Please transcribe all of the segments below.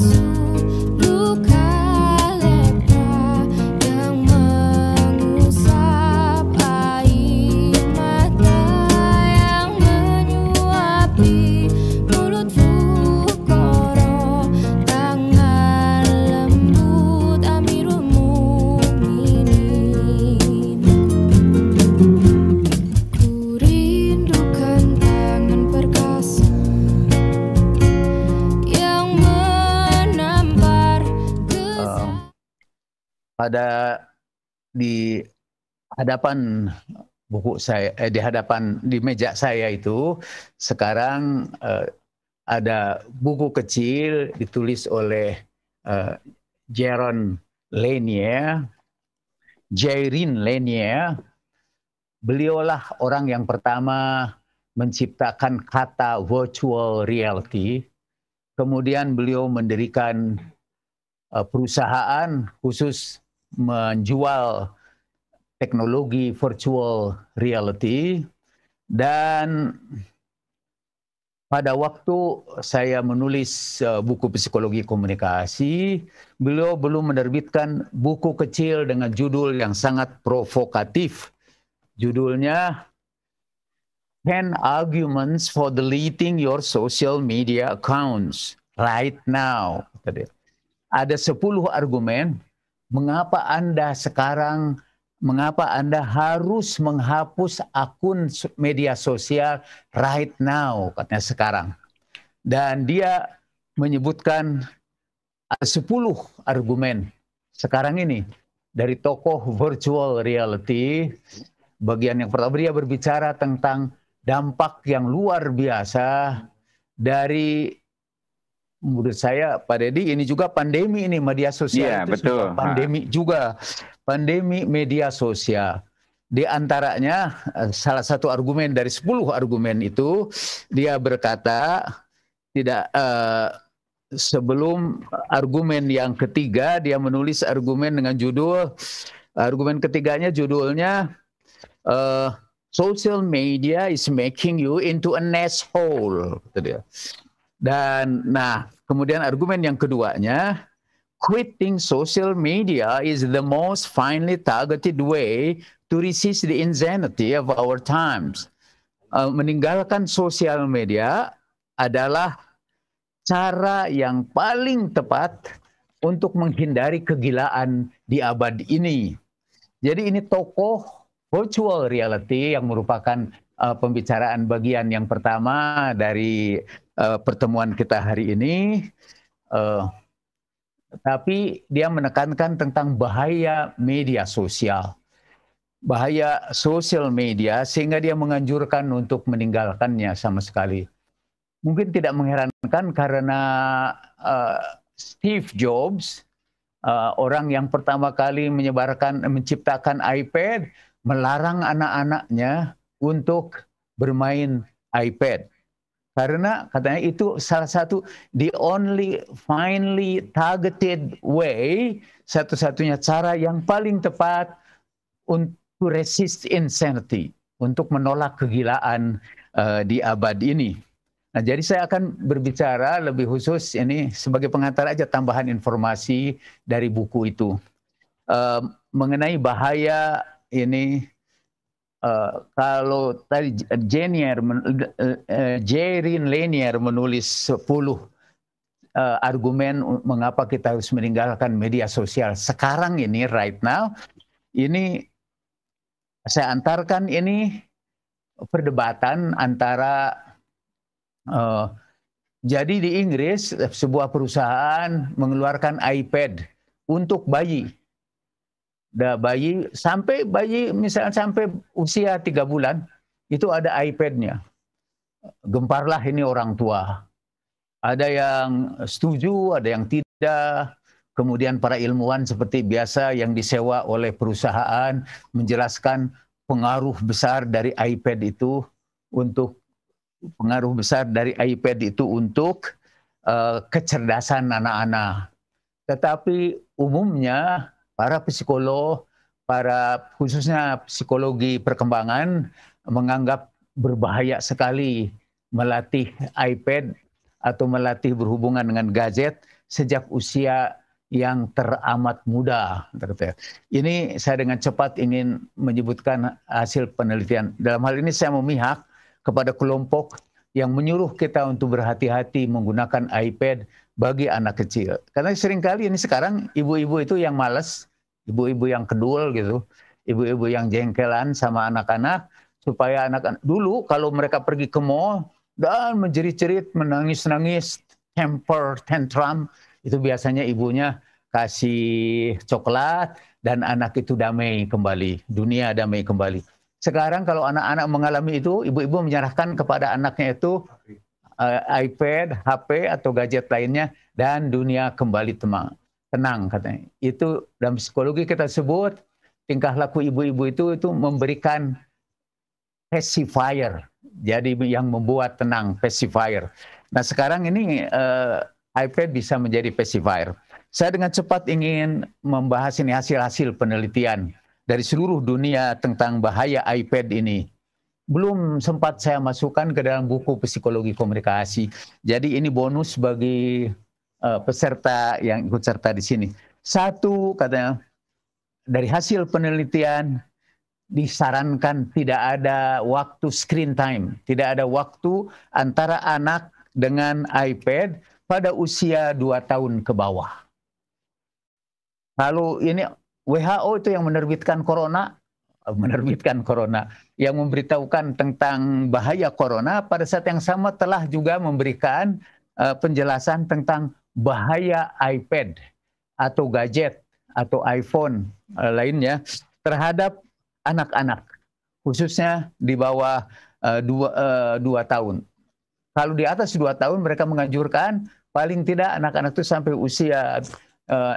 Yes. ada di hadapan buku saya eh, di hadapan di meja saya itu sekarang eh, ada buku kecil ditulis oleh eh, Jaron Lanier, Jairin Lanier. Beliaulah orang yang pertama menciptakan kata virtual reality. Kemudian beliau mendirikan eh, perusahaan khusus menjual teknologi virtual reality dan pada waktu saya menulis eh, buku psikologi komunikasi, beliau belum menerbitkan buku kecil dengan judul yang sangat provokatif. Judulnya Ten Arguments for Deleting Your Social Media Accounts Right Now. Ada 10 argumen mengapa Anda sekarang mengapa Anda harus menghapus akun media sosial right now katanya sekarang. Dan dia menyebutkan 10 argumen sekarang ini dari tokoh virtual reality. Bagian yang pertama dia berbicara tentang dampak yang luar biasa dari menurut saya Pak Deddy, ini juga pandemi ini media sosial yeah, itu betul. pandemi ha. juga pandemi media sosial di antaranya eh, salah satu argumen dari 10 argumen itu dia berkata tidak uh, sebelum argumen yang ketiga dia menulis argumen dengan judul argumen ketiganya judulnya uh, social media is making you into an asshole gitu dia dan nah, kemudian argumen yang keduanya, quitting social media is the most finely targeted way to resist the insanity of our times. Uh, meninggalkan sosial media adalah cara yang paling tepat untuk menghindari kegilaan di abad ini. Jadi ini tokoh virtual reality yang merupakan uh, pembicaraan bagian yang pertama dari uh, pertemuan kita hari ini, uh, tapi dia menekankan tentang bahaya media sosial, bahaya sosial media, sehingga dia menganjurkan untuk meninggalkannya sama sekali. Mungkin tidak mengherankan karena uh, Steve Jobs, uh, orang yang pertama kali menyebarkan, menciptakan iPad, melarang anak-anaknya untuk bermain iPad. Karena katanya itu salah satu the only finely targeted way, satu-satunya cara yang paling tepat untuk resist insanity, untuk menolak kegilaan uh, di abad ini. Nah, jadi saya akan berbicara lebih khusus ini sebagai pengantar aja tambahan informasi dari buku itu uh, mengenai bahaya ini Uh, kalau tadi eh, Jenier, uh, Jerin Lenier menulis 10 uh, argumen mengapa kita harus meninggalkan media sosial. Sekarang ini, right now, ini saya antarkan ini perdebatan antara uh, jadi di Inggris sebuah perusahaan mengeluarkan iPad untuk bayi da bayi sampai bayi misalnya sampai usia tiga bulan itu ada iPad-nya. Gemparlah ini orang tua. Ada yang setuju, ada yang tidak. Kemudian para ilmuwan seperti biasa yang disewa oleh perusahaan menjelaskan pengaruh besar dari iPad itu untuk pengaruh besar dari iPad itu untuk uh, kecerdasan anak-anak. Tetapi umumnya para psikolog, para khususnya psikologi perkembangan menganggap berbahaya sekali melatih iPad atau melatih berhubungan dengan gadget sejak usia yang teramat muda. Ini saya dengan cepat ingin menyebutkan hasil penelitian. Dalam hal ini saya memihak kepada kelompok yang menyuruh kita untuk berhati-hati menggunakan iPad bagi anak kecil. Karena seringkali ini sekarang ibu-ibu itu yang malas ibu-ibu yang kedul gitu, ibu-ibu yang jengkelan sama anak-anak supaya anak-anak dulu kalau mereka pergi ke mall dan menjerit-jerit, menangis-nangis, temper tantrum itu biasanya ibunya kasih coklat dan anak itu damai kembali, dunia damai kembali. Sekarang kalau anak-anak mengalami itu, ibu-ibu menyerahkan kepada anaknya itu uh, iPad, HP atau gadget lainnya dan dunia kembali tenang tenang katanya. Itu dalam psikologi kita sebut tingkah laku ibu-ibu itu itu memberikan pacifier. Jadi yang membuat tenang pacifier. Nah, sekarang ini uh, iPad bisa menjadi pacifier. Saya dengan cepat ingin membahas ini hasil-hasil penelitian dari seluruh dunia tentang bahaya iPad ini. Belum sempat saya masukkan ke dalam buku psikologi komunikasi. Jadi ini bonus bagi uh, peserta yang ikut serta di sini. Satu katanya dari hasil penelitian disarankan tidak ada waktu screen time, tidak ada waktu antara anak dengan iPad pada usia 2 tahun ke bawah. Lalu ini WHO itu yang menerbitkan corona, menerbitkan corona, yang memberitahukan tentang bahaya corona pada saat yang sama telah juga memberikan eh, penjelasan tentang bahaya iPad atau gadget atau iPhone eh, lainnya terhadap anak-anak khususnya di bawah uh, dua, uh, dua tahun. Kalau di atas dua tahun mereka menganjurkan paling tidak anak-anak itu sampai usia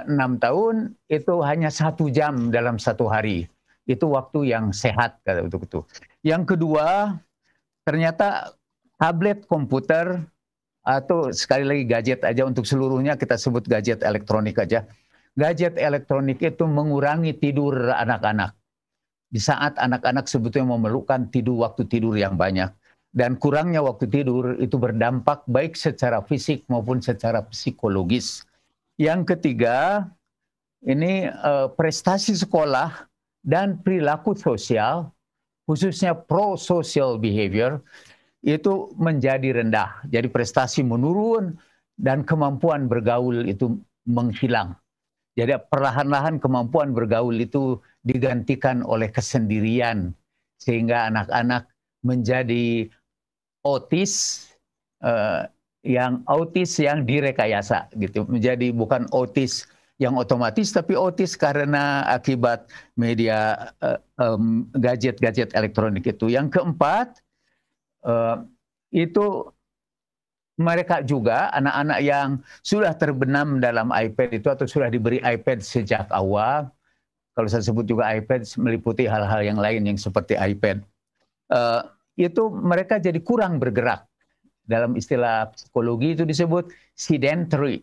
enam tahun itu hanya satu jam dalam satu hari. Itu waktu yang sehat kata betul-betul. Yang kedua ternyata tablet komputer atau sekali lagi gadget aja untuk seluruhnya kita sebut gadget elektronik aja. Gadget elektronik itu mengurangi tidur anak-anak. Di saat anak-anak sebetulnya memerlukan tidur waktu tidur yang banyak dan kurangnya waktu tidur itu berdampak baik secara fisik maupun secara psikologis. Yang ketiga, ini eh, prestasi sekolah dan perilaku sosial khususnya pro social behavior itu menjadi rendah. Jadi prestasi menurun dan kemampuan bergaul itu menghilang. Jadi perlahan-lahan kemampuan bergaul itu digantikan oleh kesendirian sehingga anak-anak menjadi otis uh, eh, yang autis yang direkayasa gitu menjadi bukan otis yang otomatis tapi otis karena akibat media eh, gadget-gadget uh, um, elektronik itu. Yang keempat, Eh, itu mereka juga anak-anak yang sudah terbenam dalam iPad itu atau sudah diberi iPad sejak awal. Kalau saya sebut juga iPad meliputi hal-hal yang lain yang seperti iPad. Uh, itu mereka jadi kurang bergerak. Dalam istilah psikologi itu disebut sedentary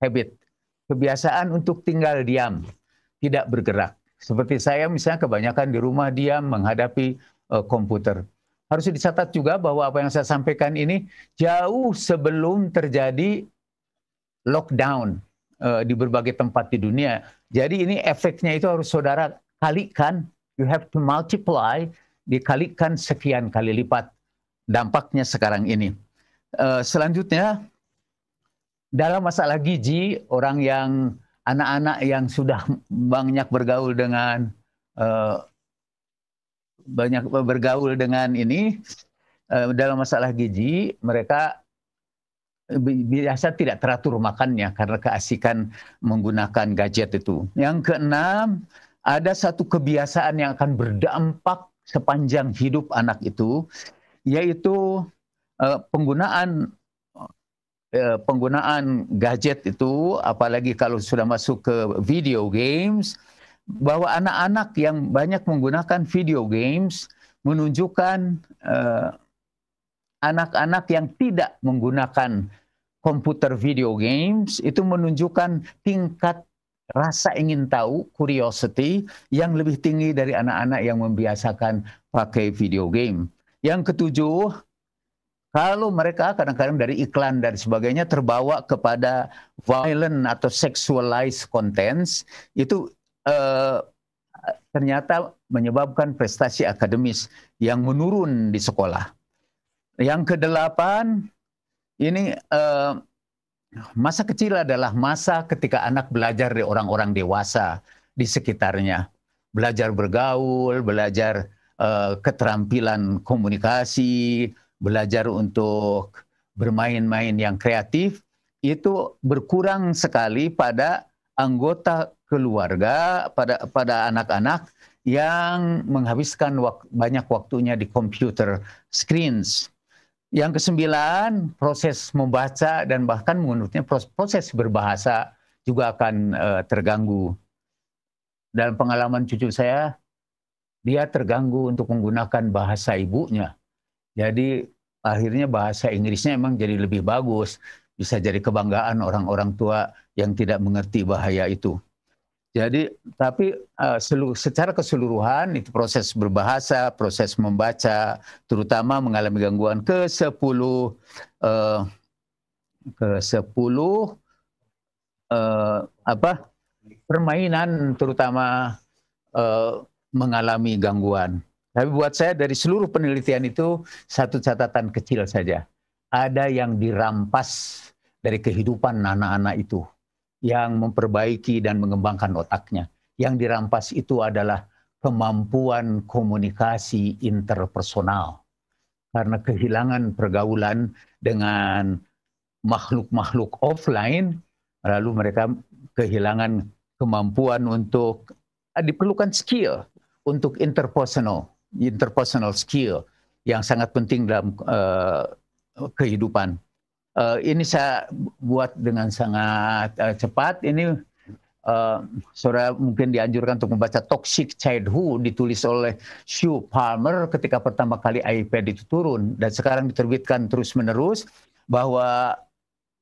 habit. Kebiasaan untuk tinggal diam, tidak bergerak. Seperti saya misalnya kebanyakan di rumah diam menghadapi uh, komputer harus dicatat juga bahwa apa yang saya sampaikan ini jauh sebelum terjadi lockdown uh, di berbagai tempat di dunia. Jadi ini efeknya itu harus saudara kalikan, you have to multiply, dikalikan sekian kali lipat dampaknya sekarang ini. Uh, selanjutnya, dalam masalah gizi, orang yang anak-anak yang sudah banyak bergaul dengan uh, banyak bergaul dengan ini eh, dalam masalah gizi mereka biasa tidak teratur makannya karena keasikan menggunakan gadget itu. Yang keenam, ada satu kebiasaan yang akan berdampak sepanjang hidup anak itu yaitu eh, penggunaan eh, penggunaan gadget itu apalagi kalau sudah masuk ke video games bahwa anak-anak yang banyak menggunakan video games menunjukkan eh, anak-anak uh, yang tidak menggunakan komputer video games itu menunjukkan tingkat rasa ingin tahu curiosity yang lebih tinggi dari anak-anak yang membiasakan pakai video game. Yang ketujuh, kalau mereka kadang-kadang dari iklan dan sebagainya terbawa kepada violent atau sexualized contents, itu Eh, ternyata menyebabkan prestasi akademis yang menurun di sekolah. Yang kedelapan, ini uh, masa kecil adalah masa ketika anak belajar dari orang-orang dewasa di sekitarnya, belajar bergaul, belajar uh, keterampilan komunikasi, belajar untuk bermain-main yang kreatif itu berkurang sekali pada anggota keluarga pada pada anak-anak yang menghabiskan wak, banyak waktunya di komputer screens. Yang kesembilan, proses membaca dan bahkan menurutnya proses, berbahasa juga akan uh, terganggu. Dalam pengalaman cucu saya, dia terganggu untuk menggunakan bahasa ibunya. Jadi akhirnya bahasa Inggrisnya emang jadi lebih bagus, bisa jadi kebanggaan orang-orang tua yang tidak mengerti bahaya itu. Jadi tapi uh, eh, seluruh, secara keseluruhan itu proses berbahasa, proses membaca, terutama mengalami gangguan ke 10 uh, eh, ke 10 uh, eh, apa permainan terutama uh, mengalami gangguan. Tapi buat saya dari seluruh penelitian itu satu catatan kecil saja. Ada yang dirampas dari kehidupan anak-anak itu yang memperbaiki dan mengembangkan otaknya. Yang dirampas itu adalah kemampuan komunikasi interpersonal. Karena kehilangan pergaulan dengan makhluk-makhluk offline, lalu mereka kehilangan kemampuan untuk eh, diperlukan skill untuk interpersonal, interpersonal skill yang sangat penting dalam uh, kehidupan uh, ini saya buat dengan sangat uh, cepat. Ini uh, saudara mungkin dianjurkan untuk membaca Toxic Childhood ditulis oleh Sue Palmer ketika pertama kali iPad itu turun dan sekarang diterbitkan terus-menerus bahwa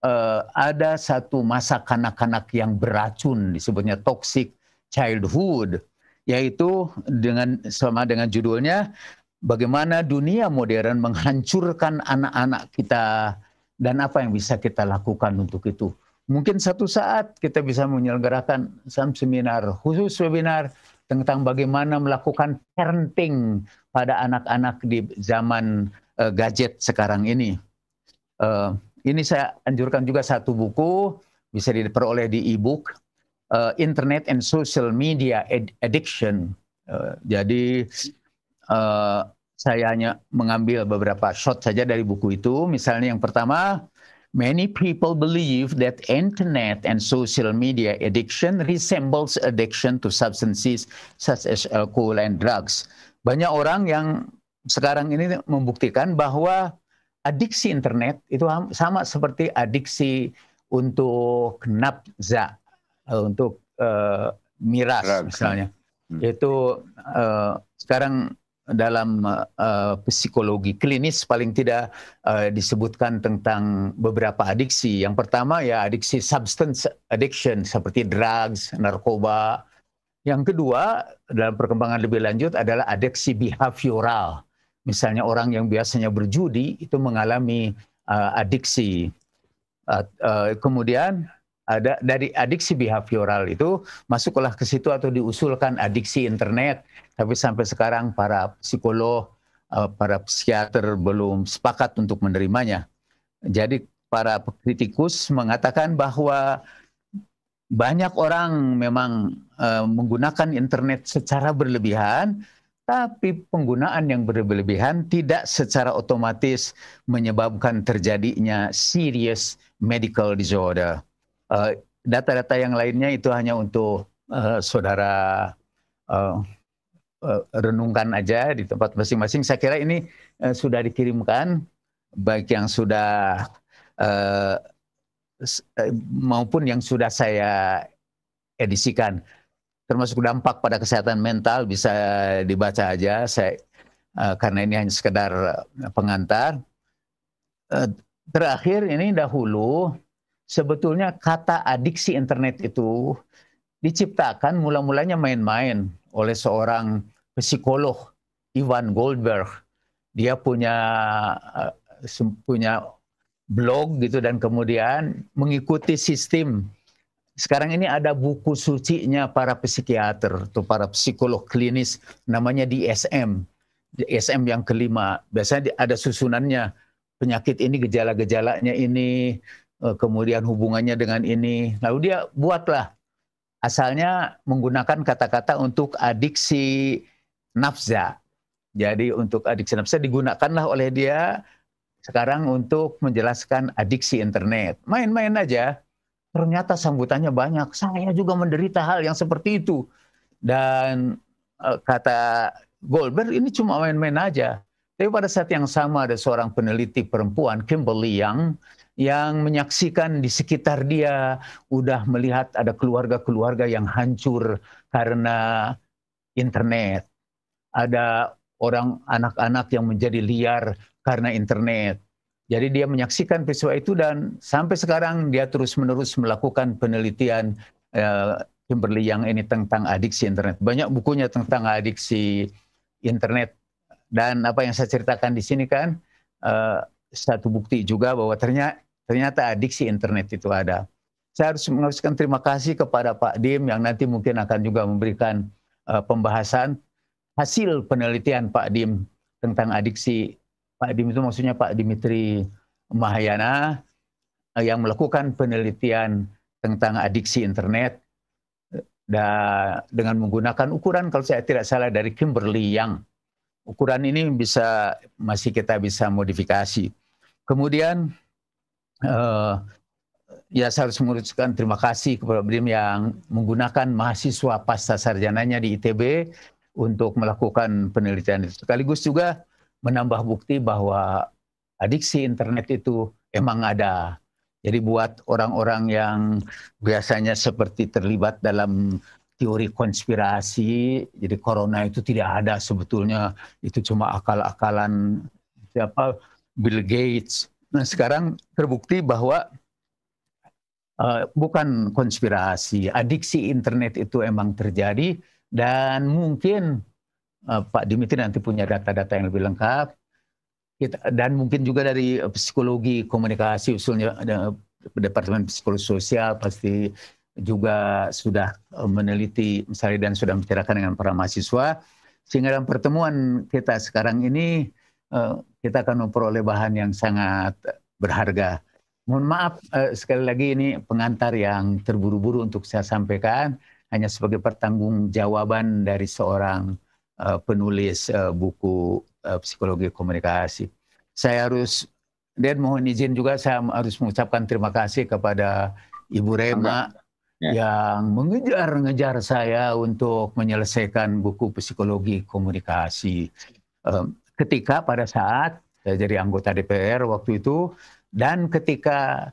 uh, ada satu masa kanak-kanak yang beracun disebutnya Toxic Childhood yaitu dengan sama dengan judulnya bagaimana dunia modern menghancurkan anak-anak kita dan apa yang bisa kita lakukan untuk itu. Mungkin satu saat kita bisa menyelenggarakan seminar khusus webinar tentang bagaimana melakukan parenting pada anak-anak di zaman uh, gadget sekarang ini. Uh, ini saya anjurkan juga satu buku bisa diperoleh di e-book uh, Internet and Social Media Addiction. Uh, jadi uh, saya hanya mengambil beberapa shot saja dari buku itu. Misalnya yang pertama, many people believe that internet and social media addiction resembles addiction to substances such as alcohol and drugs. Banyak orang yang sekarang ini membuktikan bahwa adiksi internet itu sama seperti adiksi untuk nafza, eh, untuk uh, miras Drug. misalnya. Hmm. Itu uh, eh, sekarang dalam uh, psikologi klinis paling tidak uh, disebutkan tentang beberapa adiksi. Yang pertama ya adiksi substance addiction seperti drugs, narkoba. Yang kedua dalam perkembangan lebih lanjut adalah adiksi behavioral. Misalnya orang yang biasanya berjudi itu mengalami uh, adiksi. Uh, uh, kemudian ada dari adiksi behavioral itu masuklah ke situ atau diusulkan adiksi internet tapi sampai sekarang para psikolog eh, para psikiater belum sepakat untuk menerimanya. Jadi para kritikus mengatakan bahwa banyak orang memang eh, menggunakan internet secara berlebihan tapi penggunaan yang berlebihan tidak secara otomatis menyebabkan terjadinya serious medical disorder. Eh, data-data yang lainnya itu hanya untuk uh, saudara uh, uh, renungkan aja di tempat masing-masing. Saya kira ini uh, sudah dikirimkan baik yang sudah uh, maupun yang sudah saya edisikan termasuk dampak pada kesehatan mental bisa dibaca aja saya uh, karena ini hanya sekedar pengantar uh, terakhir ini dahulu sebetulnya kata adiksi internet itu diciptakan mula-mulanya main-main oleh seorang psikolog Ivan Goldberg. Dia punya eh, punya blog gitu dan kemudian mengikuti sistem. Sekarang ini ada buku sucinya para psikiater atau para psikolog klinis namanya DSM. DSM yang kelima. Biasanya ada susunannya penyakit ini gejala-gejalanya ini Eh, kemudian hubungannya dengan ini. Lalu dia buatlah asalnya menggunakan kata-kata untuk adiksi nafza Jadi untuk adiksi nafza digunakanlah oleh dia sekarang untuk menjelaskan adiksi internet. Main-main aja. Ternyata sambutannya banyak. Saya juga menderita hal yang seperti itu. Dan eh, kata Goldberg ini cuma main-main aja. Tapi pada saat yang sama ada seorang peneliti perempuan Kimberly Young yang menyaksikan di sekitar dia udah melihat ada keluarga-keluarga yang hancur karena internet. Ada orang anak-anak yang menjadi liar karena internet. Jadi dia menyaksikan peristiwa itu dan sampai sekarang dia terus-menerus melakukan penelitian eh, Kimberly yang ini tentang adiksi internet. Banyak bukunya tentang adiksi internet dan apa yang saya ceritakan di sini kan eh, satu bukti juga bahwa ternyata Ternyata adiksi internet itu ada. Saya harus mengucapkan terima kasih kepada Pak Dim yang nanti mungkin akan juga memberikan uh, pembahasan hasil penelitian Pak Dim tentang adiksi. Pak Dim itu maksudnya Pak Dimitri Mahayana eh, yang melakukan penelitian tentang adiksi internet dan dengan menggunakan ukuran kalau saya tidak salah dari Kimberly yang ukuran ini bisa masih kita bisa modifikasi. Kemudian uh, ya saya harus mengucapkan terima kasih kepada BRIM yang menggunakan mahasiswa pasca sarjananya di ITB untuk melakukan penelitian itu. Sekaligus juga menambah bukti bahwa adiksi internet itu emang ada. Jadi buat orang-orang yang biasanya seperti terlibat dalam teori konspirasi, jadi corona itu tidak ada sebetulnya, itu cuma akal-akalan siapa Bill Gates Nah sekarang terbukti bahwa uh, bukan konspirasi, adiksi internet itu emang terjadi dan mungkin uh, Pak Dimitri nanti punya data-data yang lebih lengkap. Kita, dan mungkin juga dari psikologi komunikasi usulnya eh, Departemen Psikologi Sosial pasti juga sudah meneliti misalnya dan sudah membicarakan dengan para mahasiswa sehingga dalam pertemuan kita sekarang ini Eh, kita akan memperoleh bahan yang sangat berharga. Mohon maaf eh, sekali lagi ini pengantar yang terburu-buru untuk saya sampaikan hanya sebagai pertanggung jawaban dari seorang eh, penulis buku psikologi komunikasi. Saya harus dan mohon izin juga saya harus mengucapkan terima kasih kepada Ibu Rema ya. yang mengejar-ngejar saya untuk menyelesaikan buku psikologi komunikasi. Um, ketika pada saat saya jadi anggota DPR waktu itu dan ketika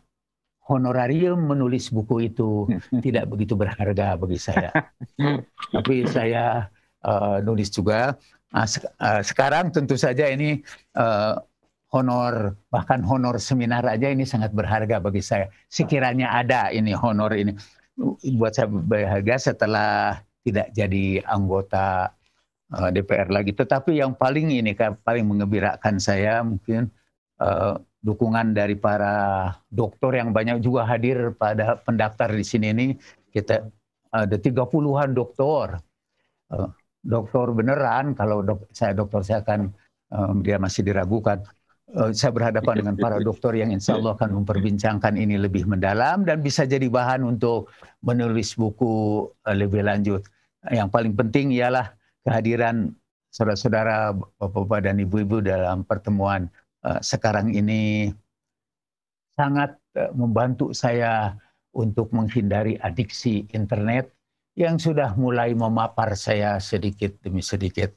honorarium menulis buku itu tidak begitu berharga bagi saya. Tapi saya uh, nulis juga. Nah, se uh, eh, sekarang tentu saja ini uh, honor bahkan honor seminar aja ini sangat berharga bagi saya. Sekiranya ada ini honor ini buat saya berharga setelah tidak jadi anggota Eh, DPR lagi. Tetapi yang paling ini kan paling mengembirakan saya mungkin uh, dukungan dari para dokter yang banyak juga hadir pada pendaftar di sini ini kita eh, ada tiga puluhan dokter. Uh, dokter beneran kalau dok, saya dokter saya akan um, dia masih diragukan. saya berhadapan dengan para dokter yang insya Allah akan memperbincangkan ini lebih mendalam dan bisa jadi bahan untuk menulis buku lebih lanjut. Yang paling penting ialah kehadiran saudara-saudara, bapak-bapak dan ibu-ibu dalam pertemuan eh, sekarang ini sangat eh, membantu saya untuk menghindari adiksi internet yang sudah mulai memapar saya sedikit demi sedikit.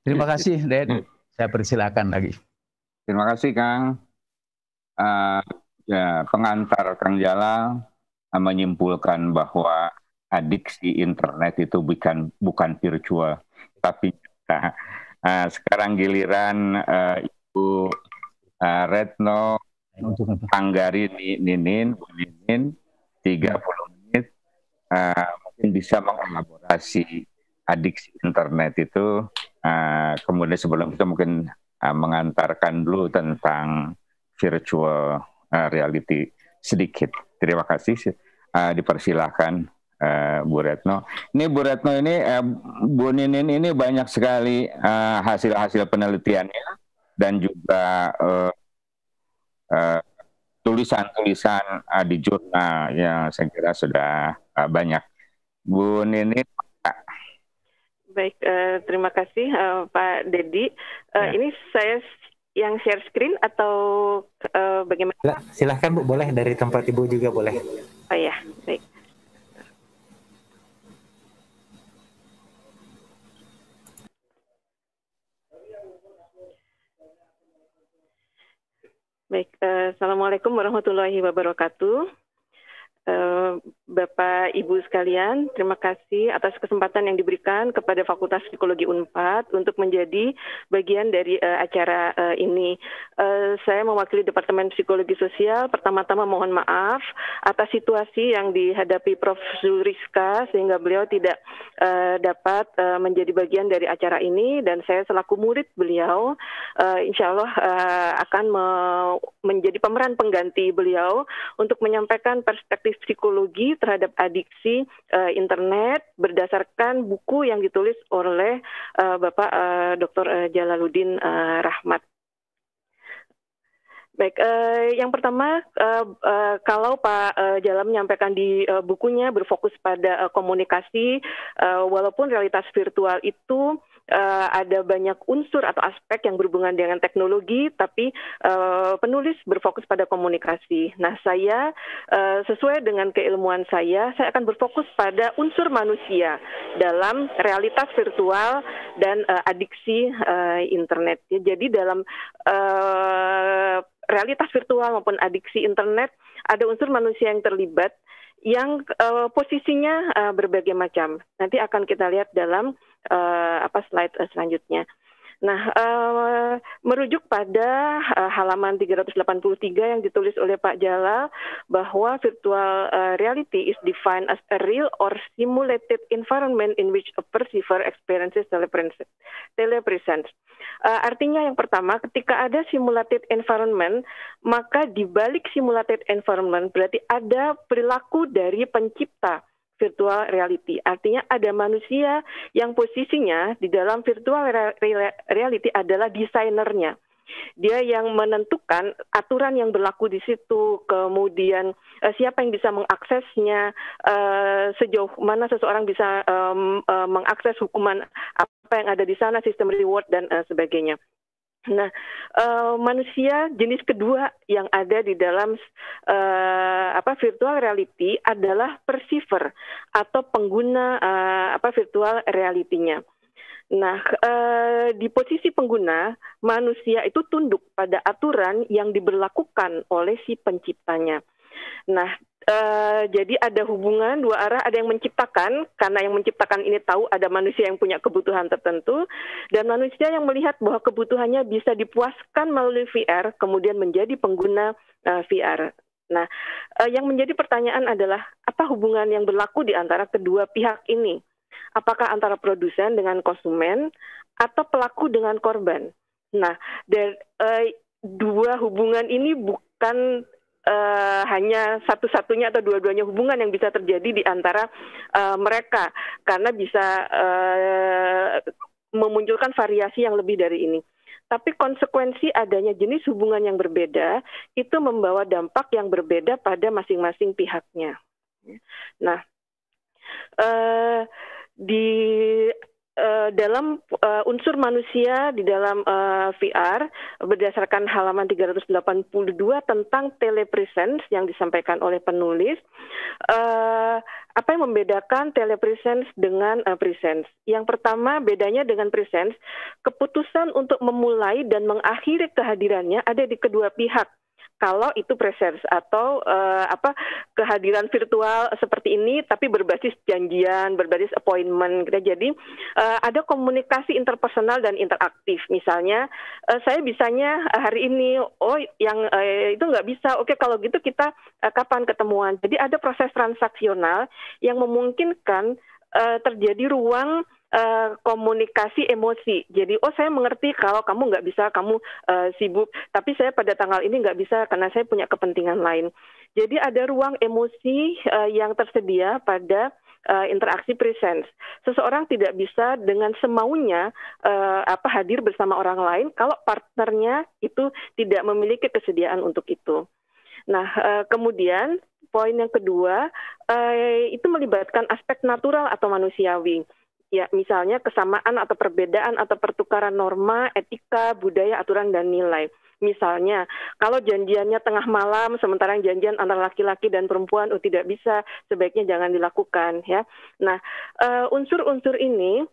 Terima kasih, Ded. Hmm. Saya persilakan lagi. Terima kasih, Kang. Uh, ya, pengantar Kang Jala menyimpulkan bahwa adiksi internet itu bukan bukan virtual tapi nah, nah, sekarang giliran uh, Ibu uh, Retno Anggari Ninin Bu Ninin 30 menit uh, mungkin bisa mengelaborasi adiksi internet itu uh, kemudian sebelum itu mungkin uh, mengantarkan dulu tentang virtual uh, reality sedikit. Terima kasih. Uh, dipersilahkan Eh, Bu Retno. Ini Bu Retno ini uh, Bu Ninin ini banyak sekali eh, hasil-hasil uh, penelitiannya dan juga tulisan-tulisan uh, di jurnal yang saya kira sudah uh, banyak. Bu Ninin Baik, uh, terima kasih uh, Pak Deddy. Uh, ya. Ini saya yang share screen atau uh, bagaimana? Silahkan Bu, boleh dari tempat Ibu juga boleh. Oh ya, baik. Baik, uh, Assalamualaikum warahmatullahi wabarakatuh. Eh, Bapak Ibu sekalian, terima kasih atas kesempatan yang diberikan kepada Fakultas Psikologi Unpad untuk menjadi bagian dari uh, acara uh, ini. Uh, saya mewakili Departemen Psikologi Sosial. Pertama-tama mohon maaf atas situasi yang dihadapi Prof. Zuriska sehingga beliau tidak uh, dapat uh, menjadi bagian dari acara ini dan saya selaku murid beliau uh, insya Allah uh, akan me menjadi pemeran pengganti beliau untuk menyampaikan perspektif perspektif psikologi terhadap adiksi uh, internet berdasarkan buku yang ditulis oleh uh, Bapak uh, eh, Dr. Jalaluddin uh, Rahmat. Baik, eh, yang pertama, eh, eh, kalau Pak eh, Jalam menyampaikan di eh, bukunya berfokus pada eh, komunikasi, eh, walaupun realitas virtual itu uh, ada banyak unsur atau aspek yang berhubungan dengan teknologi, tapi uh, penulis berfokus pada komunikasi. Nah, saya uh, sesuai dengan keilmuan saya, saya akan berfokus pada unsur manusia dalam realitas virtual dan uh, adiksi uh, internet. Jadi dalam uh, realitas virtual maupun adiksi internet ada unsur manusia yang terlibat yang uh, posisinya uh, berbagai macam. Nanti akan kita lihat dalam uh, apa slide uh, selanjutnya. Nah, uh, merujuk pada uh, halaman 383 yang ditulis oleh Pak Jalal bahwa virtual uh, reality is defined as a real or simulated environment in which a perceiver experiences telepresence. Uh, artinya yang pertama, ketika ada simulated environment, maka di balik simulated environment berarti ada perilaku dari pencipta virtual reality. Artinya ada manusia yang posisinya di dalam virtual reality adalah desainernya. Dia yang menentukan aturan yang berlaku di situ, kemudian eh, siapa yang bisa mengaksesnya, eh, sejauh mana seseorang bisa eh, mengakses hukuman apa yang ada di sana, sistem reward dan sebagainya. Nah, uh, manusia jenis kedua yang ada di dalam uh, apa virtual reality adalah perceiver atau pengguna uh, apa virtual realitinya. Nah, uh, di posisi pengguna, manusia itu tunduk pada aturan yang diberlakukan oleh si penciptanya. Nah, Eh, jadi ada hubungan dua arah, ada yang menciptakan karena yang menciptakan ini tahu ada manusia yang punya kebutuhan tertentu dan manusia yang melihat bahwa kebutuhannya bisa dipuaskan melalui VR kemudian menjadi pengguna uh, eh, VR. Nah, uh, yang menjadi pertanyaan adalah apa hubungan yang berlaku di antara kedua pihak ini? Apakah antara produsen dengan konsumen atau pelaku dengan korban? Nah, dari uh, dua hubungan ini bukan uh, hanya satu-satunya atau dua-duanya hubungan yang bisa terjadi di antara uh, mereka karena bisa uh, memunculkan variasi yang lebih dari ini. Tapi konsekuensi adanya jenis hubungan yang berbeda itu membawa dampak yang berbeda pada masing-masing pihaknya. Nah, uh, di Eh, dalam uh, unsur manusia di dalam uh, eh, VR berdasarkan halaman 382 tentang telepresence yang disampaikan oleh penulis uh, apa yang membedakan telepresence dengan uh, presence yang pertama bedanya dengan presence keputusan untuk memulai dan mengakhiri kehadirannya ada di kedua pihak kalau itu presence atau uh, apa kehadiran virtual seperti ini tapi berbasis janjian, berbasis appointment gitu. Ya. Jadi uh, ada komunikasi interpersonal dan interaktif. Misalnya uh, saya bisanya hari ini oh yang uh, itu nggak bisa. Oke kalau gitu kita uh, kapan ketemuan. Jadi ada proses transaksional yang memungkinkan uh, terjadi ruang Eh, komunikasi emosi. Jadi, oh saya mengerti kalau kamu nggak bisa, kamu uh, sibuk. Tapi saya pada tanggal ini nggak bisa karena saya punya kepentingan lain. Jadi ada ruang emosi uh, yang tersedia pada uh, interaksi presence. Seseorang tidak bisa dengan semaunya uh, apa hadir bersama orang lain kalau partnernya itu tidak memiliki kesediaan untuk itu. Nah, uh, kemudian poin yang kedua uh, itu melibatkan aspek natural atau manusiawi. Ya, misalnya kesamaan atau perbedaan atau pertukaran norma, etika, budaya, aturan, dan nilai. Misalnya, kalau janjiannya tengah malam, sementara janjian antara laki-laki dan perempuan, oh tidak bisa, sebaiknya jangan dilakukan. Ya, nah eh, unsur-unsur uh, ini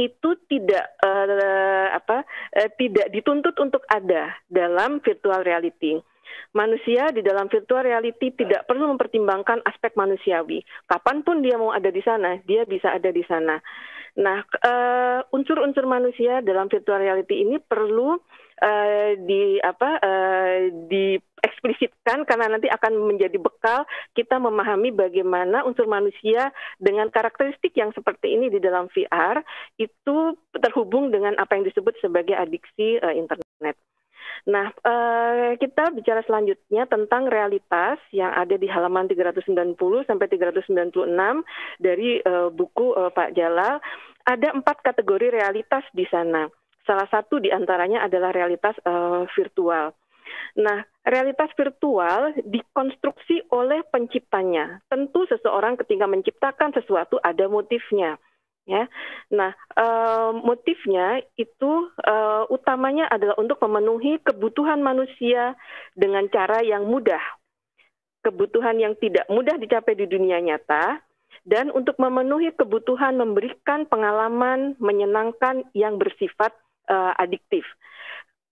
itu tidak uh, apa uh, tidak dituntut untuk ada dalam virtual reality. Manusia di dalam virtual reality tidak perlu mempertimbangkan aspek manusiawi. Kapanpun dia mau ada di sana, dia bisa ada di sana. Nah, unsur eh, unsur-unsur manusia dalam virtual reality ini perlu uh, di apa uh, eh, di karena nanti akan menjadi bekal kita memahami bagaimana unsur manusia dengan karakteristik yang seperti ini di dalam VR itu terhubung dengan apa yang disebut sebagai adiksi uh, internet. Nah, eh, kita bicara selanjutnya tentang realitas yang ada di halaman 390 sampai 396 dari eh, buku eh, Pak Jalal. Ada empat kategori realitas di sana. Salah satu di antaranya adalah realitas virtual. Nah, realitas virtual dikonstruksi oleh penciptanya. Tentu seseorang ketika menciptakan sesuatu ada motifnya Ya. Nah, e, motifnya itu e, utamanya adalah untuk memenuhi kebutuhan manusia dengan cara yang mudah, kebutuhan yang tidak mudah dicapai di dunia nyata, dan untuk memenuhi kebutuhan memberikan pengalaman menyenangkan yang bersifat e, adiktif.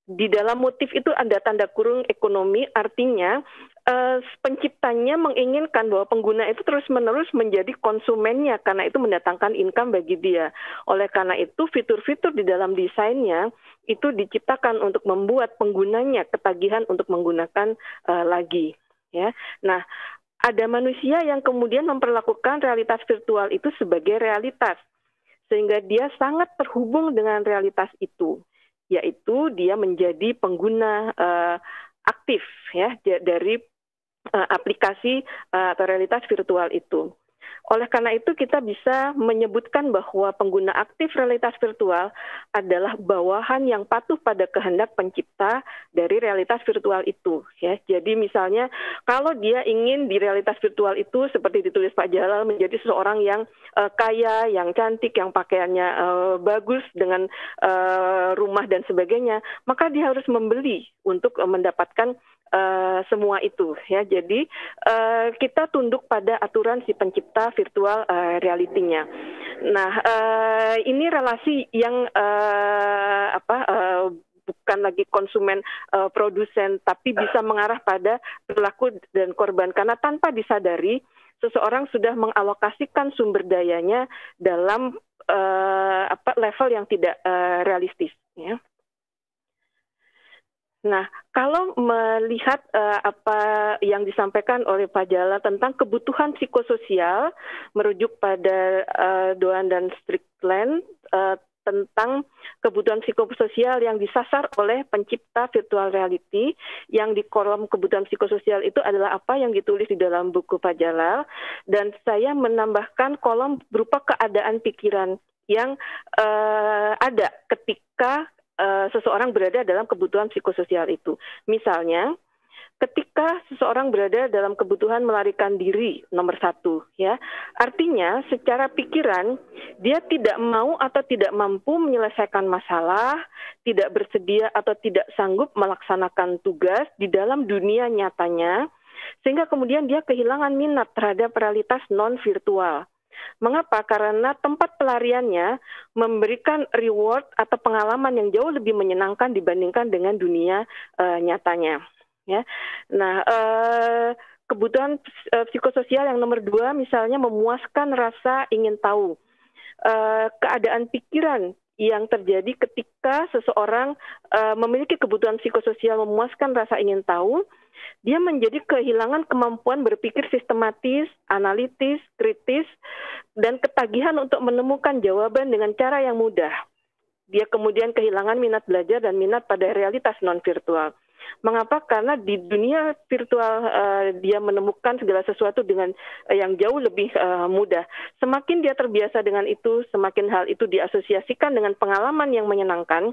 Di dalam motif itu ada tanda kurung ekonomi, artinya Uh, penciptanya menginginkan bahwa pengguna itu terus-menerus menjadi konsumennya karena itu mendatangkan income bagi dia. Oleh karena itu fitur-fitur di dalam desainnya itu diciptakan untuk membuat penggunanya ketagihan untuk menggunakan uh, lagi. Ya, nah ada manusia yang kemudian memperlakukan realitas virtual itu sebagai realitas sehingga dia sangat terhubung dengan realitas itu, yaitu dia menjadi pengguna uh, aktif ya dari uh, aplikasi uh, atau realitas virtual itu. Oleh karena itu kita bisa menyebutkan bahwa pengguna aktif realitas virtual adalah bawahan yang patuh pada kehendak pencipta dari realitas virtual itu ya. Jadi misalnya kalau dia ingin di realitas virtual itu seperti ditulis Pak Jalal menjadi seseorang yang uh, kaya, yang cantik, yang pakaiannya uh, bagus dengan uh, rumah dan sebagainya, maka dia harus membeli untuk uh, mendapatkan Eh, semua itu ya. Jadi uh, kita tunduk pada aturan si pencipta virtual uh, reality-nya. Nah, uh, ini relasi yang uh, apa uh, bukan lagi konsumen uh, produsen tapi bisa mengarah pada pelaku dan korban karena tanpa disadari seseorang sudah mengalokasikan sumber dayanya dalam uh, apa level yang tidak uh, realistis ya. Nah, kalau melihat uh, apa yang disampaikan oleh Pak Jala tentang kebutuhan psikososial merujuk pada uh, Doan dan Strickland uh, tentang kebutuhan psikososial yang disasar oleh pencipta virtual reality yang di kolom kebutuhan psikososial itu adalah apa yang ditulis di dalam buku Pak Jala dan saya menambahkan kolom berupa keadaan pikiran yang uh, ada ketika Eh, seseorang berada dalam kebutuhan psikososial itu. Misalnya, ketika seseorang berada dalam kebutuhan melarikan diri nomor satu, ya, artinya secara pikiran dia tidak mau atau tidak mampu menyelesaikan masalah, tidak bersedia atau tidak sanggup melaksanakan tugas di dalam dunia nyatanya, sehingga kemudian dia kehilangan minat terhadap realitas non virtual. Mengapa? Karena tempat pelariannya memberikan reward atau pengalaman yang jauh lebih menyenangkan dibandingkan dengan dunia uh, nyatanya. Ya, nah. Uh, kebutuhan eh, psikososial yang nomor dua misalnya memuaskan rasa ingin tahu keadaan pikiran yang terjadi ketika seseorang uh, memiliki kebutuhan psikososial memuaskan rasa ingin tahu, dia menjadi kehilangan kemampuan berpikir sistematis, analitis, kritis, dan ketagihan untuk menemukan jawaban dengan cara yang mudah. Dia kemudian kehilangan minat belajar dan minat pada realitas non-virtual. Mengapa? Karena di dunia virtual uh, dia menemukan segala sesuatu dengan uh, yang jauh lebih uh, mudah. Semakin dia terbiasa dengan itu, semakin hal itu diasosiasikan dengan pengalaman yang menyenangkan,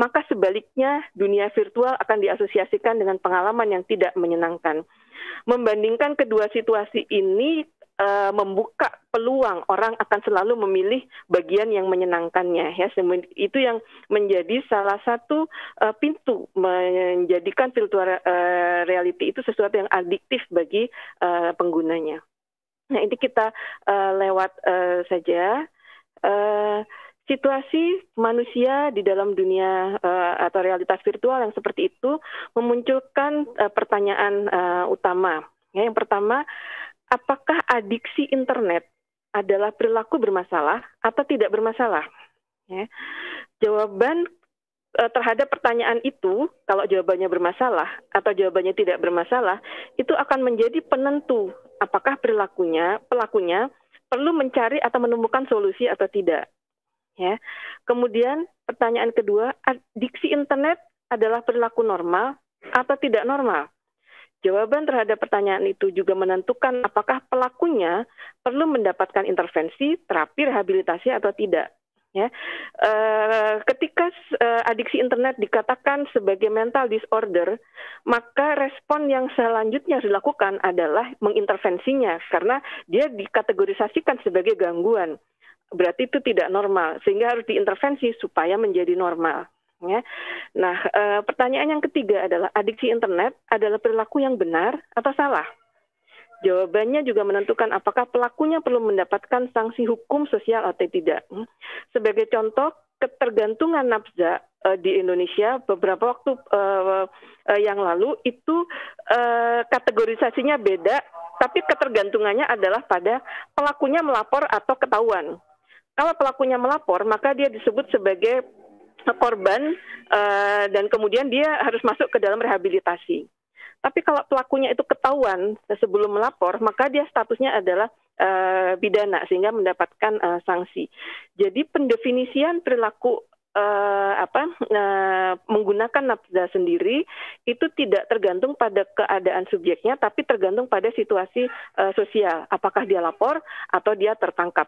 maka sebaliknya dunia virtual akan diasosiasikan dengan pengalaman yang tidak menyenangkan. Membandingkan kedua situasi ini, uh, membuka peluang orang akan selalu memilih bagian yang menyenangkannya ya itu yang menjadi salah satu uh, pintu menjadikan virtual uh, reality itu sesuatu yang adiktif bagi uh, penggunanya. Nah ini kita uh, lewat uh, saja. Uh, situasi manusia di dalam dunia uh, atau realitas virtual yang seperti itu memunculkan uh, pertanyaan uh, utama. Ya, yang pertama, apakah adiksi internet adalah perilaku bermasalah atau tidak bermasalah? Ya. Jawaban e, terhadap pertanyaan itu, kalau jawabannya bermasalah atau jawabannya tidak bermasalah, itu akan menjadi penentu apakah perilakunya pelakunya perlu mencari atau menemukan solusi atau tidak. Ya. Kemudian pertanyaan kedua, adiksi internet adalah perilaku normal atau tidak normal? Jawaban terhadap pertanyaan itu juga menentukan apakah pelakunya perlu mendapatkan intervensi, terapi, rehabilitasi atau tidak. Ya, e, ketika e, adiksi internet dikatakan sebagai mental disorder, maka respon yang selanjutnya dilakukan adalah mengintervensinya karena dia dikategorisasikan sebagai gangguan berarti itu tidak normal sehingga harus diintervensi supaya menjadi normal Ya. Nah, e, pertanyaan yang ketiga adalah adiksi internet adalah perilaku yang benar atau salah? Jawabannya juga menentukan apakah pelakunya perlu mendapatkan sanksi hukum sosial atau tidak. Sebagai contoh, ketergantungan nafza e, eh, di Indonesia beberapa waktu e, e, yang lalu itu e, kategorisasinya beda, tapi ketergantungannya adalah pada pelakunya melapor atau ketahuan. Kalau pelakunya melapor, maka dia disebut sebagai korban uh, eh, dan kemudian dia harus masuk ke dalam rehabilitasi. Tapi kalau pelakunya itu ketahuan sebelum melapor, maka dia statusnya adalah uh, pidana sehingga mendapatkan uh, sanksi. Jadi pendefinisian perilaku uh, apa uh, menggunakan nafda sendiri itu tidak tergantung pada keadaan subjeknya tapi tergantung pada situasi uh, sosial apakah dia lapor atau dia tertangkap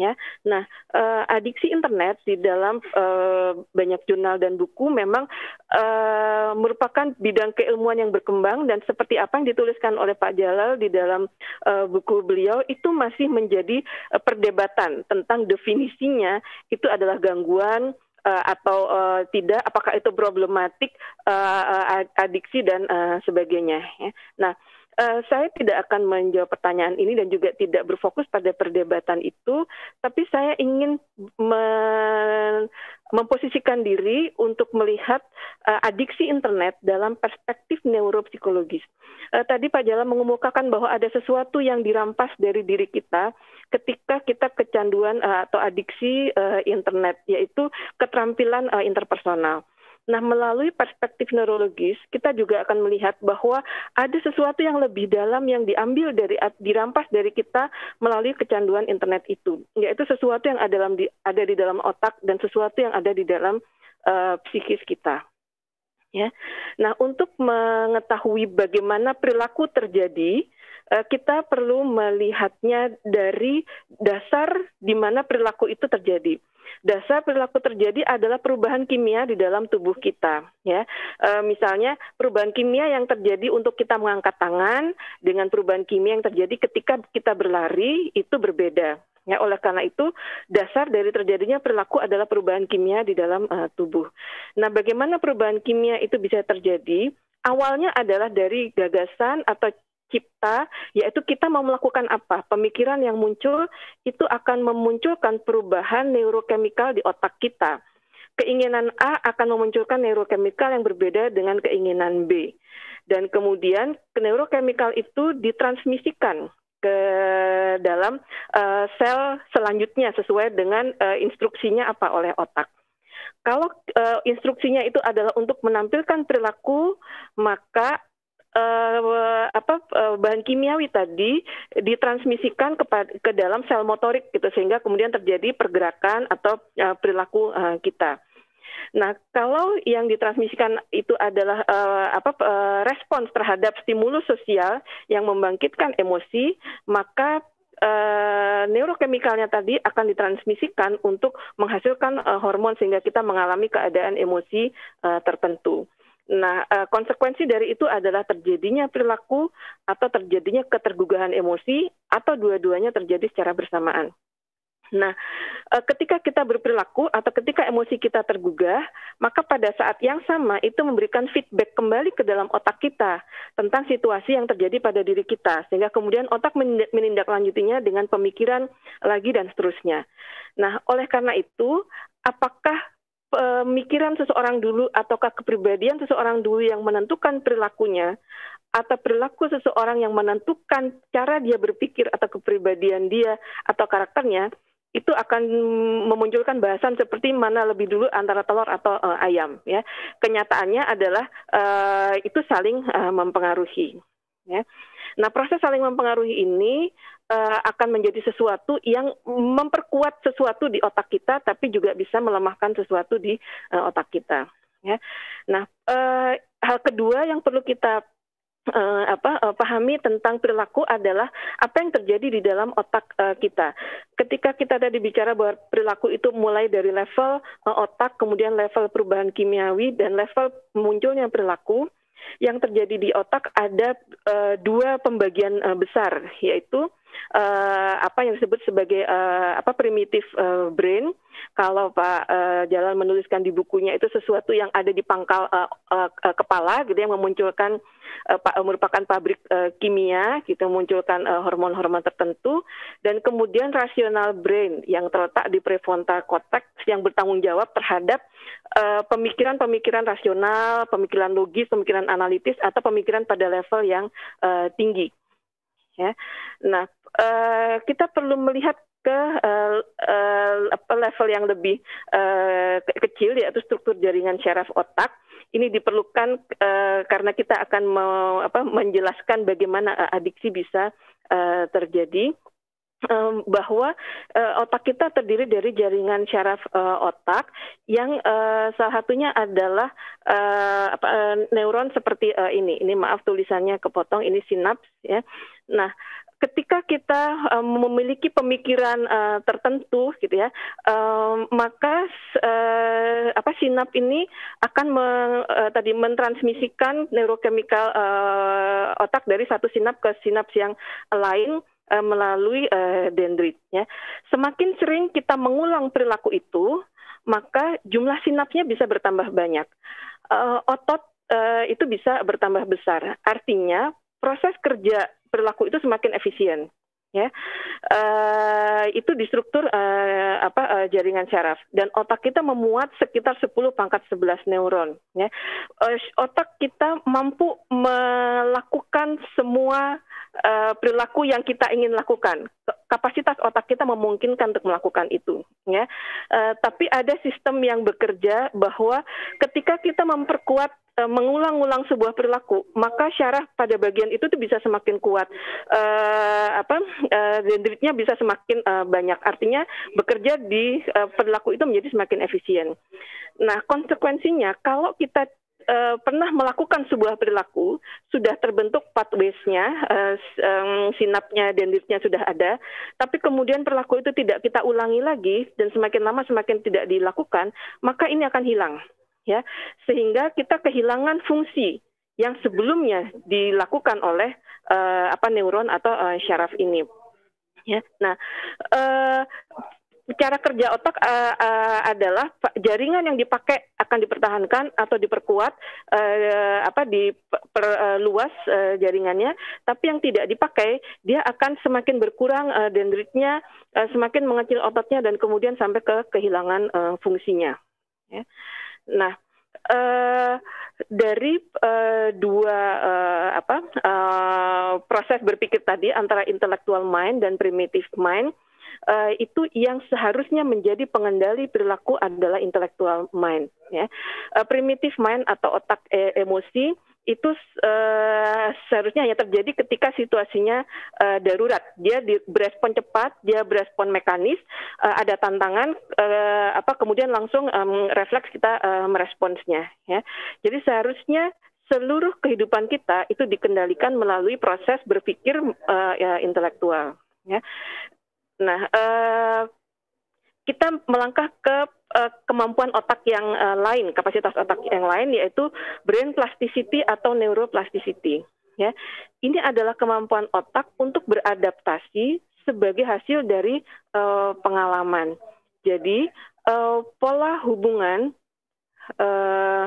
ya. Nah, uh, adiksi internet di dalam uh, banyak jurnal dan buku memang uh, merupakan bidang keilmuan yang berkembang dan seperti apa yang dituliskan oleh Pak Jalal di dalam uh, buku beliau itu masih menjadi uh, perdebatan tentang definisinya itu adalah gangguan uh, atau uh, tidak, apakah itu problematik uh, adiksi dan uh, sebagainya. Ya. Nah, Eh, saya tidak akan menjawab pertanyaan ini dan juga tidak berfokus pada perdebatan itu, tapi saya ingin me memposisikan diri untuk melihat uh, adiksi internet dalam perspektif neuropsikologis. Uh, tadi Pak Jala mengemukakan bahwa ada sesuatu yang dirampas dari diri kita ketika kita kecanduan uh, atau adiksi uh, internet, yaitu keterampilan uh, interpersonal. Nah, melalui perspektif neurologis, kita juga akan melihat bahwa ada sesuatu yang lebih dalam yang diambil dari dirampas dari kita melalui kecanduan internet itu, yaitu sesuatu yang ada dalam di, ada di dalam otak dan sesuatu yang ada di dalam uh, psikis kita. Ya. Nah, untuk mengetahui bagaimana perilaku terjadi, eh, kita perlu melihatnya dari dasar di mana perilaku itu terjadi dasar perilaku terjadi adalah perubahan kimia di dalam tubuh kita ya e, misalnya perubahan kimia yang terjadi untuk kita mengangkat tangan dengan perubahan kimia yang terjadi ketika kita berlari itu berbeda ya oleh karena itu dasar dari terjadinya perilaku adalah perubahan kimia di dalam uh, tubuh nah bagaimana perubahan kimia itu bisa terjadi awalnya adalah dari gagasan atau cipta, yaitu kita mau melakukan apa. Pemikiran yang muncul itu akan memunculkan perubahan neurokemikal di otak kita. Keinginan A akan memunculkan neurokemikal yang berbeda dengan keinginan B. Dan kemudian neurokemikal itu ditransmisikan ke dalam uh, sel selanjutnya sesuai dengan uh, instruksinya apa oleh otak. Kalau uh, instruksinya itu adalah untuk menampilkan perilaku, maka uh, apa uh, bahan kimiawi tadi ditransmisikan ke ke dalam sel motorik gitu sehingga kemudian terjadi pergerakan atau uh, perilaku uh, kita. Nah, kalau yang ditransmisikan itu adalah uh, apa uh, respons terhadap stimulus sosial yang membangkitkan emosi, maka Uh, neurokemikalnya tadi akan ditransmisikan untuk menghasilkan uh, hormon sehingga kita mengalami keadaan emosi uh, tertentu. Nah, eh, konsekuensi dari itu adalah terjadinya perilaku atau terjadinya ketergugahan emosi atau dua-duanya terjadi secara bersamaan. Nah, eh, ketika kita berperilaku atau ketika emosi kita tergugah, maka pada saat yang sama itu memberikan feedback kembali ke dalam otak kita tentang situasi yang terjadi pada diri kita, sehingga kemudian otak menindaklanjutinya dengan pemikiran lagi dan seterusnya. Nah, oleh karena itu, apakah pemikiran seseorang dulu ataukah kepribadian seseorang dulu yang menentukan perilakunya atau perilaku seseorang yang menentukan cara dia berpikir atau kepribadian dia atau karakternya itu akan memunculkan bahasan seperti mana lebih dulu antara telur atau uh, ayam ya kenyataannya adalah uh, itu saling uh, mempengaruhi ya Nah, proses saling mempengaruhi ini uh, akan menjadi sesuatu yang memperkuat sesuatu di otak kita, tapi juga bisa melemahkan sesuatu di uh, otak kita. Ya. Nah, uh, hal kedua yang perlu kita uh, apa uh, pahami tentang perilaku adalah apa yang terjadi di dalam otak uh, kita. Ketika kita tadi bicara bahwa perilaku itu mulai dari level uh, otak, kemudian level perubahan kimiawi dan level munculnya perilaku yang terjadi di otak ada eh, dua pembagian eh, besar yaitu uh, apa yang disebut sebagai uh, apa primitif uh, eh, brain kalau Pak uh, Jalan menuliskan di bukunya itu sesuatu yang ada di pangkal uh, uh, kepala gitu ya, yang memunculkan uh, merupakan pabrik uh, kimia gitu memunculkan hormon hormon-hormon tertentu dan kemudian rasional brain yang terletak di prefrontal cortex yang bertanggung jawab terhadap pemikiran pemikiran-pemikiran rasional, pemikiran logis, pemikiran analitis atau pemikiran pada level yang uh, tinggi. Ya. Nah, uh, kita perlu melihat ke uh, uh, level yang lebih uh, kecil yaitu struktur jaringan syaraf otak ini diperlukan uh, karena kita akan mau, apa, menjelaskan bagaimana uh, adiksi bisa uh, terjadi bahwa uh, otak kita terdiri dari jaringan syaraf uh, otak yang uh, salah satunya adalah uh, apa, uh, neuron seperti uh, ini ini maaf tulisannya kepotong ini sinaps ya Nah, ketika kita um, memiliki pemikiran uh, tertentu gitu ya um, maka uh, apa sinap ini akan meng, uh, tadi mentransmisikan neurochemical uh, otak dari satu sinap ke sinap yang lain uh, melalui uh, dendrit ya semakin sering kita mengulang perilaku itu maka jumlah sinapnya bisa bertambah banyak uh, otot itu bisa bertambah besar artinya proses kerja perilaku itu semakin efisien ya uh, itu di struktur uh, apa uh, jaringan saraf dan otak kita memuat sekitar 10 pangkat 11 neuron ya uh, otak kita mampu melakukan semua uh, perilaku yang kita ingin lakukan kapasitas otak kita memungkinkan untuk melakukan itu ya uh, tapi ada sistem yang bekerja bahwa ketika kita memperkuat eh, mengulang-ulang sebuah perilaku maka syaraf pada bagian itu tuh bisa semakin kuat uh, apa dendritnya bisa semakin banyak artinya bekerja di perilaku itu menjadi semakin efisien nah konsekuensinya kalau kita uh, pernah melakukan sebuah perilaku, sudah terbentuk pathways-nya, uh, um, sinapnya, dendritnya sudah ada, tapi kemudian perilaku itu tidak kita ulangi lagi dan semakin lama semakin tidak dilakukan, maka ini akan hilang, ya. Sehingga kita kehilangan fungsi yang sebelumnya dilakukan oleh uh, apa neuron atau uh, syaraf ini. Ya. Nah, uh, cara kerja otak uh, uh, adalah jaringan yang dipakai akan dipertahankan atau diperkuat uh, apa diperluas uh, uh, jaringannya tapi yang tidak dipakai dia akan semakin berkurang uh, dendritnya uh, semakin mengecil ototnya dan kemudian sampai ke kehilangan uh, fungsinya ya. nah uh, dari uh, dua uh, apa uh, proses berpikir tadi antara intellectual mind dan primitive mind Eh, itu yang seharusnya menjadi pengendali perilaku adalah intelektual mind ya uh, primitif mind atau otak e emosi itu uh, seharusnya hanya terjadi ketika situasinya uh, darurat. Dia di, berespon cepat, dia berespon mekanis, uh, ada tantangan, uh, apa kemudian langsung um, refleks kita uh, meresponsnya. Ya. Jadi seharusnya seluruh kehidupan kita itu dikendalikan melalui proses berpikir uh, ya, intelektual. Ya. Nah, eh, kita melangkah ke eh, kemampuan otak yang eh, lain, kapasitas otak yang lain yaitu brain plasticity atau neuroplasticity. Ya, ini adalah kemampuan otak untuk beradaptasi sebagai hasil dari uh, pengalaman. Jadi uh, pola hubungan uh,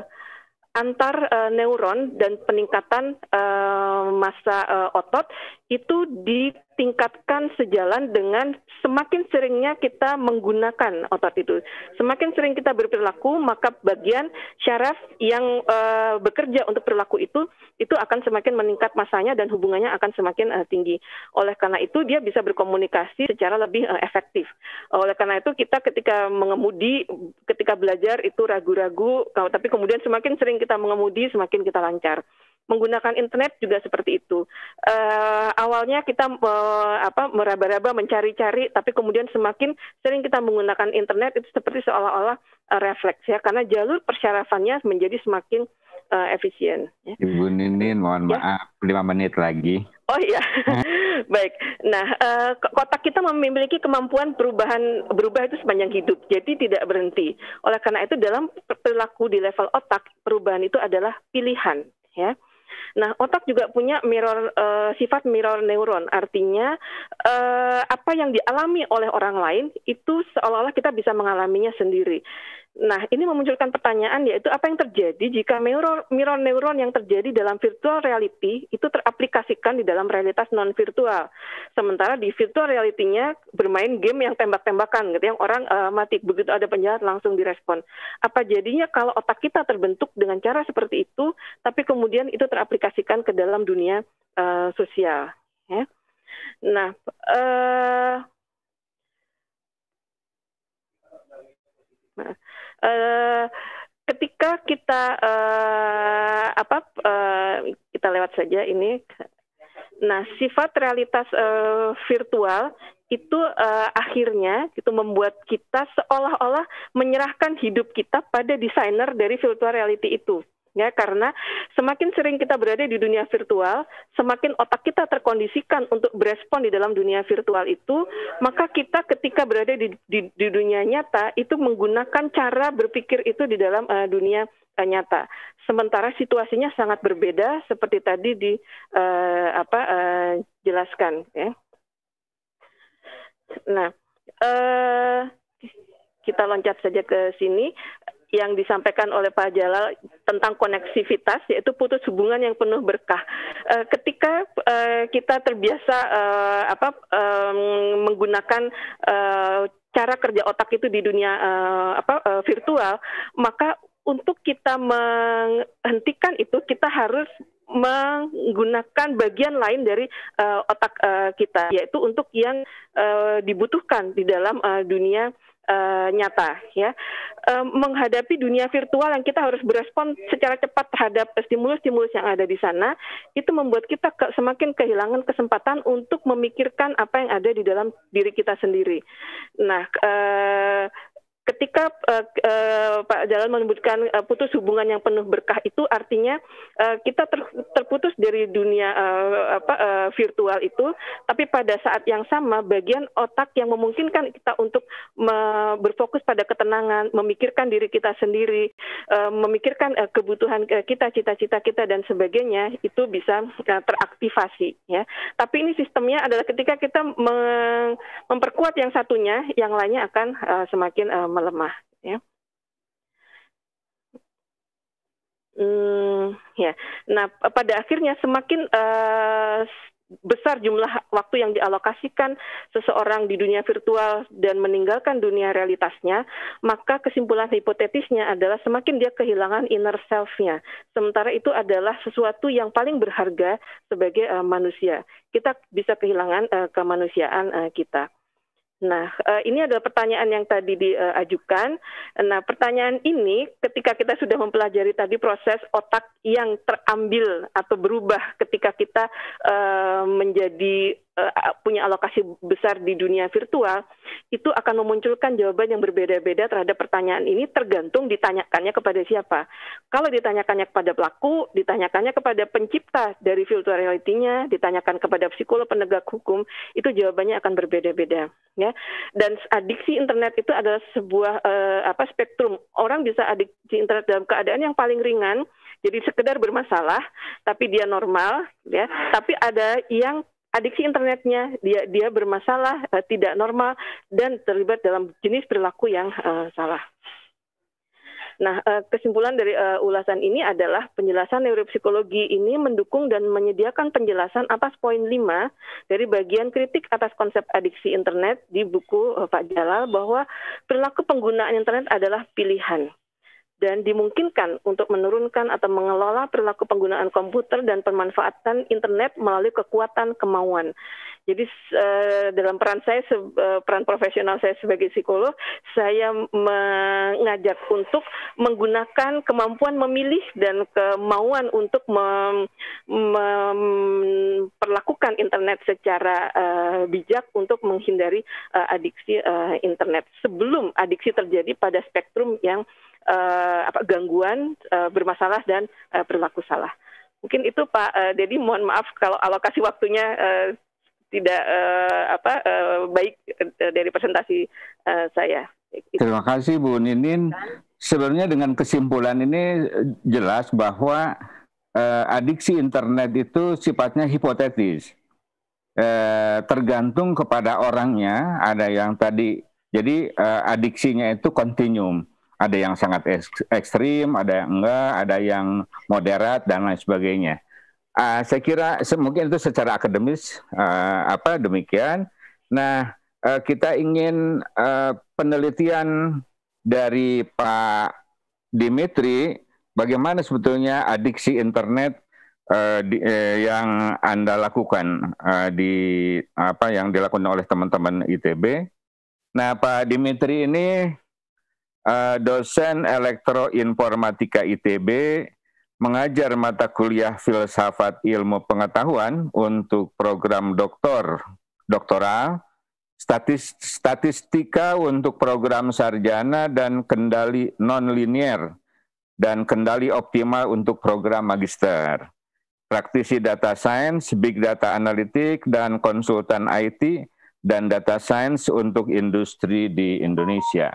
antar uh, neuron dan peningkatan uh, massa uh, otot itu ditingkatkan sejalan dengan semakin seringnya kita menggunakan otot itu. Semakin sering kita berperilaku, maka bagian syaraf yang uh, bekerja untuk perilaku itu itu akan semakin meningkat masanya dan hubungannya akan semakin uh, tinggi. Oleh karena itu dia bisa berkomunikasi secara lebih uh, efektif. Oleh karena itu kita ketika mengemudi, ketika belajar itu ragu-ragu, tapi kemudian semakin sering kita mengemudi, semakin kita lancar menggunakan internet juga seperti itu. Uh, awalnya kita uh, apa meraba-raba mencari-cari, tapi kemudian semakin sering kita menggunakan internet itu seperti seolah-olah uh, refleks ya, karena jalur persyaratannya menjadi semakin uh, efisien. Ya. Ibu Ninin, mohon ya. maaf, lima menit lagi. Oh iya, baik. Nah, uh, kotak kita memiliki kemampuan perubahan berubah itu sepanjang hidup, jadi tidak berhenti. Oleh karena itu, dalam perilaku di level otak, perubahan itu adalah pilihan. Ya. Nah, otak juga punya mirror uh, sifat mirror neuron, artinya uh, apa yang dialami oleh orang lain itu seolah-olah kita bisa mengalaminya sendiri. Nah, ini memunculkan pertanyaan yaitu apa yang terjadi jika mirror-neuron yang terjadi dalam virtual reality itu teraplikasikan di dalam realitas non-virtual. Sementara di virtual reality-nya bermain game yang tembak-tembakan gitu yang orang uh, mati begitu ada penjahat langsung direspon. Apa jadinya kalau otak kita terbentuk dengan cara seperti itu tapi kemudian itu teraplikasikan ke dalam dunia uh, sosial ya. Nah, uh, Nah, Eh, ketika kita uh, apa uh, kita lewat saja ini. Nah, sifat realitas uh, virtual itu uh, akhirnya itu membuat kita seolah-olah menyerahkan hidup kita pada desainer dari virtual reality itu ya karena semakin sering kita berada di dunia virtual, semakin otak kita terkondisikan untuk berespon di dalam dunia virtual itu, maka kita ketika berada di, di, di dunia nyata itu menggunakan cara berpikir itu di dalam uh, dunia uh, nyata. Sementara situasinya sangat berbeda seperti tadi di uh, uh, jelaskan ya. Nah, uh, kita loncat saja ke sini yang disampaikan oleh Pak Jalal tentang koneksivitas yaitu putus hubungan yang penuh berkah. E, ketika e, kita terbiasa e, apa e, menggunakan e, cara kerja otak itu di dunia e, apa e, virtual, maka untuk kita menghentikan itu kita harus menggunakan bagian lain dari uh, otak uh, kita yaitu untuk yang uh, dibutuhkan di dalam uh, dunia uh, nyata ya uh, menghadapi dunia virtual yang kita harus berespon secara cepat terhadap stimulus-stimulus yang ada di sana itu membuat kita ke, semakin kehilangan kesempatan untuk memikirkan apa yang ada di dalam diri kita sendiri. Nah, uh, ketika uh, uh, Pak Jalan menyebutkan uh, putus hubungan yang penuh berkah itu artinya uh, kita ter, terputus dari dunia uh, apa, uh, virtual itu, tapi pada saat yang sama bagian otak yang memungkinkan kita untuk berfokus pada ketenangan, memikirkan diri kita sendiri, uh, memikirkan uh, kebutuhan uh, kita, cita-cita kita dan sebagainya itu bisa uh, teraktivasi ya. Tapi ini sistemnya adalah ketika kita me, memperkuat yang satunya, yang lainnya akan uh, semakin uh, melemah ya Hmm, ya. Nah, pada akhirnya semakin uh, besar jumlah waktu yang dialokasikan seseorang di dunia virtual dan meninggalkan dunia realitasnya, maka kesimpulan hipotetisnya adalah semakin dia kehilangan inner self-nya. Sementara itu adalah sesuatu yang paling berharga sebagai uh, manusia. Kita bisa kehilangan uh, kemanusiaan uh, kita. Nah, eh, ini adalah pertanyaan yang tadi diajukan. Nah, pertanyaan ini ketika kita sudah mempelajari tadi proses otak yang terambil atau berubah ketika kita eh, menjadi Eh, punya alokasi besar di dunia virtual, itu akan memunculkan jawaban yang berbeda-beda terhadap pertanyaan ini tergantung ditanyakannya kepada siapa. Kalau ditanyakannya kepada pelaku, ditanyakannya kepada pencipta dari virtual reality-nya, ditanyakan kepada psikolog penegak hukum, itu jawabannya akan berbeda-beda, ya. Dan adiksi internet itu adalah sebuah uh, apa spektrum. Orang bisa adiksi internet dalam keadaan yang paling ringan, jadi sekedar bermasalah tapi dia normal ya tapi ada yang adiksi internetnya, dia dia bermasalah, uh, tidak normal dan terlibat dalam jenis perilaku yang uh, salah. Nah, eh, kesimpulan dari uh, ulasan ini adalah penjelasan neuropsikologi ini mendukung dan menyediakan penjelasan atas poin 5 dari bagian kritik atas konsep adiksi internet di buku uh, Pak Jalal bahwa perilaku penggunaan internet adalah pilihan dan dimungkinkan untuk menurunkan atau mengelola perilaku penggunaan komputer dan pemanfaatan internet melalui kekuatan kemauan. Jadi eh, dalam peran saya eh, peran profesional saya sebagai psikolog, saya mengajak untuk menggunakan kemampuan memilih dan kemauan untuk memperlakukan internet secara eh, bijak untuk menghindari adiksi internet sebelum adiksi terjadi pada spektrum yang uh, apa gangguan uh, bermasalah dan uh, perilaku salah. Mungkin itu Pak uh, Deddy mohon maaf kalau alokasi waktunya uh, tidak uh, apa uh, baik uh, dari presentasi uh, saya. Terima kasih Bu Ninin. Sebenarnya dengan kesimpulan ini jelas bahwa uh, adiksi internet itu sifatnya hipotetis, E, tergantung kepada orangnya. Ada yang tadi, jadi e, adiksinya itu kontinum ada yang sangat ekstrim, ada yang enggak, ada yang moderat dan lain sebagainya. Uh, saya kira mungkin itu secara akademis uh, apa demikian. Nah, uh, kita ingin uh, penelitian dari Pak Dimitri bagaimana sebetulnya adiksi internet uh, di, uh, yang Anda lakukan uh, di apa yang dilakukan oleh teman-teman ITB. Nah, Pak Dimitri ini uh, dosen elektroinformatika ITB mengajar mata kuliah filsafat ilmu pengetahuan untuk program doktor doktoral, statis, statistika untuk program sarjana dan kendali nonlinier dan kendali optimal untuk program magister. Praktisi data science, big data analitik dan konsultan IT dan data science untuk industri di Indonesia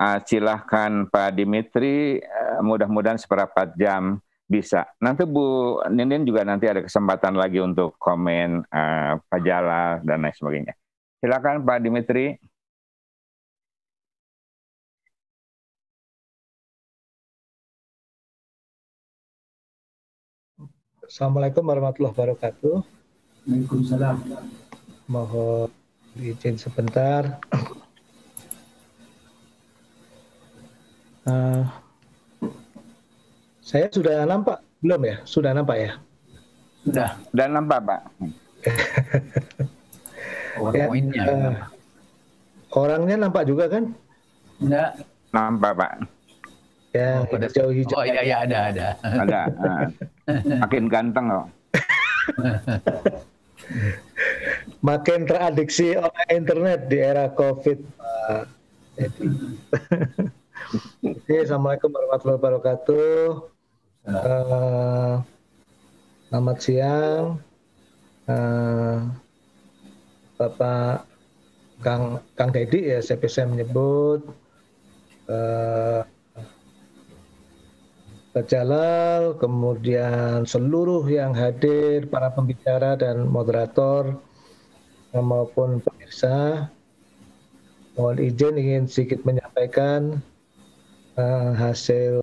uh, silahkan Pak Dimitri uh, mudah-mudahan seperempat jam bisa. Nanti Bu Ninin juga nanti ada kesempatan lagi untuk komen uh, Pak Jala dan lain sebagainya. Silakan Pak Dimitri. Assalamualaikum warahmatullahi wabarakatuh. Waalaikumsalam. Mohon izin sebentar. Eh, saya sudah nampak belum ya? Sudah nampak ya? Sudah. Sudah nampak pak. ya, poinnya. Uh, orangnya nampak juga kan? Enggak. Nampak pak. Ya, oh, ya, jauh hijau. Oh iya iya ada ada. Ada. Uh, makin ganteng loh. makin teradiksi oleh internet di era COVID. Uh, Oke, assalamualaikum warahmatullahi wabarakatuh. Uh, selamat siang, uh, Bapak Kang Kang Dedi ya, saya bisa menyebut uh, kemudian seluruh yang hadir, para pembicara dan moderator maupun pemirsa. Mohon izin ingin sedikit menyampaikan uh, hasil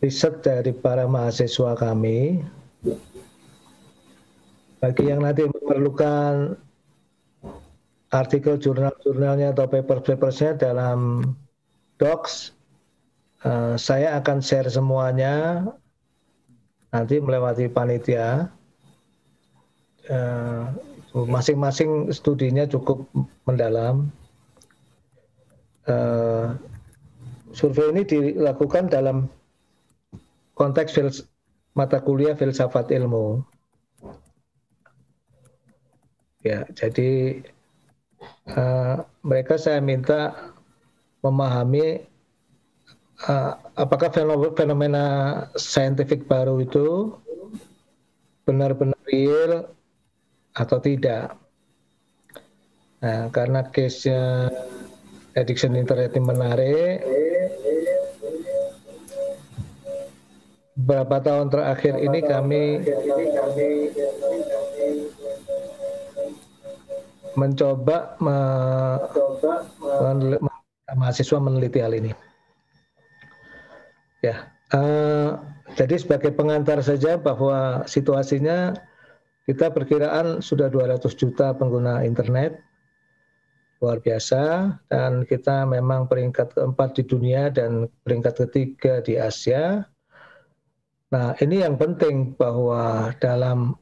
riset dari para mahasiswa kami. Bagi yang nanti memerlukan artikel jurnal-jurnalnya atau paper-papersnya dalam docs, uh, saya akan share semuanya nanti melewati panitia. Uh, masing-masing studinya cukup mendalam. Eh, survei ini dilakukan dalam konteks fils, mata kuliah filsafat ilmu. Ya, jadi uh, mereka saya minta memahami uh, apakah fenomena, fenomena saintifik baru itu benar-benar real atau tidak. Nah, karena case-nya addiction internet ini menarik. Berapa tahun terakhir ini kami, mencoba, me, mahasiswa meneliti hal ini. Ya, uh, jadi sebagai pengantar saja bahwa situasinya kita perkiraan sudah 200 juta pengguna internet luar biasa dan kita memang peringkat keempat di dunia dan peringkat ketiga di Asia. Nah, ini yang penting bahwa dalam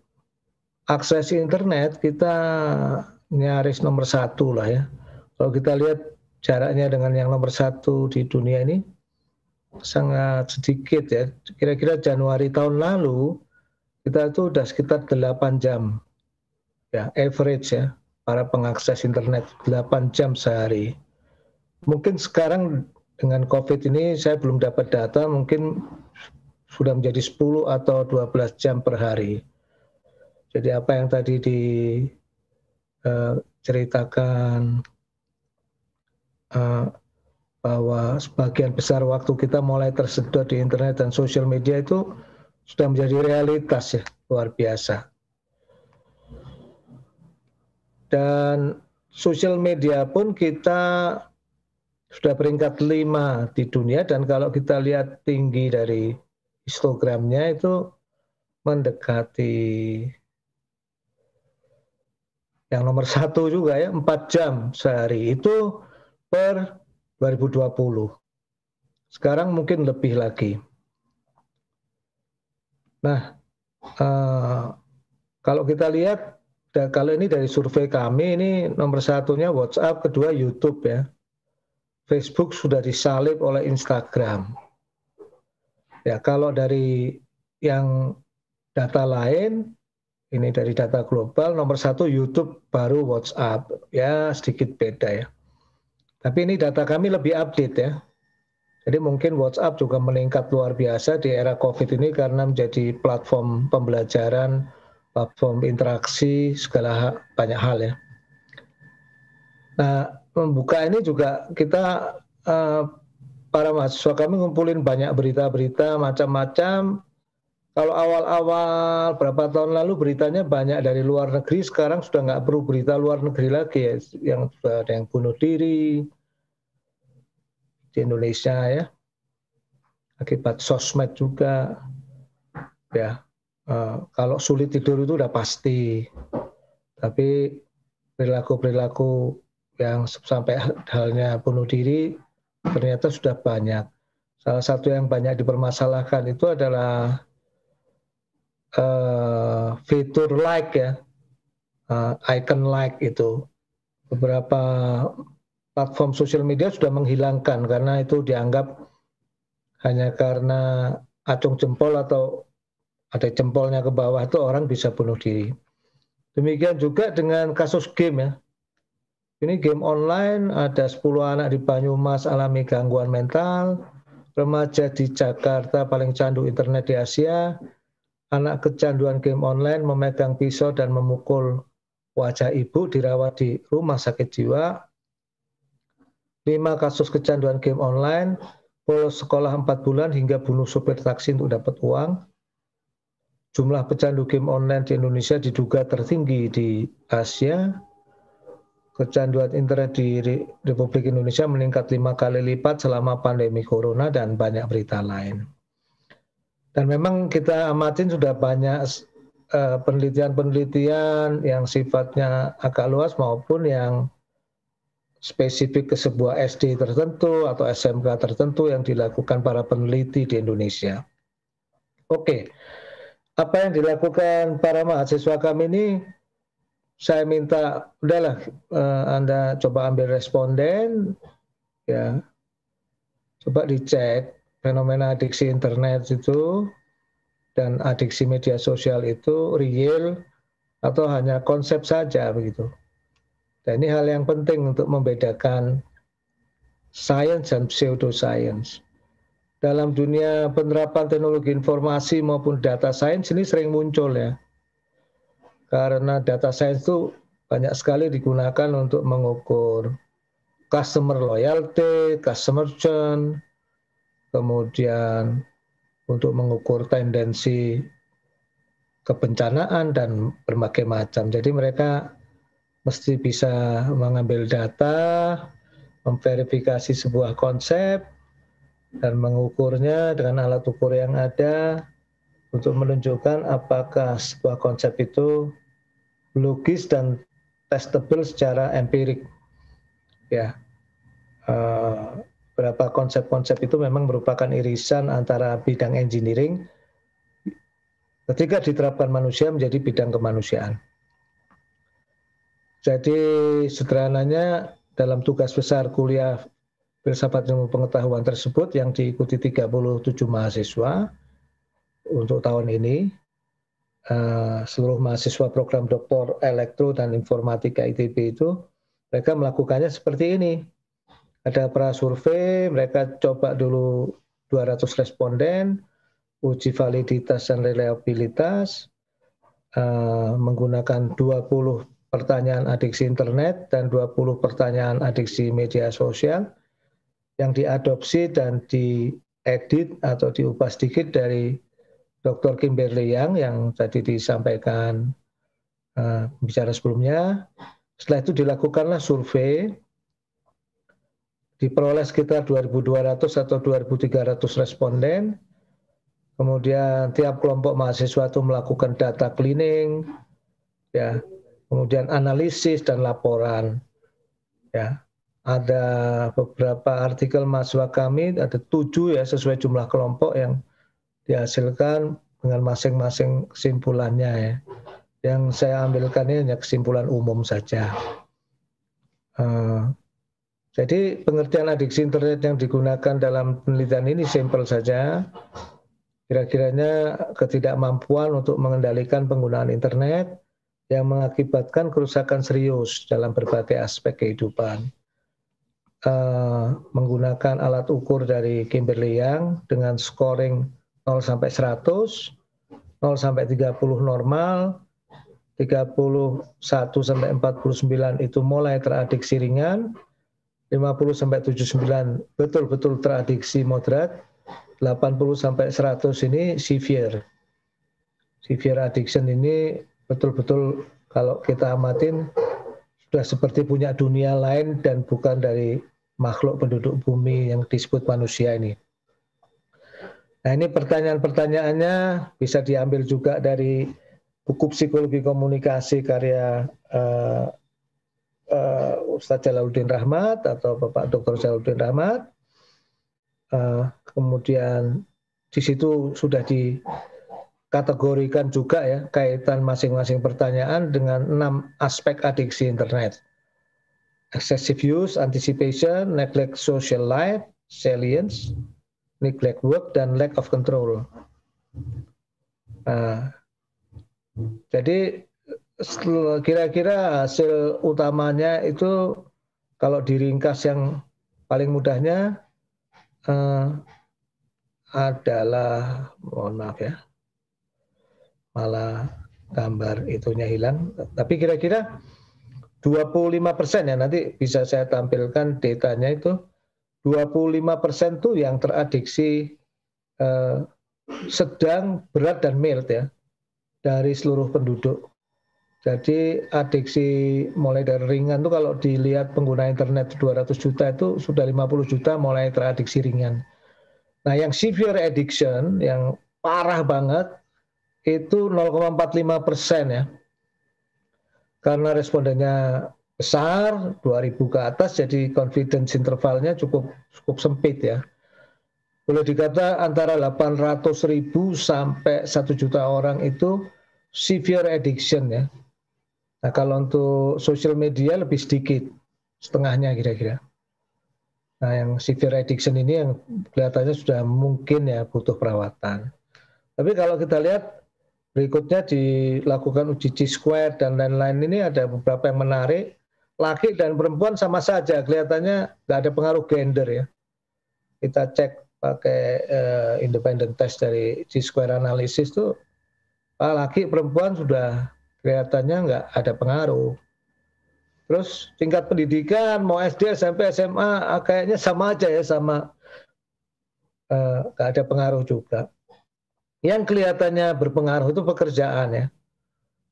akses internet kita nyaris nomor satu lah ya. Kalau kita lihat jaraknya dengan yang nomor satu di dunia ini sangat sedikit ya. Kira-kira Januari tahun lalu kita itu sudah sekitar 8 jam ya average ya para pengakses internet 8 jam sehari. Mungkin sekarang dengan COVID ini saya belum dapat data, mungkin sudah menjadi 10 atau 12 jam per hari. Jadi apa yang tadi diceritakan eh, uh, eh, bahwa sebagian besar waktu kita mulai tersedot di internet dan sosial media itu sudah menjadi realitas ya luar biasa dan sosial media pun kita sudah peringkat lima di dunia dan kalau kita lihat tinggi dari histogramnya itu mendekati yang nomor satu juga ya empat jam sehari itu per 2020 sekarang mungkin lebih lagi nah uh, kalau kita lihat dan kalau ini dari survei kami ini nomor satunya WhatsApp, kedua YouTube ya. Facebook sudah disalib oleh Instagram. Ya kalau dari yang data lain, ini dari data global nomor satu YouTube baru WhatsApp ya sedikit beda ya. Tapi ini data kami lebih update ya. Jadi mungkin WhatsApp juga meningkat luar biasa di era COVID ini karena menjadi platform pembelajaran platform interaksi segala banyak hal ya. Nah membuka ini juga kita uh, para mahasiswa kami ngumpulin banyak berita-berita macam-macam. Kalau awal-awal berapa tahun lalu beritanya banyak dari luar negeri, sekarang sudah nggak perlu berita luar negeri lagi ya, yang ada yang bunuh diri di Indonesia ya, akibat sosmed juga ya. Eh, kalau sulit tidur itu udah pasti tapi perilaku-perilaku yang sampai halnya bunuh diri ternyata sudah banyak. Salah satu yang banyak dipermasalahkan itu adalah uh, fitur like ya, uh, icon like itu. Beberapa platform sosial media sudah menghilangkan karena itu dianggap hanya karena acung jempol atau ada jempolnya ke bawah itu orang bisa bunuh diri. Demikian juga dengan kasus game ya. Ini game online, ada 10 anak di Banyumas alami gangguan mental, remaja di Jakarta paling candu internet di Asia, anak kecanduan game online memegang pisau dan memukul wajah ibu dirawat di rumah sakit jiwa, Lima kasus kecanduan game online, bolos sekolah 4 bulan hingga bunuh sopir taksi untuk dapat uang, Jumlah pecandu game online di Indonesia diduga tertinggi di Asia. Kecanduan internet di Republik Indonesia meningkat lima kali lipat selama pandemi corona dan banyak berita lain. Dan memang kita amatin sudah banyak penelitian eh, penelitian-penelitian yang sifatnya agak luas maupun yang spesifik ke sebuah SD tertentu atau SMK tertentu yang dilakukan para peneliti di Indonesia. Oke, apa yang dilakukan para mahasiswa kami ini saya minta udahlah uh, Anda coba ambil responden ya coba dicek fenomena adiksi internet itu dan adiksi media sosial itu real atau hanya konsep saja begitu. Dan ini hal yang penting untuk membedakan science dan pseudoscience dalam dunia penerapan teknologi informasi maupun data science ini sering muncul ya. Karena data science itu banyak sekali digunakan untuk mengukur customer loyalty, customer churn, kemudian untuk mengukur tendensi kebencanaan dan berbagai macam. Jadi mereka mesti bisa mengambil data, memverifikasi sebuah konsep, dan mengukurnya dengan alat ukur yang ada untuk menunjukkan apakah sebuah konsep itu logis dan testable secara empirik. Ya, uh, berapa konsep-konsep itu memang merupakan irisan antara bidang engineering ketika diterapkan manusia menjadi bidang kemanusiaan. Jadi sederhananya dalam tugas besar kuliah filsafat ilmu pengetahuan tersebut yang diikuti 37 mahasiswa untuk tahun ini. Uh, seluruh mahasiswa program doktor elektro dan informatika ITB itu mereka melakukannya seperti ini. Ada prasurvei mereka coba dulu 200 responden, uji validitas dan reliabilitas, uh, menggunakan 20 pertanyaan adiksi internet dan 20 pertanyaan adiksi media sosial yang diadopsi dan diedit atau diubah sedikit dari Dr. Kimberly Yang yang tadi disampaikan uh, eh, bicara sebelumnya. Setelah itu dilakukanlah survei, diperoleh sekitar 2.200 atau 2.300 responden, kemudian tiap kelompok mahasiswa itu melakukan data cleaning, ya, kemudian analisis dan laporan, ya ada beberapa artikel mahasiswa kami, ada tujuh ya sesuai jumlah kelompok yang dihasilkan dengan masing-masing kesimpulannya ya. Yang saya ambilkan ini hanya kesimpulan umum saja. Uh, jadi pengertian adiksi internet yang digunakan dalam penelitian ini simpel saja. Kira-kiranya ketidakmampuan untuk mengendalikan penggunaan internet yang mengakibatkan kerusakan serius dalam berbagai aspek kehidupan uh, menggunakan alat ukur dari Kimberly Yang dengan scoring 0 sampai 100, 0 sampai 30 normal, 31 sampai 49 itu mulai teradiksi ringan, 50 sampai 79 betul-betul teradiksi moderat, 80 sampai 100 ini severe. Severe addiction ini betul-betul kalau kita amatin sudah seperti punya dunia lain dan bukan dari makhluk penduduk bumi yang disebut manusia ini. Nah ini pertanyaan-pertanyaannya bisa diambil juga dari buku psikologi komunikasi karya uh, uh, Ustadz Jalaluddin Rahmat atau Bapak Dr. Jalaluddin Rahmat. Uh, kemudian di situ sudah di kategorikan juga ya kaitan masing-masing pertanyaan dengan enam aspek adiksi internet. Excessive use, anticipation, neglect social life, salience, neglect work, dan lack of control. Nah, jadi kira-kira hasil utamanya itu kalau diringkas yang paling mudahnya eh, adalah mohon maaf ya malah gambar itunya hilang. Tapi kira-kira 25 persen ya nanti bisa saya tampilkan datanya itu 25 persen tuh yang teradiksi eh, sedang, berat dan mild ya dari seluruh penduduk. Jadi adiksi mulai dari ringan tuh kalau dilihat pengguna internet 200 juta itu sudah 50 juta mulai teradiksi ringan. Nah yang severe addiction yang parah banget itu 0,45 persen ya. Karena respondennya besar, 2000 ke atas, jadi confidence intervalnya cukup cukup sempit ya. Boleh dikata antara 800 ribu sampai 1 juta orang itu severe addiction ya. Nah kalau untuk social media lebih sedikit, setengahnya kira-kira. Nah yang severe addiction ini yang kelihatannya sudah mungkin ya butuh perawatan. Tapi kalau kita lihat Berikutnya dilakukan uji G-square dan lain-lain ini ada beberapa yang menarik. Laki dan perempuan sama saja, kelihatannya nggak ada pengaruh gender ya. Kita cek pakai uh, independent test dari G-square analysis tuh, ah, laki perempuan sudah kelihatannya nggak ada pengaruh. Terus tingkat pendidikan, mau SD, SMP, SMA, ah, kayaknya sama aja ya sama eh, nggak uh, ada pengaruh juga yang kelihatannya berpengaruh itu pekerjaan ya.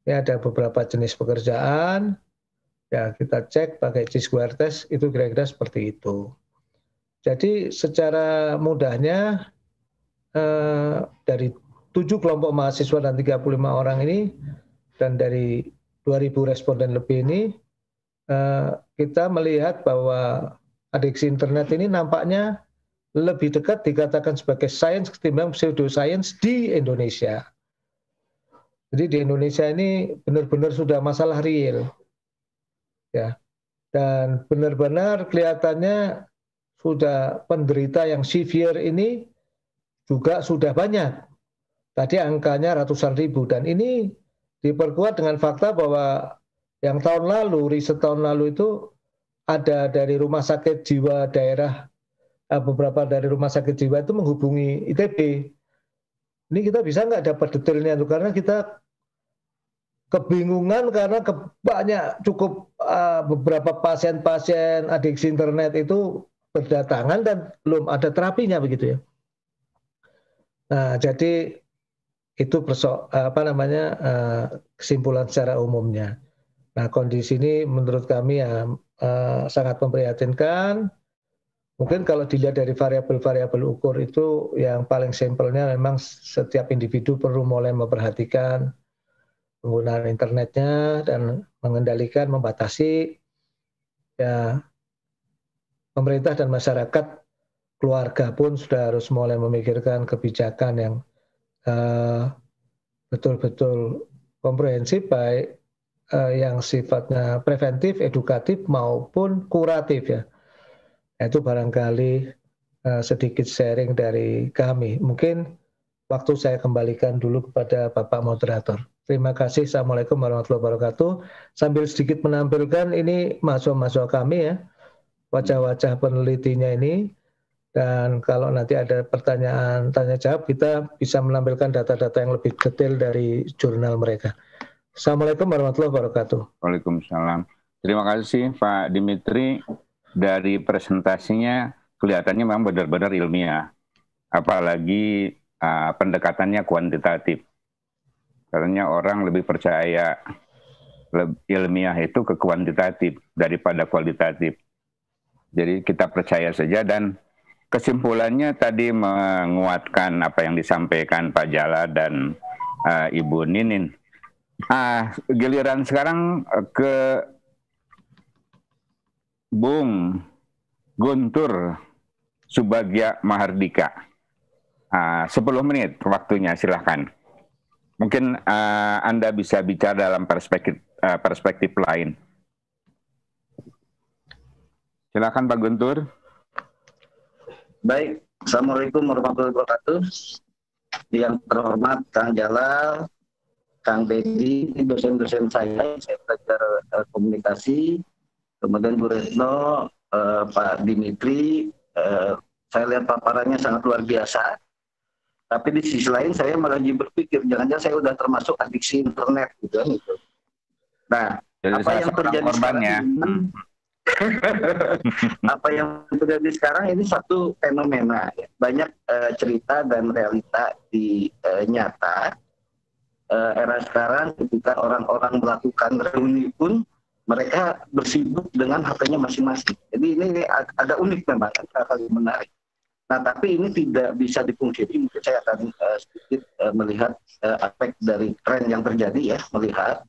Ini ada beberapa jenis pekerjaan, ya kita cek pakai C square test itu kira-kira seperti itu. Jadi secara mudahnya eh, dari tujuh kelompok mahasiswa dan 35 orang ini dan dari 2000 responden lebih ini eh, kita melihat bahwa adiksi internet ini nampaknya lebih dekat dikatakan sebagai sains ketimbang pseudoscience di Indonesia. Jadi di Indonesia ini benar-benar sudah masalah real. Ya. Dan benar-benar kelihatannya sudah penderita yang severe ini juga sudah banyak. Tadi angkanya ratusan ribu dan ini diperkuat dengan fakta bahwa yang tahun lalu, riset tahun lalu itu ada dari rumah sakit jiwa daerah Eh, beberapa dari rumah sakit jiwa itu menghubungi ITB. Ini kita bisa nggak dapat detailnya itu karena kita kebingungan karena ke, banyak cukup uh, beberapa pasien-pasien adiksi internet itu berdatangan dan belum ada terapinya begitu ya. Nah, jadi itu perso apa namanya uh, kesimpulan secara umumnya. Nah, kondisi ini menurut kami ya uh, sangat memprihatinkan Mungkin kalau dilihat dari variabel-variabel ukur itu yang paling simpelnya memang setiap individu perlu mulai memperhatikan penggunaan internetnya dan mengendalikan, membatasi ya pemerintah dan masyarakat keluarga pun sudah harus mulai memikirkan kebijakan yang betul eh, betul-betul komprehensif baik uh, yang sifatnya preventif, edukatif maupun kuratif ya itu barangkali eh, sedikit sharing dari kami. Mungkin waktu saya kembalikan dulu kepada Bapak Moderator. Terima kasih. Assalamualaikum warahmatullahi wabarakatuh. Sambil sedikit menampilkan ini mahasiswa-mahasiswa kami ya, wajah-wajah penelitinya ini. Dan kalau nanti ada pertanyaan tanya jawab, kita bisa menampilkan data-data yang lebih detail dari jurnal mereka. Assalamualaikum warahmatullahi wabarakatuh. Waalaikumsalam. Terima kasih Pak Dimitri dari presentasinya kelihatannya memang benar-benar ilmiah, apalagi uh, pendekatannya kuantitatif. Karena orang lebih percaya ilmiah itu ke kuantitatif daripada kualitatif. Jadi kita percaya saja dan kesimpulannya tadi menguatkan apa yang disampaikan Pak Jala dan uh, Ibu Ninin. Ah, giliran sekarang eh, ke Bung Guntur Subagya Mahardika. Uh, menit waktunya silahkan. Mungkin uh, Anda bisa bicara dalam perspektif uh, perspektif lain. Silakan Pak Guntur. Baik, Assalamualaikum warahmatullahi wabarakatuh. Yang terhormat Kang Jalal, Kang Deddy, dosen-dosen saya, saya belajar eh, komunikasi, Kemudian Bu Retno, eh, Pak Dimitri, eh, saya lihat paparannya sangat luar biasa. Tapi di sisi lain saya malah jadi berpikir, jangan-jangan saya sudah termasuk adiksi internet gitu. Kan, gitu. Nah, jadi apa yang terjadi sekarang ya. ini, hmm. apa yang terjadi sekarang ini satu fenomena. Banyak eh, cerita dan realita di eh, nyata. Eh, era sekarang ketika orang-orang melakukan reuni pun mereka bersibuk dengan HP-nya masing-masing. Jadi ini, ada unik memang, kali menarik. Nah, tapi ini tidak bisa dipungkiri. Mungkin saya akan uh, sedikit uh, melihat uh, aspek dari tren yang terjadi ya, melihat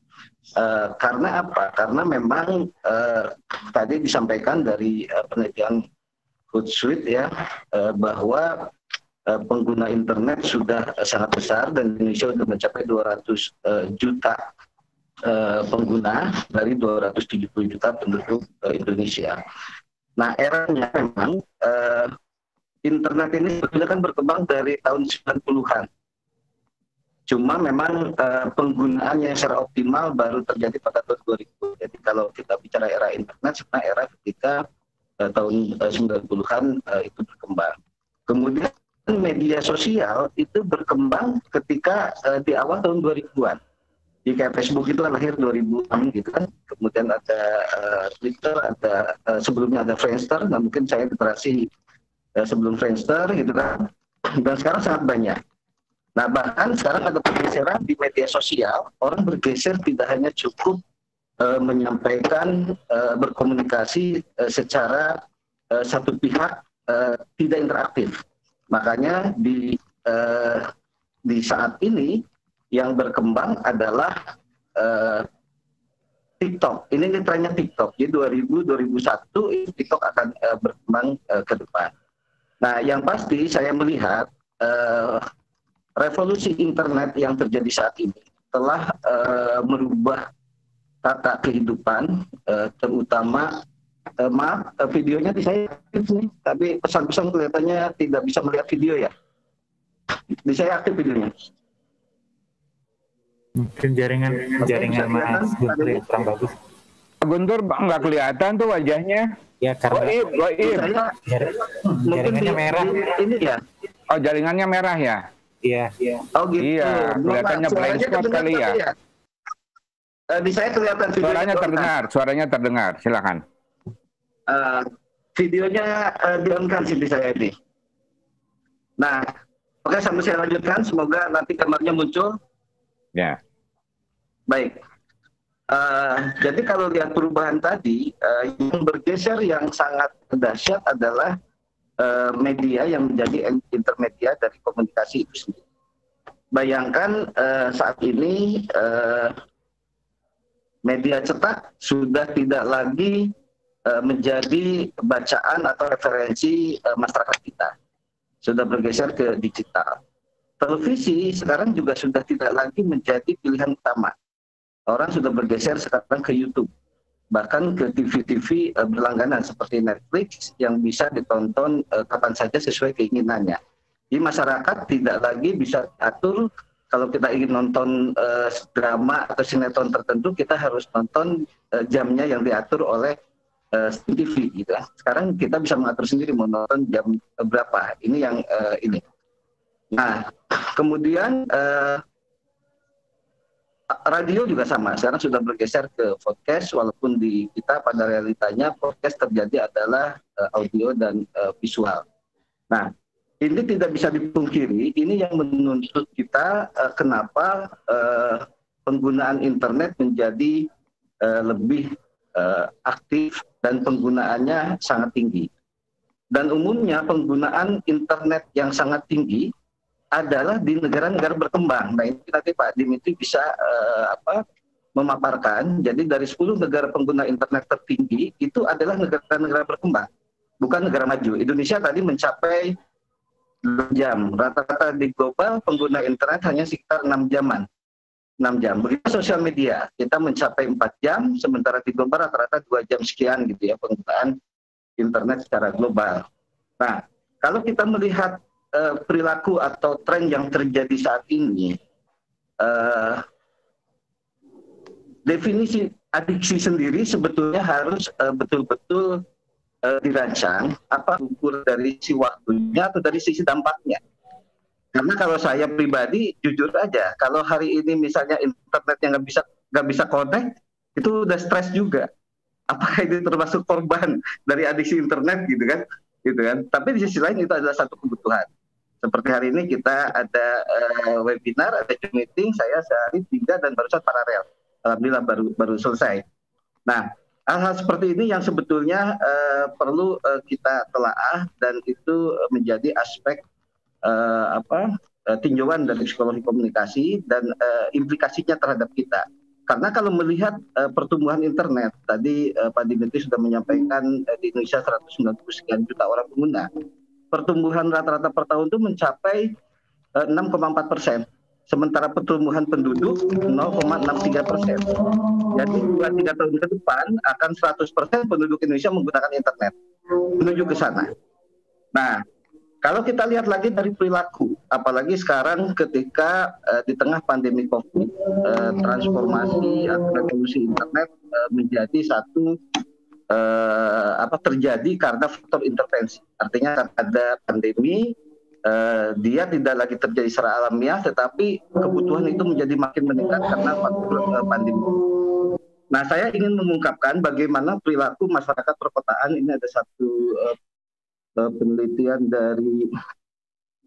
uh, karena apa? Karena memang uh, tadi disampaikan dari uh, penelitian Hootsuite ya uh, bahwa uh, pengguna internet sudah sangat besar dan Indonesia sudah mencapai 200 uh, juta Eh, pengguna dari 270 juta penduduk eh, Indonesia. Nah, eranya memang uh, internet ini sebenarnya kan berkembang dari tahun 90-an. Cuma memang uh, penggunaan yang secara optimal baru terjadi pada tahun 2000. Jadi kalau kita bicara era internet, sebenarnya era ketika uh, tahun 90-an uh, itu berkembang. Kemudian media sosial itu berkembang ketika uh, di awal tahun 2000-an di kayak Facebook itu lahir 2006 gitu kan kemudian ada uh, Twitter ada uh, sebelumnya ada Friendster nah mungkin saya literasi uh, sebelum Friendster gitu kan dan sekarang sangat banyak nah bahkan sekarang ada pergeseran di media sosial orang bergeser tidak hanya cukup uh, menyampaikan uh, berkomunikasi uh, secara uh, satu pihak uh, tidak interaktif makanya di uh, di saat ini yang berkembang adalah uh, TikTok. Ini, trennya TikTok. Jadi 2000 2001 TikTok akan uh, berkembang uh, ke depan. Nah, yang pasti saya melihat uh, revolusi internet yang terjadi saat ini telah uh, merubah tata kehidupan uh, terutama uh, maaf uh, videonya di saya aktif nih, tapi pesan-pesan kelihatannya tidak bisa melihat video ya. Di saya aktif videonya. Mungkin jaringan jaringan Mas Guntur yang kurang bagus. Guntur nggak kelihatan tuh wajahnya. Ya karena oh goib, oh Jar jaringannya merah. Ini ya. Oh jaringannya merah ya. Iya. Iya. Oh gitu. Iya. Kelihatannya blind spot kali ya. ya? Uh, di saya kelihatan suaranya terdengar, suaranya terdengar. Silakan. Uh, videonya uh, eh, dionkan sih di saya ini. Nah, oke sampai saya lanjutkan. Semoga nanti kamarnya muncul. Ya. Baik. Uh, jadi kalau lihat perubahan tadi, uh, yang bergeser yang sangat dahsyat adalah uh, media yang menjadi intermedia dari komunikasi itu sendiri. Bayangkan uh, saat ini uh, media cetak sudah tidak lagi uh, menjadi bacaan atau referensi uh, masyarakat kita, sudah bergeser ke digital. Televisi sekarang juga sudah tidak lagi menjadi pilihan utama orang sudah bergeser sekarang ke YouTube bahkan ke TV-TV eh, berlangganan seperti Netflix yang bisa ditonton eh, kapan saja sesuai keinginannya. Jadi masyarakat tidak lagi bisa atur kalau kita ingin nonton eh, drama atau sinetron tertentu kita harus nonton jamnya yang diatur oleh uh, TV gitu. Kan. Sekarang kita bisa mengatur sendiri mau nonton jam berapa. Ini yang ini. Nah, kemudian radio juga sama. Sekarang sudah bergeser ke podcast, walaupun di kita pada realitanya podcast terjadi adalah uh, audio dan uh, visual. Nah, ini tidak bisa dipungkiri. Ini yang menuntut kita uh, kenapa uh, penggunaan internet menjadi uh, lebih uh, aktif dan penggunaannya sangat tinggi. Dan umumnya penggunaan internet yang sangat tinggi adalah di negara-negara berkembang. Nah ini nanti Pak Dimitri bisa uh, apa memaparkan. Jadi dari 10 negara pengguna internet tertinggi itu adalah negara-negara berkembang, bukan negara maju. Indonesia tadi mencapai 6 jam. Rata-rata di global pengguna internet hanya sekitar 6 jaman. 6 jam. Begitu sosial media, kita mencapai 4 jam, sementara di global rata-rata 2 jam sekian gitu ya penggunaan internet secara global. Nah, kalau kita melihat uh, perilaku atau tren yang terjadi saat ini, uh, definisi adiksi sendiri sebetulnya harus eh, betul-betul uh, uh, dirancang apa ukur dari si waktunya atau dari sisi dampaknya. Karena kalau saya pribadi jujur aja, kalau hari ini misalnya internetnya nggak bisa nggak bisa connect, itu udah stres juga. Apakah itu termasuk korban dari adiksi internet gitu kan? Gitu kan? Tapi di sisi lain itu adalah satu kebutuhan. Seperti hari ini kita ada uh, webinar, ada Zoom meeting, saya sehari tiga dan baru barusan paralel. Alhamdulillah baru baru selesai. Nah, hal-hal seperti ini yang sebetulnya uh, perlu uh, kita telaah dan itu menjadi aspek uh, apa uh, tinjauan dari psikologi komunikasi dan uh, implikasinya terhadap kita. Karena kalau melihat uh, pertumbuhan internet, tadi uh, Pak Dimitri sudah menyampaikan uh, di Indonesia 190 sekian juta orang pengguna pertumbuhan rata-rata per tahun itu mencapai 6,4 eh, persen. Sementara pertumbuhan penduduk 0,63 persen. Jadi dua tiga tahun ke depan akan 100 persen penduduk Indonesia menggunakan internet menuju ke sana. Nah, kalau kita lihat lagi dari perilaku, apalagi sekarang ketika uh, di tengah pandemi COVID, uh, transformasi atau revolusi internet uh, menjadi satu uh, apa terjadi karena faktor intervensi. Artinya kan ada pandemi uh, dia tidak lagi terjadi secara alamiah tetapi kebutuhan itu menjadi makin meningkat karena faktor uh, pandemi. Nah, saya ingin mengungkapkan bagaimana perilaku masyarakat perkotaan ini ada satu uh, penelitian dari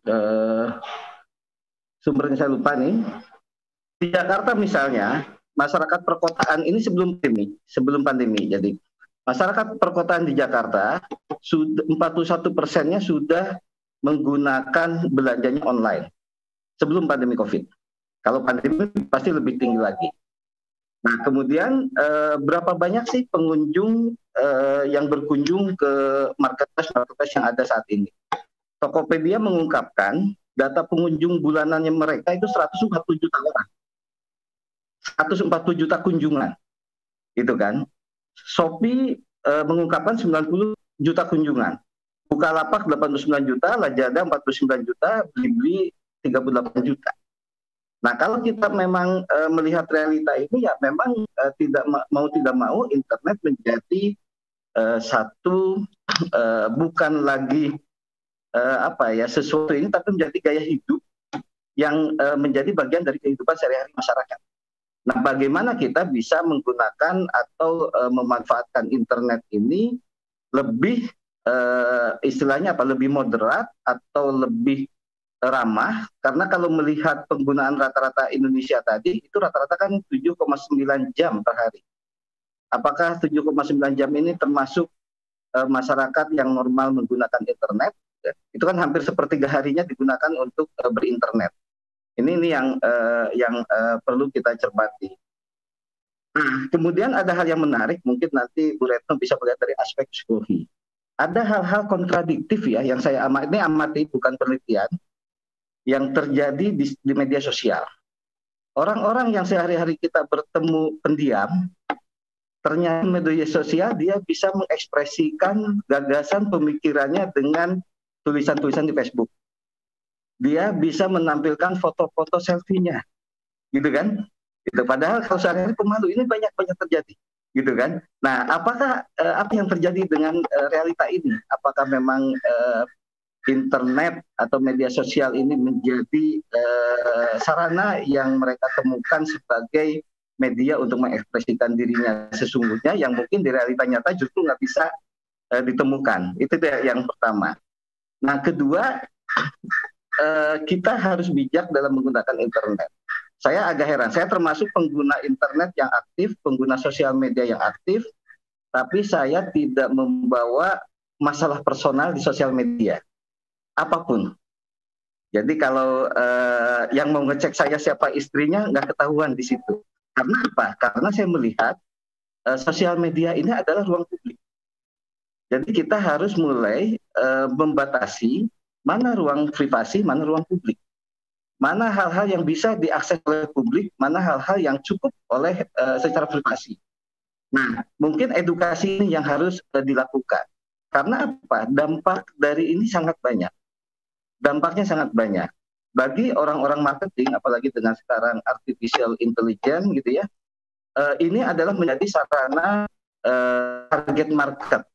uh, sumbernya saya lupa nih. Di Jakarta misalnya, masyarakat perkotaan ini sebelum pandemi, sebelum pandemi. Jadi Masyarakat perkotaan di Jakarta, 41 persennya sudah menggunakan belanjanya online sebelum pandemi COVID. Kalau pandemi pasti lebih tinggi lagi. Nah, kemudian eh, berapa banyak sih pengunjung eh, yang berkunjung ke marketplace-marketplace yang ada saat ini? Tokopedia mengungkapkan data pengunjung bulanannya mereka itu 140 juta orang. 140 juta kunjungan. Gitu kan. Shopee uh, mengungkapkan 90 juta kunjungan. buka Bukalapak 89 juta, Lazada 49 juta, Blibli 38 juta. Nah, kalau kita memang e, melihat realita ini ya memang e, tidak ma mau tidak mau internet menjadi e, satu e, bukan lagi e, apa ya sesuatu ini tapi menjadi gaya hidup yang e, menjadi bagian dari kehidupan sehari-hari masyarakat. Nah, bagaimana kita bisa menggunakan atau e, memanfaatkan internet ini lebih e, istilahnya apa? Lebih moderat atau lebih ramah? Karena kalau melihat penggunaan rata-rata Indonesia tadi itu rata-rata kan 7,9 jam per hari. Apakah 7,9 jam ini termasuk e, masyarakat yang normal menggunakan internet? Itu kan hampir sepertiga harinya digunakan untuk e, berinternet. Ini ini yang uh, yang uh, perlu kita cermati. Nah, kemudian ada hal yang menarik, mungkin nanti Bu Retno bisa melihat dari aspek psikologi. Ada hal-hal kontradiktif ya yang saya amati, ini amati bukan penelitian, yang terjadi di, di media sosial. Orang-orang yang sehari-hari kita bertemu pendiam, ternyata media sosial dia bisa mengekspresikan gagasan pemikirannya dengan tulisan-tulisan di Facebook dia bisa menampilkan foto-foto selfie-nya, gitu kan? Itu padahal kalau sehari-hari pemalu ini banyak banyak terjadi, gitu kan? Nah, apakah eh, apa yang terjadi dengan eh, realita ini? Apakah memang eh, internet atau media sosial ini menjadi eh, sarana yang mereka temukan sebagai media untuk mengekspresikan dirinya sesungguhnya yang mungkin di realita nyata justru nggak bisa eh, ditemukan. Itu yang pertama. Nah, kedua Eh, kita harus bijak dalam menggunakan internet. Saya agak heran. Saya termasuk pengguna internet yang aktif, pengguna sosial media yang aktif, tapi saya tidak membawa masalah personal di sosial media apapun. Jadi kalau uh, yang mau ngecek saya siapa istrinya nggak ketahuan di situ. Karena apa? Karena saya melihat uh, sosial media ini adalah ruang publik. Jadi kita harus mulai uh, membatasi mana ruang privasi, mana ruang publik. Mana hal-hal yang bisa diakses oleh publik, mana hal-hal yang cukup oleh uh, secara privasi. Nah, mungkin edukasi ini yang harus uh, dilakukan. Karena apa? Dampak dari ini sangat banyak. Dampaknya sangat banyak. Bagi orang-orang marketing, apalagi dengan sekarang artificial intelligence gitu ya, uh, ini adalah menjadi sarana uh, target market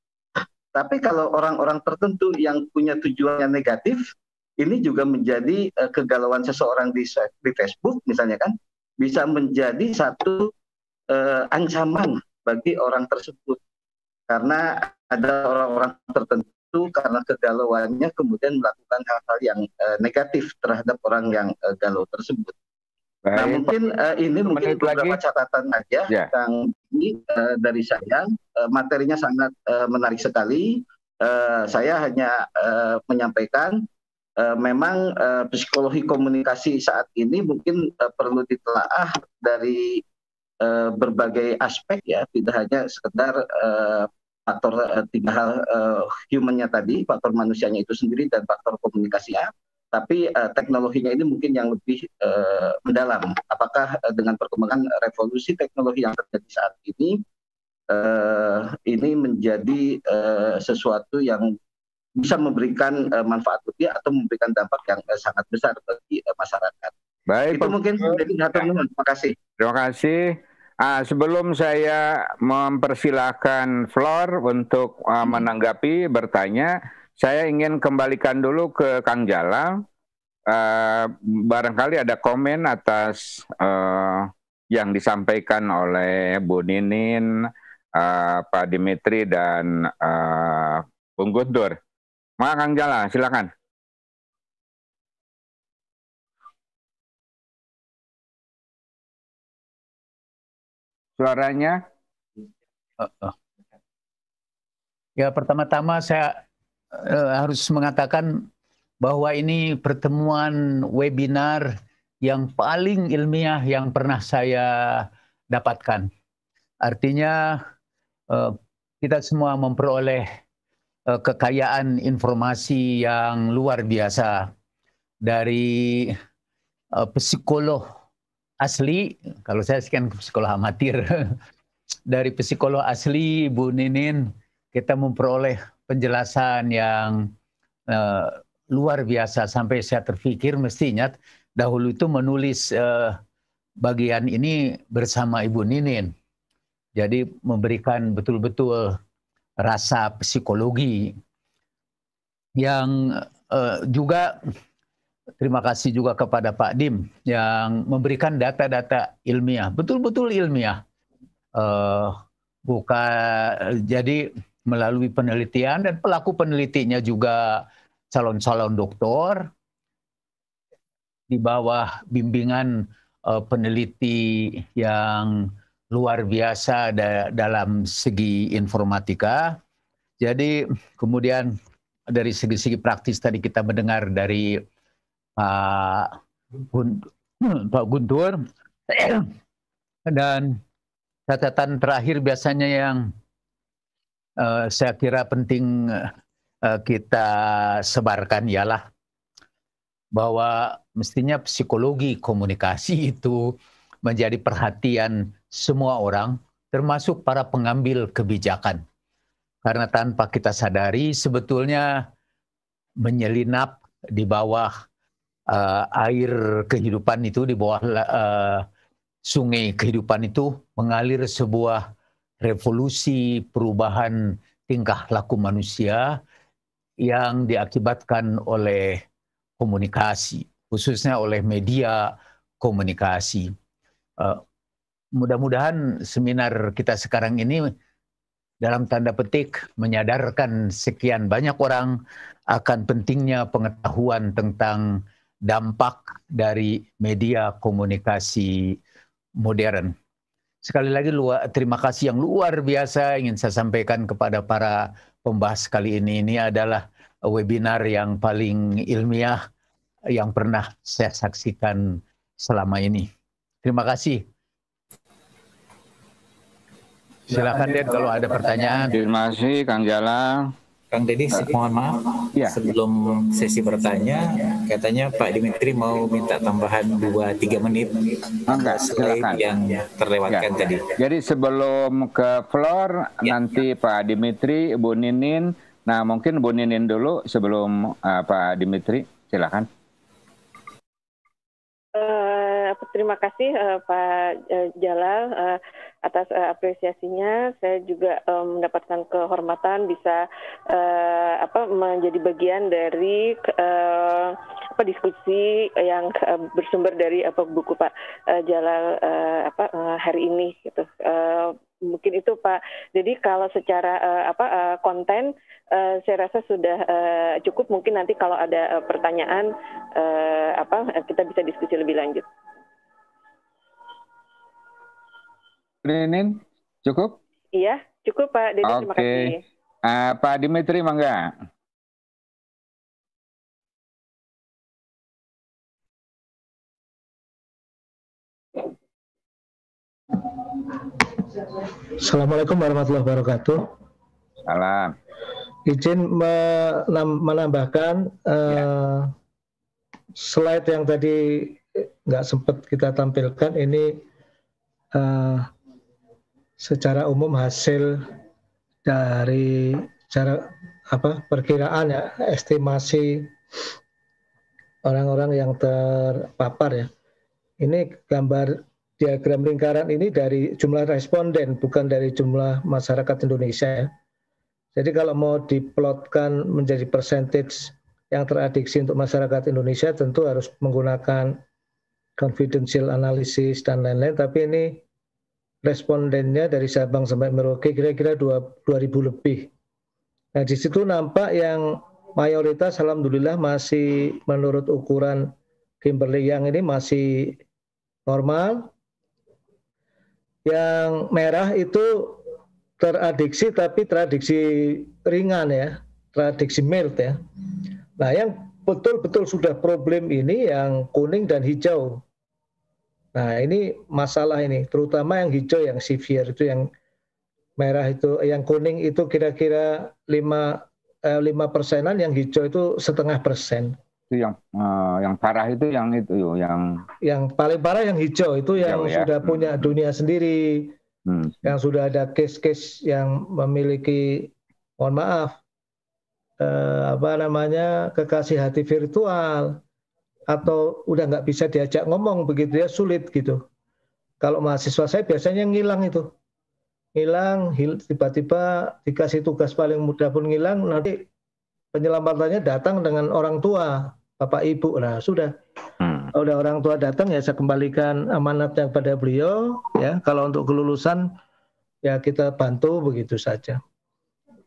tapi kalau orang-orang tertentu yang punya tujuan yang negatif, ini juga menjadi uh, kegalauan seseorang di, di Facebook misalnya kan, bisa menjadi satu uh, ancaman bagi orang tersebut. Karena ada orang-orang tertentu karena kegalauannya kemudian melakukan hal-hal yang uh, negatif terhadap orang yang uh, galau tersebut. Baik. Nah mungkin uh, ini Menit mungkin beberapa lagi. catatan saja ya. yang ini uh, dari saya uh, materinya sangat uh, menarik sekali. Uh, saya hanya uh, menyampaikan uh, memang uh, psikologi komunikasi saat ini mungkin uh, perlu ditelaah dari uh, berbagai aspek ya, tidak hanya sekedar uh, faktor uh, tiga hal uh, humannya tadi, faktor manusianya itu sendiri dan faktor komunikasinya tapi uh, teknologinya ini mungkin yang lebih uh, mendalam. Apakah uh, dengan perkembangan revolusi teknologi yang terjadi saat ini, uh, ini menjadi uh, sesuatu yang bisa memberikan uh, manfaat lebih atau memberikan dampak yang uh, sangat besar bagi uh, masyarakat. Baik, itu mungkin dari Terima kasih. Terima kasih. Ah, sebelum saya mempersilahkan Flor untuk uh, menanggapi bertanya, saya ingin kembalikan dulu ke Kang Jala. Uh, barangkali ada komen atas uh, yang disampaikan oleh Bu Ninin, uh, Pak Dimitri, dan uh, Bung Guntur. Maka Kang Jala, silakan. Suaranya? Ya, pertama-tama saya Eh, harus mengatakan bahwa ini pertemuan webinar yang paling ilmiah yang pernah saya dapatkan. Artinya eh, kita semua memperoleh eh, kekayaan informasi yang luar biasa dari psikolog asli, kalau saya sekian psikolog amatir, dari psikolog asli Bu Ninin kita memperoleh penjelasan yang uh, luar biasa sampai saya terpikir mestinya dahulu itu menulis uh, bagian ini bersama Ibu Ninin. Jadi memberikan betul-betul rasa psikologi yang uh, juga terima kasih juga kepada Pak Dim yang memberikan data-data ilmiah, betul-betul ilmiah. Uh, buka jadi melalui penelitian dan pelaku penelitinya juga calon-calon doktor di bawah bimbingan uh, peneliti yang luar biasa da dalam segi informatika. Jadi kemudian dari segi-segi praktis tadi kita mendengar dari Pak, Gun hmm, Pak Guntur dan catatan terakhir biasanya yang Eh, saya kira penting uh, kita sebarkan ialah bahwa mestinya psikologi komunikasi itu menjadi perhatian semua orang, termasuk para pengambil kebijakan. Karena tanpa kita sadari, sebetulnya menyelinap di bawah uh, air kehidupan itu, di bawah uh, sungai kehidupan itu mengalir sebuah revolusi perubahan tingkah laku manusia yang diakibatkan oleh komunikasi, khususnya oleh media komunikasi. Uh, Mudah-mudahan seminar kita sekarang ini dalam tanda petik menyadarkan sekian banyak orang akan pentingnya pengetahuan tentang dampak dari media komunikasi modern. Sekali lagi luar, terima kasih yang luar biasa ingin saya sampaikan kepada para pembahas kali ini. Ini adalah webinar yang paling ilmiah yang pernah saya saksikan selama ini. Terima kasih. Silakan ya, Den kalau ada pertanyaan. Terima kasih Kang Jala. Kang Deddy, mohon maaf. Ya. Sebelum sesi bertanya, katanya Pak Dimitri mau minta tambahan 2-3 menit. Enggak, silakan. Yang ya. terlewatkan ya. tadi. Jadi sebelum ke floor, ya. nanti ya. Pak Dimitri, Bu Ninin. Nah, mungkin Bu Ninin dulu sebelum uh, Pak Dimitri. Silakan. Uh, terima kasih uh, Pak uh, Jalal. Uh, atas uh, apresiasinya. Saya juga um, mendapatkan kehormatan bisa uh, apa menjadi bagian dari uh, apa diskusi yang uh, bersumber dari apa buku Pak uh, Jalal uh, apa uh, hari ini gitu. Uh, mungkin itu Pak. Jadi kalau secara uh, apa uh, konten uh, saya rasa sudah uh, cukup mungkin nanti kalau ada uh, pertanyaan uh, apa kita bisa diskusi lebih lanjut. Rinin? Cukup? Iya, cukup Pak Denny. Okay. Terima kasih. Uh, Pak Dimitri, mangga. Assalamualaikum warahmatullahi wabarakatuh. Salam. Izin menambahkan ya. Eh, slide yang tadi nggak sempat kita tampilkan ini uh, secara umum hasil dari cara apa perkiraan ya estimasi orang-orang yang terpapar ya. Ini gambar diagram lingkaran ini dari jumlah responden bukan dari jumlah masyarakat Indonesia ya. Jadi kalau mau diplotkan menjadi persentase yang teradiksi untuk masyarakat Indonesia tentu harus menggunakan confidential analysis dan lain-lain tapi ini respondennya dari Sabang sampai Merauke kira-kira 2.000 lebih. Nah, di situ nampak yang mayoritas alhamdulillah masih menurut ukuran Kimberley yang ini masih normal. Yang merah itu teradiksi tapi teradiksi ringan ya, tradiksi mild ya. Nah, yang betul-betul sudah problem ini yang kuning dan hijau Nah ini masalah ini, terutama yang hijau yang severe itu yang merah itu, eh, yang kuning itu kira-kira lima eh, lima persenan, yang hijau itu setengah persen. Itu yang uh, yang parah itu yang itu yang yang paling parah yang hijau itu yang ya, sudah ya. punya dunia sendiri, hmm. yang sudah ada case-case yang memiliki mohon maaf eh, apa namanya kekasih hati virtual atau udah nggak bisa diajak ngomong begitu ya sulit gitu. Kalau mahasiswa saya biasanya ngilang itu, ngilang tiba-tiba dikasih tugas paling mudah pun ngilang nanti penyelamatannya datang dengan orang tua bapak ibu lah sudah hmm. Kalau udah orang tua datang ya saya kembalikan amanatnya pada beliau ya kalau untuk kelulusan ya kita bantu begitu saja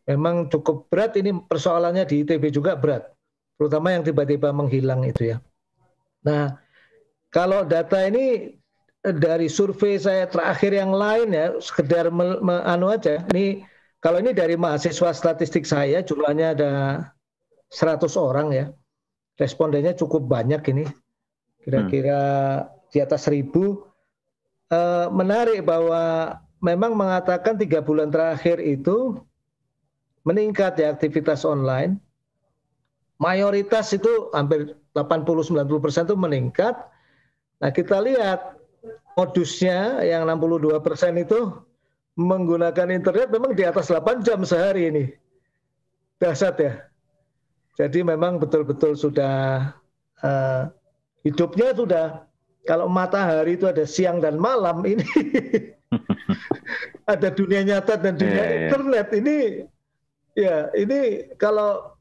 memang cukup berat ini persoalannya di ITB juga berat terutama yang tiba-tiba menghilang itu ya Nah, kalau data ini eh, dari survei saya terakhir yang lain ya, sekedar me, me, anu aja. Ini kalau ini dari mahasiswa statistik saya jumlahnya ada 100 orang ya. Respondennya cukup banyak ini. Kira-kira hmm. di atas 1000. E, eh, menarik bahwa memang mengatakan tiga bulan terakhir itu meningkat ya aktivitas online. Mayoritas itu hampir 80-90% itu meningkat. Nah kita lihat modusnya yang 62% itu menggunakan internet memang di atas 8 jam sehari ini. Dasar ya. Jadi memang betul-betul sudah uh, hidupnya sudah kalau matahari itu ada siang dan malam ini ada dunia nyata dan dunia yeah, iya. internet yeah. ini ya ini kalau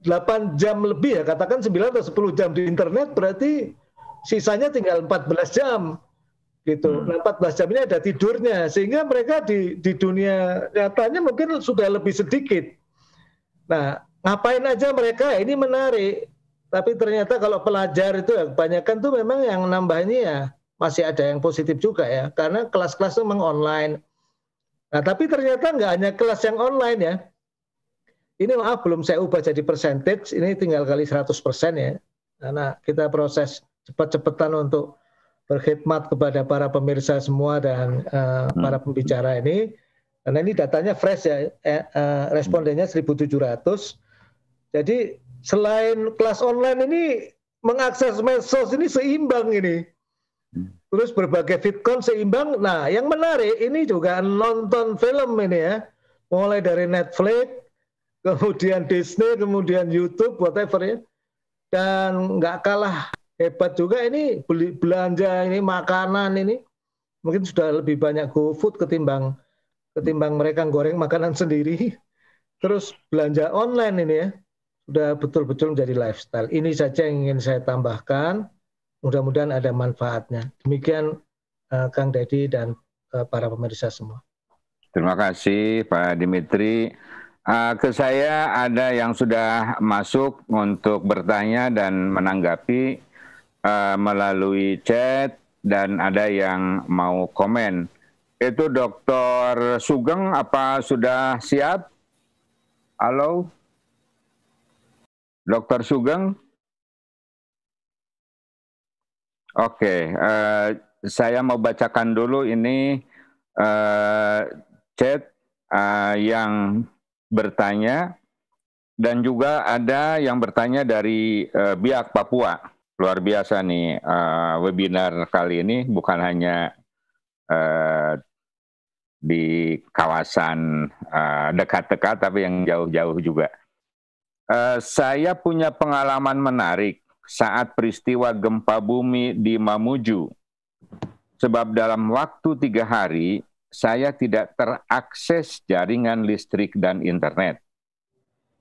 8 jam lebih ya, katakan 9 atau 10 jam di internet berarti sisanya tinggal 14 jam gitu. Hmm. 14 nah, jam ini ada tidurnya sehingga mereka di di dunia nyatanya mungkin sudah lebih sedikit. Nah, ngapain aja mereka ini menarik. Tapi ternyata kalau pelajar itu ya kebanyakan tuh memang yang nambahnya ya masih ada yang positif juga ya karena kelas-kelas memang online. Nah, tapi ternyata nggak hanya kelas yang online ya. Ini maaf belum saya ubah jadi percentage, ini tinggal kali 100% ya. Karena kita proses cepat-cepatan untuk berkhidmat kepada para pemirsa semua dan uh, para pembicara ini. Karena ini datanya fresh ya, eh, eh, respondennya 1.700. Jadi selain kelas online ini mengakses medsos ini seimbang ini. Hmm. Terus berbagai fitcon seimbang. Nah, yang menarik ini juga nonton film ini ya. Mulai dari Netflix, kemudian Disney, kemudian YouTube, whatever ya. Dan nggak kalah hebat juga ini beli belanja ini makanan ini mungkin sudah lebih banyak food ketimbang ketimbang mereka goreng makanan sendiri. Terus belanja online ini ya sudah betul-betul menjadi lifestyle. Ini saja yang ingin saya tambahkan. Mudah-mudahan ada manfaatnya. Demikian uh, Kang Dedi dan uh, para pemirsa semua. Terima kasih Pak Dimitri. Eh, ke saya ada yang sudah masuk untuk bertanya dan menanggapi uh, melalui chat dan ada yang mau komen. Itu Dokter Sugeng apa sudah siap? Halo, Dokter Sugeng. Oke, okay, uh, eh, saya mau bacakan dulu ini uh, chat uh, yang bertanya dan juga ada yang bertanya dari uh, biak Papua. Luar biasa nih uh, webinar kali ini bukan hanya uh, di kawasan dekat-dekat uh, tapi yang jauh-jauh juga. Uh, saya punya pengalaman menarik saat peristiwa gempa bumi di Mamuju. Sebab dalam waktu tiga hari, saya tidak terakses jaringan listrik dan internet.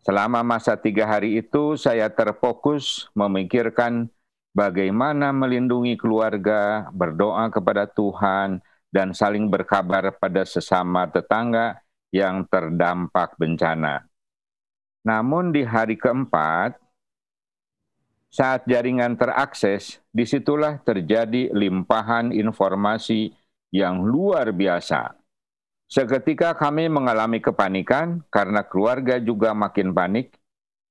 Selama masa tiga hari itu, saya terfokus memikirkan bagaimana melindungi keluarga, berdoa kepada Tuhan, dan saling berkabar pada sesama tetangga yang terdampak bencana. Namun, di hari keempat, saat jaringan terakses, disitulah terjadi limpahan informasi yang luar biasa. Seketika kami mengalami kepanikan karena keluarga juga makin panik.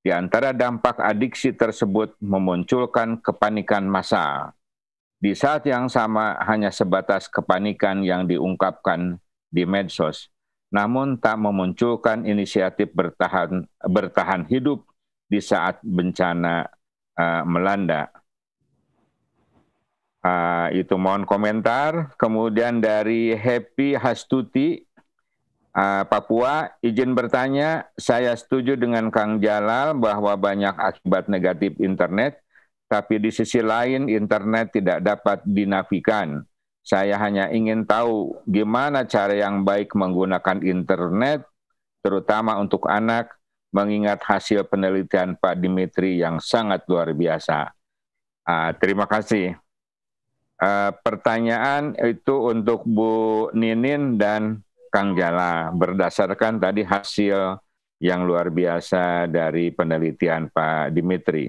Di antara dampak adiksi tersebut memunculkan kepanikan massa. Di saat yang sama hanya sebatas kepanikan yang diungkapkan di medsos, namun tak memunculkan inisiatif bertahan bertahan hidup di saat bencana uh, melanda. Uh, itu mohon komentar. Kemudian dari Happy Hastuti, uh, Papua, izin bertanya, saya setuju dengan Kang Jalal bahwa banyak akibat negatif internet, tapi di sisi lain internet tidak dapat dinafikan. Saya hanya ingin tahu gimana cara yang baik menggunakan internet, terutama untuk anak, mengingat hasil penelitian Pak Dimitri yang sangat luar biasa. Uh, terima kasih. Uh, pertanyaan itu untuk Bu Ninin dan Kang Jala berdasarkan tadi hasil yang luar biasa dari penelitian Pak Dimitri.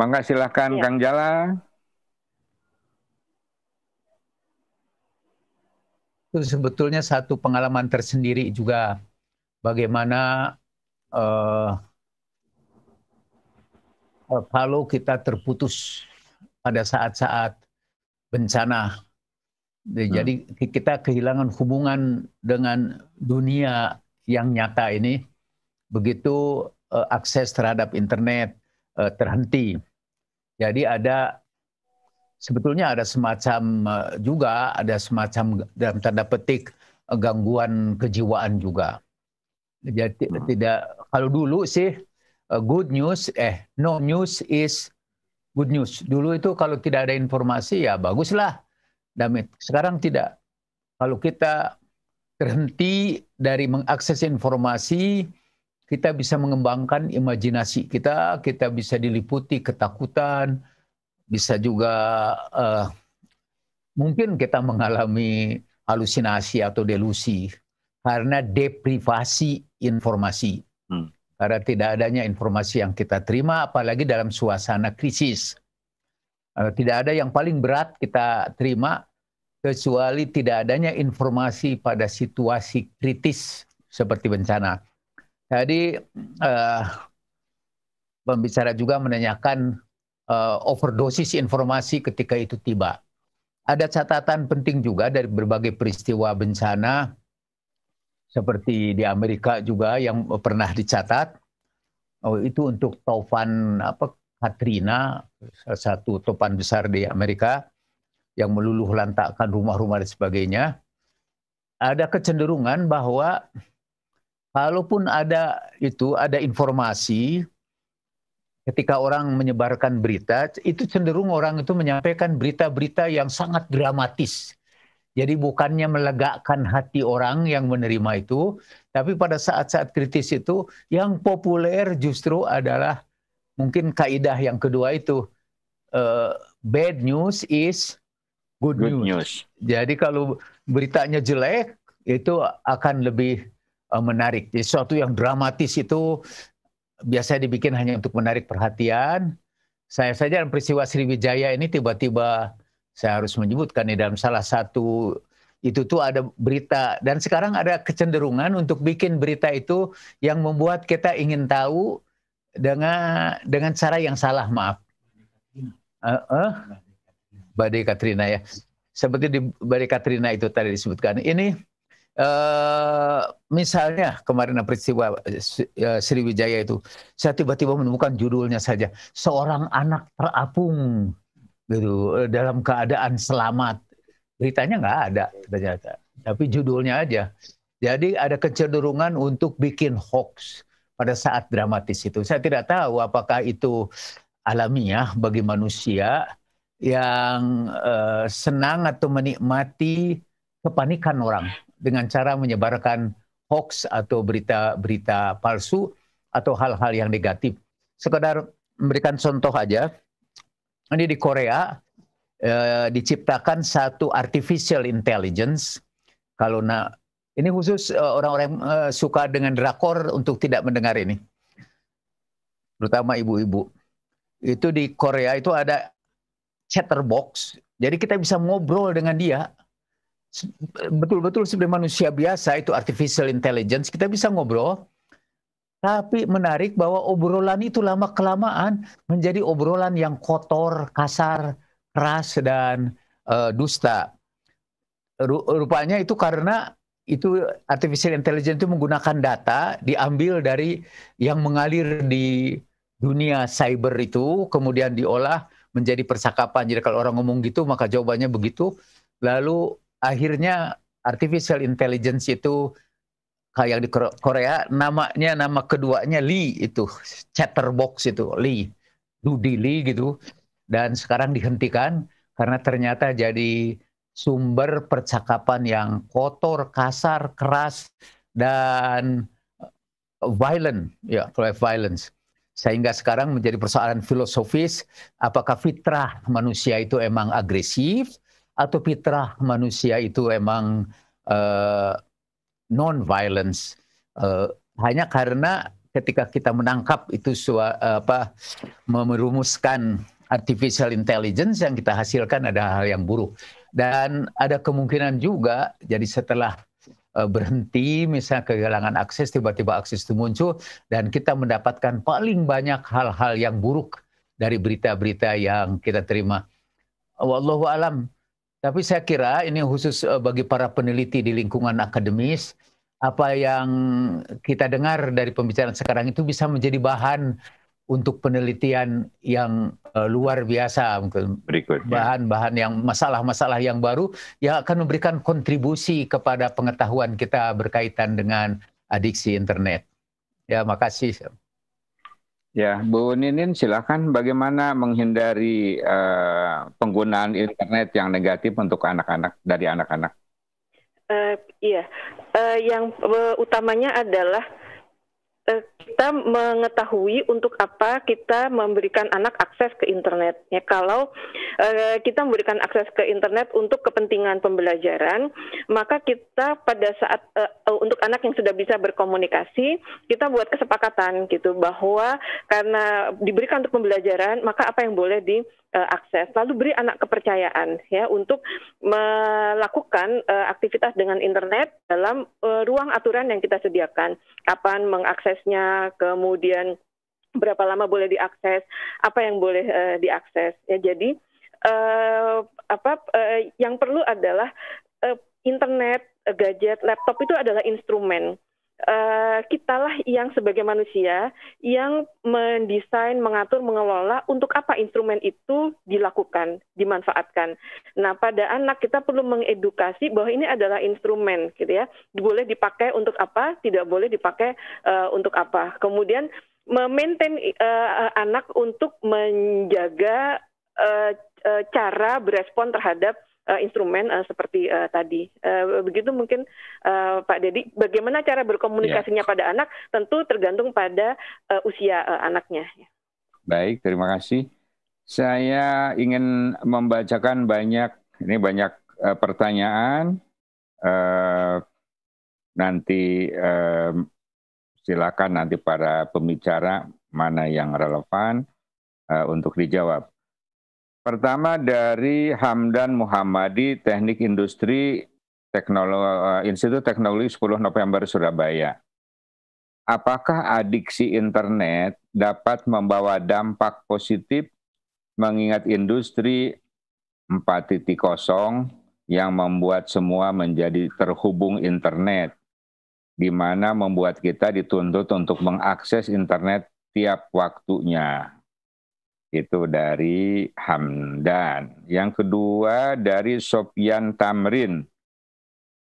Mangga silahkan ya. Kang Jala. Itu sebetulnya satu pengalaman tersendiri juga bagaimana uh, Eh, kalau kita terputus pada saat-saat bencana. Hmm. Jadi hmm. kita kehilangan hubungan dengan dunia yang nyata ini. Begitu uh, akses terhadap internet uh, terhenti. Jadi ada sebetulnya ada semacam uh, juga ada semacam dalam tanda petik gangguan kejiwaan juga. Jadi hmm. tidak kalau dulu sih Eh, good news eh no news is good news. Dulu itu kalau tidak ada informasi ya baguslah. Damit. Sekarang tidak. Kalau kita terhenti dari mengakses informasi, kita bisa mengembangkan imajinasi kita, kita bisa diliputi ketakutan, bisa juga uh, mungkin kita mengalami halusinasi atau delusi karena deprivasi informasi karena tidak adanya informasi yang kita terima, apalagi dalam suasana krisis. Eh, tidak ada yang paling berat kita terima, kecuali tidak adanya informasi pada situasi kritis seperti bencana. Jadi, eh, pembicara juga menanyakan eh, overdosis informasi ketika itu tiba. Ada catatan penting juga dari berbagai peristiwa bencana seperti di Amerika juga yang pernah dicatat oh, itu untuk taufan apa Katrina salah satu topan besar di Amerika yang meluluh lantakkan rumah-rumah dan sebagainya ada kecenderungan bahwa walaupun ada itu ada informasi ketika orang menyebarkan berita itu cenderung orang itu menyampaikan berita-berita yang sangat dramatis jadi bukannya melegakan hati orang yang menerima itu, tapi pada saat-saat kritis itu yang populer justru adalah mungkin kaidah yang kedua itu uh, bad news is good, good news. news. Jadi kalau beritanya jelek itu akan lebih uh, menarik. Jadi sesuatu yang dramatis itu biasanya dibikin hanya untuk menarik perhatian. Saya saja dalam peristiwa Sriwijaya ini tiba-tiba saya harus menyebutkan di dalam salah satu itu tuh ada berita dan sekarang ada kecenderungan untuk bikin berita itu yang membuat kita ingin tahu dengan dengan cara yang salah maaf uh, uh, badai Katrina ya seperti di badai Katrina itu tadi disebutkan ini uh, misalnya kemarin peristiwa uh, Sriwijaya itu saya tiba-tiba menemukan judulnya saja seorang anak terapung gitu eh, dalam keadaan selamat beritanya nggak ada ternyata tapi judulnya aja jadi ada kecenderungan untuk bikin hoax pada saat dramatis itu saya tidak tahu apakah itu alamiah bagi manusia yang uh, senang atau menikmati kepanikan orang dengan cara menyebarkan hoax atau berita-berita palsu atau hal-hal yang negatif. Sekedar memberikan contoh aja, ini di Korea eh, diciptakan satu artificial intelligence kalau nak ini khusus eh, orang-orang eh, suka dengan drakor untuk tidak mendengar ini terutama ibu-ibu itu di Korea itu ada chatterbox jadi kita bisa ngobrol dengan dia betul-betul sebagai manusia biasa itu artificial intelligence kita bisa ngobrol tapi menarik bahwa obrolan itu lama kelamaan menjadi obrolan yang kotor, kasar, keras dan uh, dusta. Rupanya itu karena itu artificial intelligence itu menggunakan data diambil dari yang mengalir di dunia cyber itu kemudian diolah menjadi percakapan. Jadi kalau orang ngomong gitu maka jawabannya begitu. Lalu akhirnya artificial intelligence itu Kayak yang di Korea namanya nama keduanya Lee itu chatterbox itu Lee Dudi Lee gitu dan sekarang dihentikan karena ternyata jadi sumber percakapan yang kotor, kasar, keras dan violent ya yeah, violence sehingga sekarang menjadi persoalan filosofis apakah fitrah manusia itu emang agresif atau fitrah manusia itu emang uh, non-violence uh, hanya karena ketika kita menangkap itu sua, eh, apa memerumuskan artificial intelligence yang kita hasilkan ada hal yang buruk dan ada kemungkinan juga jadi setelah eh, berhenti misalnya kehilangan akses tiba-tiba akses itu muncul dan kita mendapatkan paling banyak hal-hal yang buruk dari berita-berita yang kita terima. Wallahu alam tapi saya kira ini khusus eh, bagi para peneliti di lingkungan akademis, apa yang kita dengar dari pembicaraan sekarang itu bisa menjadi bahan untuk penelitian yang uh, luar biasa mungkin bahan-bahan yang masalah-masalah yang baru yang akan memberikan kontribusi kepada pengetahuan kita berkaitan dengan adiksi internet. Ya, makasih. Ya, Bu Ninin silakan bagaimana menghindari uh, penggunaan internet yang negatif untuk anak-anak dari anak-anak. Uh, iya, uh, yang uh, utamanya adalah Eh, kita mengetahui untuk apa kita memberikan anak akses ke internet. Ya, kalau eh, kita memberikan akses ke internet untuk kepentingan pembelajaran, maka kita pada saat eh, untuk anak yang sudah bisa berkomunikasi, kita buat kesepakatan gitu bahwa karena diberikan untuk pembelajaran, maka apa yang boleh di uh, akses. Lalu beri anak kepercayaan ya untuk melakukan uh, aktivitas dengan internet dalam uh, ruang aturan yang kita sediakan. Kapan mengaksesnya, kemudian berapa lama boleh diakses, apa yang boleh uh, diakses. Ya jadi uh, apa uh, yang perlu adalah uh, internet, gadget, laptop itu adalah instrumen Eh, kitalah yang sebagai manusia yang mendesain, mengatur, mengelola untuk apa instrumen itu dilakukan, dimanfaatkan. Nah, pada anak kita perlu mengedukasi bahwa ini adalah instrumen, gitu ya. Boleh dipakai untuk apa, tidak boleh dipakai uh, untuk apa. Kemudian memaintain uh, anak untuk menjaga uh, cara berespon terhadap uh, instrumen uh, seperti uh, tadi. Uh, begitu mungkin uh, Pak Dedi. Bagaimana cara berkomunikasinya yeah. pada anak tentu tergantung pada uh, usia uh, anaknya. Baik, terima kasih. Saya ingin membacakan banyak ini banyak uh, pertanyaan. Uh, nanti uh, silakan nanti para pembicara mana yang relevan uh, untuk dijawab. Pertama dari Hamdan Muhammadi Teknik Industri Teknologi eh, Institut Teknologi 10 November Surabaya. Apakah adiksi internet dapat membawa dampak positif mengingat industri 4.0 yang membuat semua menjadi terhubung internet di mana membuat kita dituntut untuk mengakses internet tiap waktunya itu dari Hamdan. Yang kedua dari Sofyan Tamrin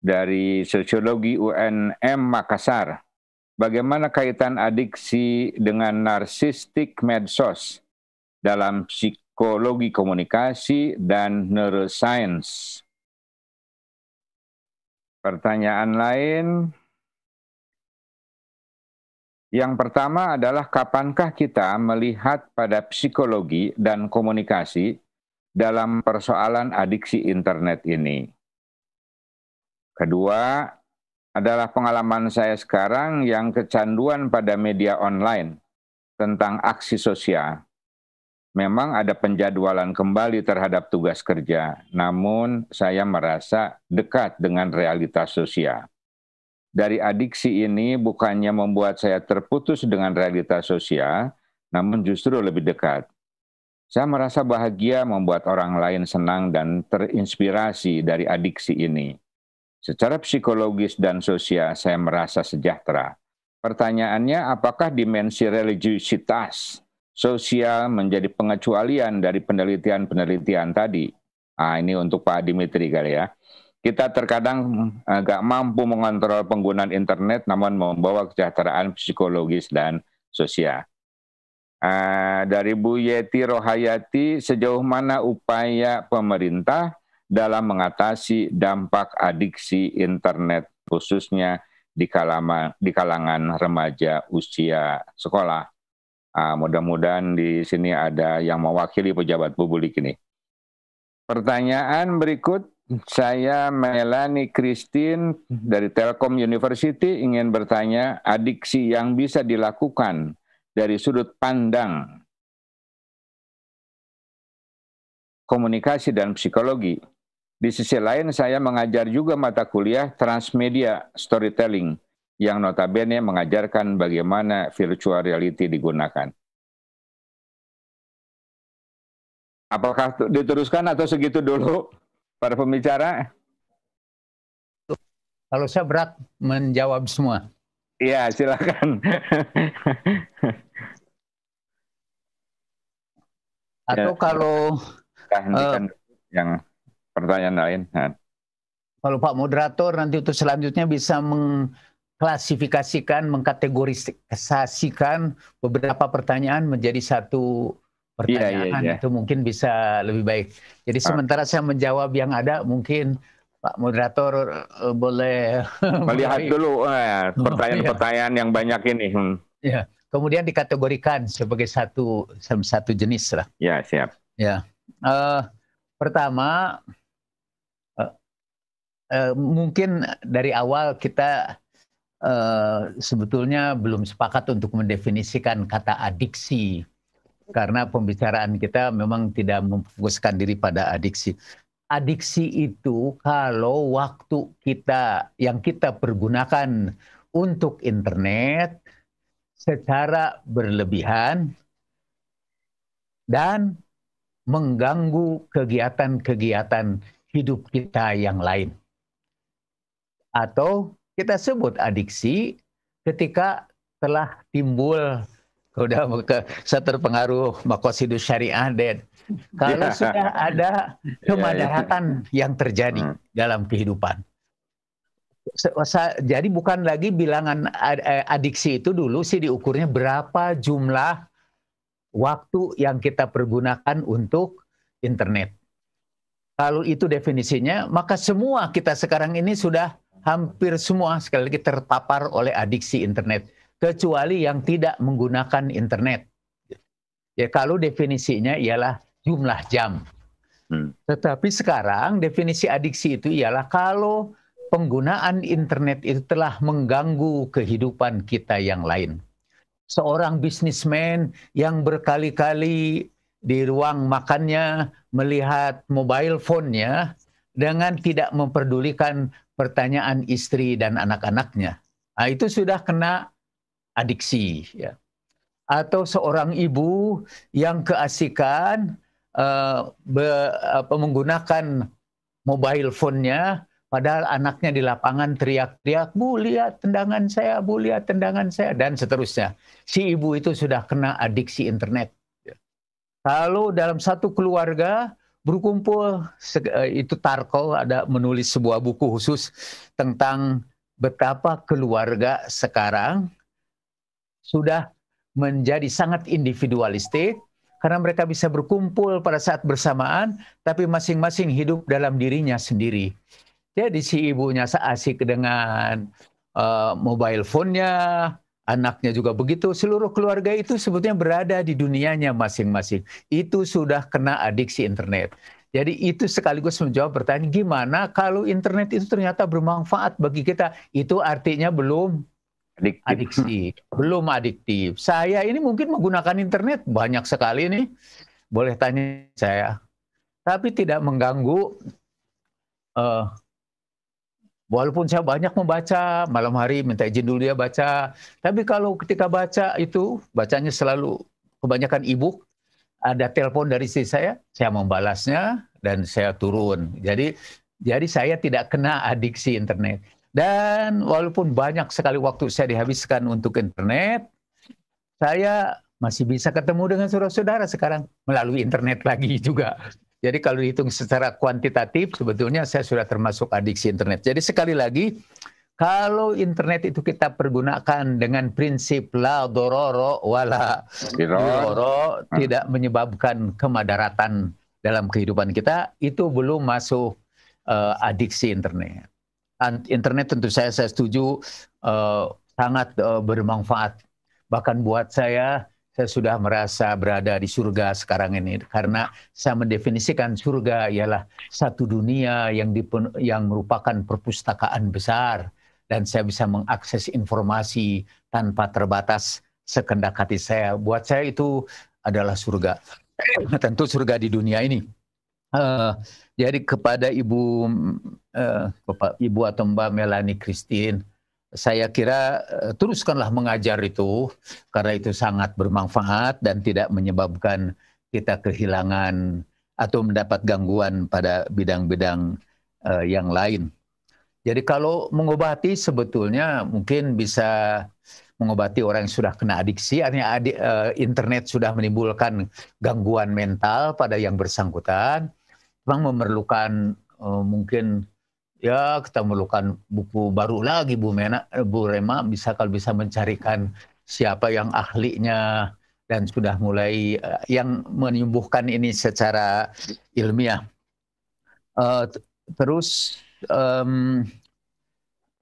dari Sosiologi UNM Makassar. Bagaimana kaitan adiksi dengan narsistik medsos dalam psikologi komunikasi dan neuroscience? Pertanyaan lain, yang pertama adalah kapankah kita melihat pada psikologi dan komunikasi dalam persoalan adiksi internet ini. Kedua adalah pengalaman saya sekarang yang kecanduan pada media online tentang aksi sosial. Memang ada penjadwalan kembali terhadap tugas kerja, namun saya merasa dekat dengan realitas sosial dari adiksi ini bukannya membuat saya terputus dengan realitas sosial, namun justru lebih dekat. Saya merasa bahagia membuat orang lain senang dan terinspirasi dari adiksi ini. Secara psikologis dan sosial, saya merasa sejahtera. Pertanyaannya, apakah dimensi religiusitas sosial menjadi pengecualian dari penelitian-penelitian tadi? Ah, ini untuk Pak Dimitri kali ya. Kita terkadang agak eh, mampu mengontrol penggunaan internet, namun membawa kesejahteraan psikologis dan sosial. Eh, dari Bu Yeti Rohayati, sejauh mana upaya pemerintah dalam mengatasi dampak adiksi internet khususnya di kalangan, di kalangan remaja usia sekolah? Uh, Mudah-mudahan di sini ada yang mewakili pejabat publik ini. Pertanyaan berikut saya Melani Christine mhm. dari Telkom University ingin bertanya adiksi yang bisa dilakukan dari sudut pandang komunikasi dan psikologi. Di sisi lain saya mengajar juga mata kuliah transmedia storytelling yang notabene mengajarkan bagaimana virtual reality digunakan. Apakah diteruskan atau segitu dulu? para pembicara? Kalau saya berat menjawab semua. Iya, silakan. Atau ya, kalau uh, yang pertanyaan lain. Kalau Pak moderator nanti untuk selanjutnya bisa mengklasifikasikan, mengkategorisasikan beberapa pertanyaan menjadi satu Iya, iya, pertanyaan yeah, yeah, yeah. itu mungkin bisa lebih baik. Jadi ah. sementara saya menjawab yang ada, mungkin Pak moderator uh, boleh melihat dulu eh, oh, pertanyaan-pertanyaan oh, yang banyak ini. Hmm. Ya, kemudian dikategorikan sebagai satu satu jenis lah. Ya siap. Ya, uh, pertama uh, mungkin dari awal kita uh, sebetulnya belum sepakat untuk mendefinisikan kata adiksi karena pembicaraan kita memang tidak memfokuskan diri pada adiksi. Adiksi itu kalau waktu kita yang kita pergunakan untuk internet secara berlebihan dan mengganggu kegiatan-kegiatan hidup kita yang lain. Atau kita sebut adiksi ketika telah timbul udah saya terpengaruh makosidus syariah dan kalau yeah. sudah ada kemadaratan ya, yeah. yang terjadi hmm. dalam kehidupan jadi bukan lagi bilangan eh, adiksi itu dulu sih diukurnya berapa jumlah waktu yang kita pergunakan untuk internet. Kalau itu definisinya, maka semua kita sekarang ini sudah hampir semua sekali lagi terpapar oleh adiksi internet kecuali yang tidak menggunakan internet. Ya kalau definisinya ialah jumlah jam. Hmm. Tetapi sekarang definisi adiksi itu ialah kalau penggunaan internet itu telah mengganggu kehidupan kita yang lain. Seorang bisnismen yang berkali-kali di ruang makannya melihat mobile phone-nya dengan tidak memperdulikan pertanyaan istri dan anak-anaknya. Nah, itu sudah kena adiksi ya. Atau seorang ibu yang keasikan uh, be, apa, menggunakan mobile phone-nya padahal anaknya di lapangan teriak-teriak, "Bu, lihat tendangan saya, Bu, lihat tendangan saya" dan seterusnya. Si ibu itu sudah kena adiksi internet. Kalau ya. dalam satu keluarga berkumpul eh, itu Tarko ada menulis sebuah buku khusus tentang betapa keluarga sekarang sudah menjadi sangat individualistik karena mereka bisa berkumpul pada saat bersamaan tapi masing-masing hidup dalam dirinya sendiri. Jadi si ibunya asik dengan uh, mobile phone-nya, anaknya juga begitu, seluruh keluarga itu sebetulnya berada di dunianya masing-masing. Itu sudah kena adiksi internet. Jadi itu sekaligus menjawab pertanyaan gimana kalau internet itu ternyata bermanfaat bagi kita. Itu artinya belum adiktif. adiksi belum adiktif saya ini mungkin menggunakan internet banyak sekali nih boleh tanya saya tapi tidak mengganggu uh, walaupun saya banyak membaca malam hari minta izin dulu dia baca tapi kalau ketika baca itu bacanya selalu kebanyakan ibu ada telepon dari si saya saya membalasnya dan saya turun jadi jadi saya tidak kena adiksi internet dan walaupun banyak sekali waktu saya dihabiskan untuk internet, saya masih bisa ketemu dengan saudara-saudara sekarang melalui internet lagi juga. Jadi kalau dihitung secara kuantitatif, sebetulnya saya sudah termasuk adiksi internet. Jadi sekali lagi, kalau internet itu kita pergunakan dengan prinsip la dororo wala dororo ah. tidak menyebabkan kemadaratan dalam kehidupan kita, itu belum masuk uh, adiksi internet internet tentu saya saya setuju uh, sangat uh, bermanfaat. Bahkan buat saya saya sudah merasa berada di surga sekarang ini karena saya mendefinisikan surga ialah satu dunia yang dipen, yang merupakan perpustakaan besar dan saya bisa mengakses informasi tanpa terbatas sekendak hati saya. Buat saya itu adalah surga. Tentu surga di dunia ini. Uh, jadi kepada ibu uh, ibu atau Mbak Melani Christine, saya kira uh, teruskanlah mengajar itu karena itu sangat bermanfaat dan tidak menyebabkan kita kehilangan atau mendapat gangguan pada bidang-bidang uh, yang lain. Jadi kalau mengobati sebetulnya mungkin bisa mengobati orang yang sudah kena adiksi, artinya adik, uh, internet sudah menimbulkan gangguan mental pada yang bersangkutan memang memerlukan uh, mungkin ya kita memerlukan buku baru lagi Bu Mena eh, Bu Rema bisa kalau bisa mencarikan siapa yang ahlinya dan sudah mulai uh, yang menyembuhkan ini secara ilmiah. Uh, terus um,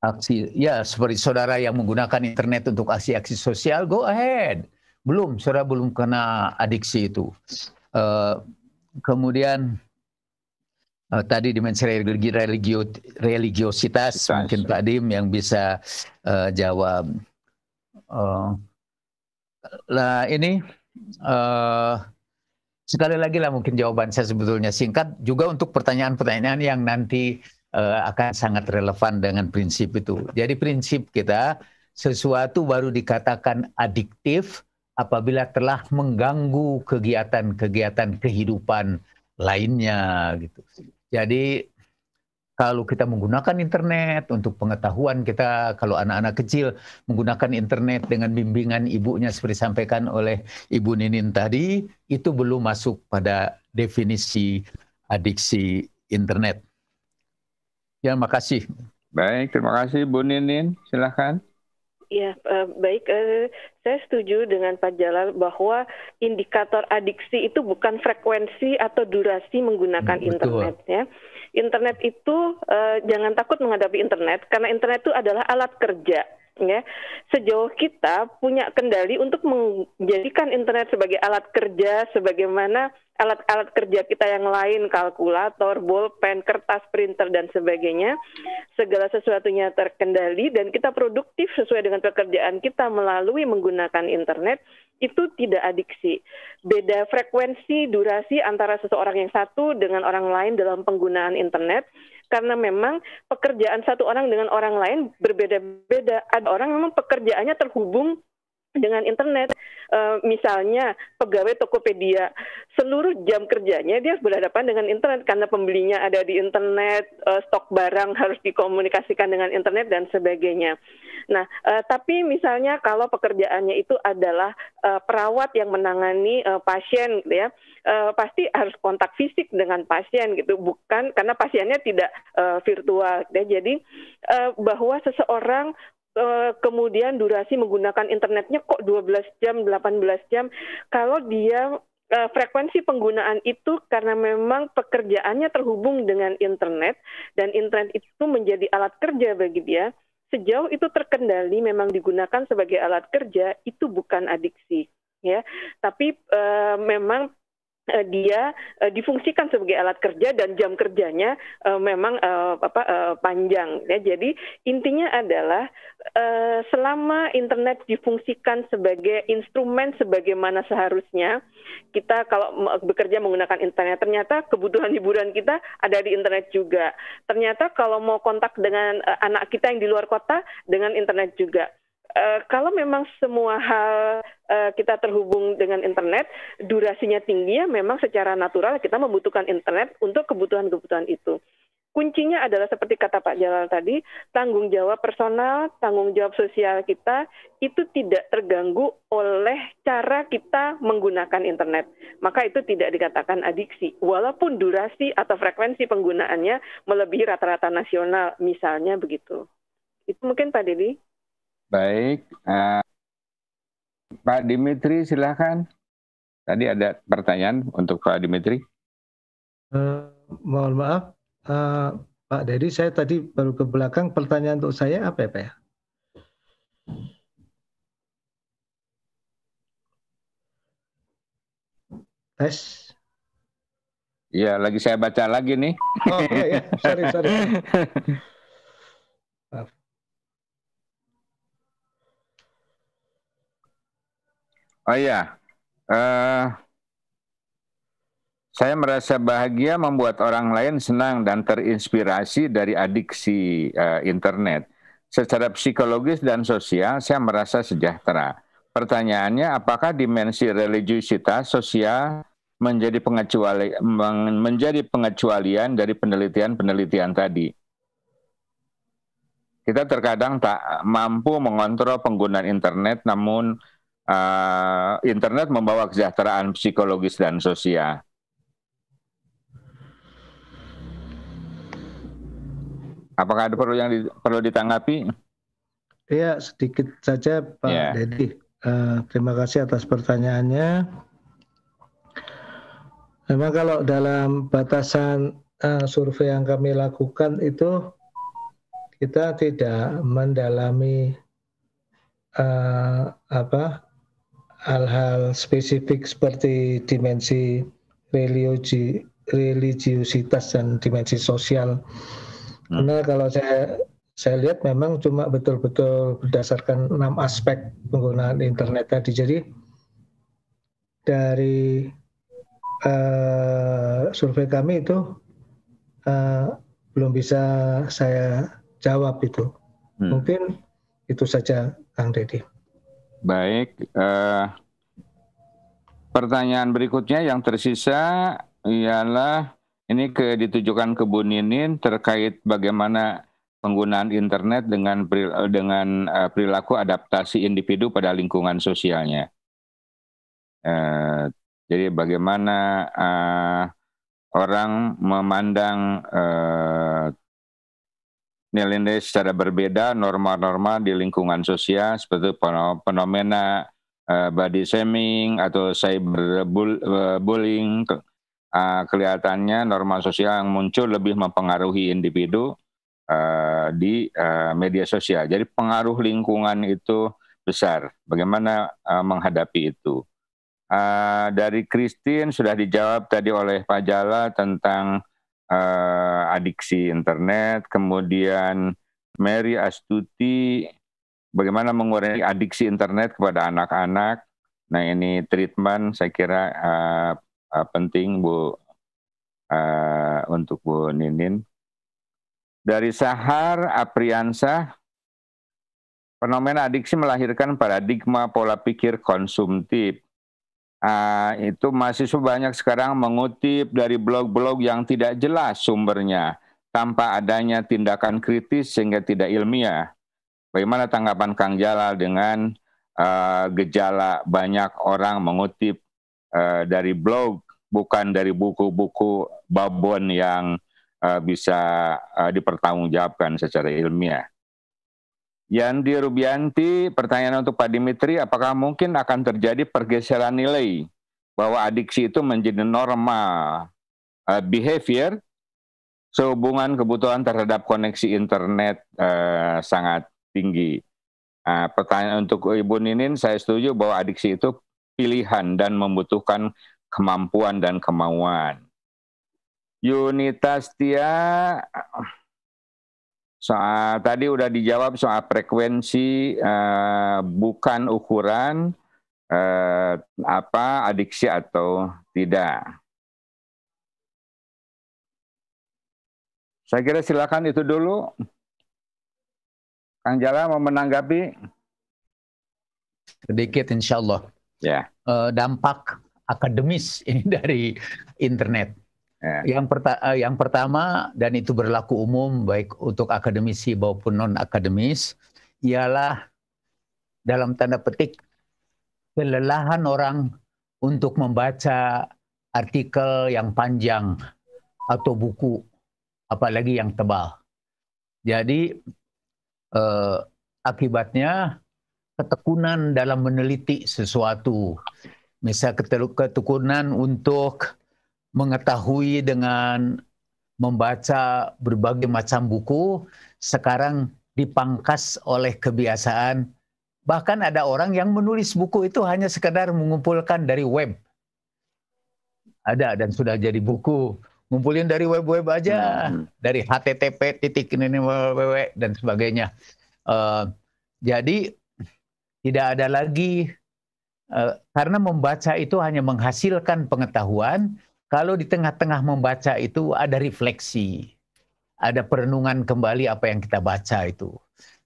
aksi ya seperti saudara yang menggunakan internet untuk aksi-aksi sosial go ahead. Belum, saudara belum kena adiksi itu. Uh, kemudian Uh, tadi dimensi religi, religio, religiositas mungkin Pak Dim yang bisa uh, jawab. Uh, ini uh, sekali lagi lah mungkin jawaban saya sebetulnya singkat juga untuk pertanyaan-pertanyaan yang nanti akan sangat relevan dengan prinsip itu. Jadi prinsip kita sesuatu baru dikatakan adiktif apabila telah mengganggu kegiatan-kegiatan kehidupan lainnya gitu. Jadi kalau kita menggunakan internet untuk pengetahuan kita, kalau anak-anak kecil menggunakan internet dengan bimbingan ibunya seperti sampaikan oleh Ibu Ninin tadi, itu belum masuk pada definisi adiksi internet. Ya, makasih. Baik, terima kasih Bu Ninin. Silahkan. Ya, uh, baik. Uh, saya setuju dengan Pak Jalal bahwa indikator adiksi itu bukan frekuensi atau durasi menggunakan hmm, internet. Ya. Internet itu uh, jangan takut menghadapi internet karena internet itu adalah alat kerja ya sejauh kita punya kendali untuk menjadikan internet sebagai alat kerja sebagaimana alat-alat kerja kita yang lain kalkulator, bolpen, kertas, printer dan sebagainya segala sesuatunya terkendali dan kita produktif sesuai dengan pekerjaan kita melalui menggunakan internet itu tidak adiksi. Beda frekuensi, durasi antara seseorang yang satu dengan orang lain dalam penggunaan internet karena memang pekerjaan satu orang dengan orang lain berbeda-beda. Ada orang memang pekerjaannya terhubung dengan internet. Uh, misalnya pegawai Tokopedia seluruh jam kerjanya dia berhadapan dengan internet karena pembelinya ada di internet, uh, stok barang harus dikomunikasikan dengan internet dan sebagainya. Nah, uh, tapi misalnya kalau pekerjaannya itu adalah uh, perawat yang menangani uh, pasien gitu ya, uh, pasti harus kontak fisik dengan pasien gitu, bukan karena pasiennya tidak uh, virtual. Gitu ya. Jadi uh, bahwa seseorang Eh, kemudian durasi menggunakan internetnya kok 12 jam, 18 jam. Kalau dia uh, frekuensi penggunaan itu karena memang pekerjaannya terhubung dengan internet dan internet itu menjadi alat kerja bagi dia, sejauh itu terkendali memang digunakan sebagai alat kerja itu bukan adiksi ya. Tapi uh, memang Eh, dia uh, difungsikan sebagai alat kerja dan jam kerjanya uh, memang uh, apa uh, panjang ya. Jadi intinya adalah uh, selama internet difungsikan sebagai instrumen sebagaimana seharusnya kita kalau bekerja menggunakan internet ternyata kebutuhan hiburan kita ada di internet juga. Ternyata kalau mau kontak dengan uh, anak kita yang di luar kota dengan internet juga Eh, kalau memang semua hal uh, kita terhubung dengan internet, durasinya tinggi ya memang secara natural kita membutuhkan internet untuk kebutuhan-kebutuhan itu. Kuncinya adalah seperti kata Pak Jalal tadi, tanggung jawab personal, tanggung jawab sosial kita itu tidak terganggu oleh cara kita menggunakan internet. Maka itu tidak dikatakan adiksi, walaupun durasi atau frekuensi penggunaannya melebihi rata-rata nasional, misalnya begitu. Itu mungkin Pak Dedi. Baik, uh, Pak Dimitri silahkan. Tadi ada pertanyaan untuk Pak Dimitri. Uh, mohon maaf, uh, Pak Dedi, saya tadi baru ke belakang. Pertanyaan untuk saya apa ya, Pak? Ya? Tes. Ya, lagi saya baca lagi nih. Oh, ya, sorry, sorry. Oh iya, uh, saya merasa bahagia membuat orang lain senang dan terinspirasi dari adiksi uh, internet. Secara psikologis dan sosial, saya merasa sejahtera. Pertanyaannya, apakah dimensi religiusitas sosial menjadi pengecuali menjadi pengecualian dari penelitian-penelitian tadi? Kita terkadang tak mampu mengontrol penggunaan internet, namun uh, internet membawa kesejahteraan psikologis dan sosial. Apakah ada perlu yang di, perlu ditanggapi? Iya, sedikit saja Pak yeah. Dedi. Uh, eh, terima kasih atas pertanyaannya. Memang kalau dalam batasan uh, survei yang kami lakukan itu kita tidak mendalami uh, apa hal-hal spesifik seperti dimensi religi, religiusitas dan dimensi sosial. Hmm. Karena kalau saya saya lihat memang cuma betul-betul berdasarkan enam aspek penggunaan internet tadi. Jadi dari uh, survei kami itu uh, belum bisa saya jawab itu. Hmm. Mungkin itu saja, Kang Deddy. Baik, uh, pertanyaan berikutnya yang tersisa ialah ini ke, ditujukan ke Bu Ninin terkait bagaimana penggunaan internet dengan eh, dengan uh, perilaku adaptasi individu pada lingkungan sosialnya. Uh, jadi bagaimana uh, orang memandang uh, nilai-nilai secara berbeda norma-norma di lingkungan sosial seperti fenomena eh, body shaming atau cyberbullying eh, ah, kelihatannya norma sosial yang muncul lebih mempengaruhi individu eh, di media sosial. Jadi pengaruh lingkungan itu besar. Bagaimana menghadapi itu? Ah, dari Christine sudah dijawab tadi oleh Pak Jala tentang uh, adiksi internet, kemudian Mary Astuti bagaimana mengurangi adiksi internet kepada anak-anak. Nah ini treatment saya kira uh, uh, penting Bu uh, untuk Bu Ninin. Dari Sahar Apriansah, fenomena adiksi melahirkan paradigma pola pikir konsumtif uh, itu mahasiswa banyak sekarang mengutip dari blog-blog yang tidak jelas sumbernya tanpa adanya tindakan kritis sehingga tidak ilmiah. Bagaimana tanggapan Kang Jalal dengan uh, gejala banyak orang mengutip uh, dari blog bukan dari buku-buku babon yang uh, bisa uh, dipertanggungjawabkan secara ilmiah? Yandi Rubianti, pertanyaan untuk Pak Dimitri, apakah mungkin akan terjadi pergeseran nilai bahwa adiksi itu menjadi norma uh, eh, behavior sehubungan kebutuhan terhadap koneksi internet uh, sangat tinggi. Uh, pertanyaan untuk Ibu Ninin, saya setuju bahwa adiksi itu pilihan dan membutuhkan kemampuan dan kemauan. Yunita Setia, soal tadi udah dijawab soal frekuensi uh, bukan ukuran uh, apa adiksi atau tidak. Saya kira silakan itu dulu. Kang Jala mau menanggapi? Sedikit insya Allah. Ya. Yeah. Uh, dampak akademis ini dari internet. Yeah. Yang, perta eh, yang pertama dan itu berlaku umum baik untuk akademisi maupun non akademis ialah dalam tanda petik kelelahan orang untuk membaca artikel yang panjang atau buku apalagi yang tebal. Jadi eh, akibatnya ketekunan dalam meneliti sesuatu, misalnya ketekunan untuk mengetahui dengan membaca berbagai macam buku sekarang dipangkas oleh kebiasaan bahkan ada orang yang menulis buku itu hanya sekedar mengumpulkan dari web ada dan sudah jadi buku ngumpulin dari web-web aja hmm. dari http titik ini web dan sebagainya uh, jadi tidak ada lagi uh, karena membaca itu hanya menghasilkan pengetahuan kalau di tengah-tengah membaca itu ada refleksi, ada perenungan kembali apa yang kita baca itu.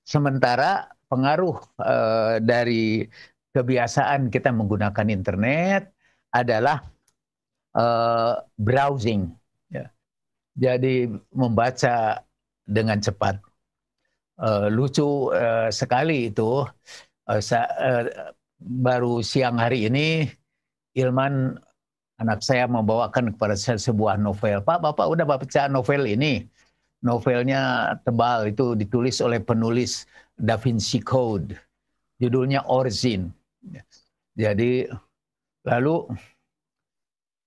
Sementara pengaruh e, dari kebiasaan kita menggunakan internet adalah e, browsing, ya. jadi membaca dengan cepat. E, lucu e, sekali itu. E, sa, e, baru siang hari ini Ilman anak saya membawakan kepada saya sebuah novel. Pak, Bapak udah baca novel ini? Novelnya tebal, itu ditulis oleh penulis Da Vinci Code. Judulnya Origin. Jadi, lalu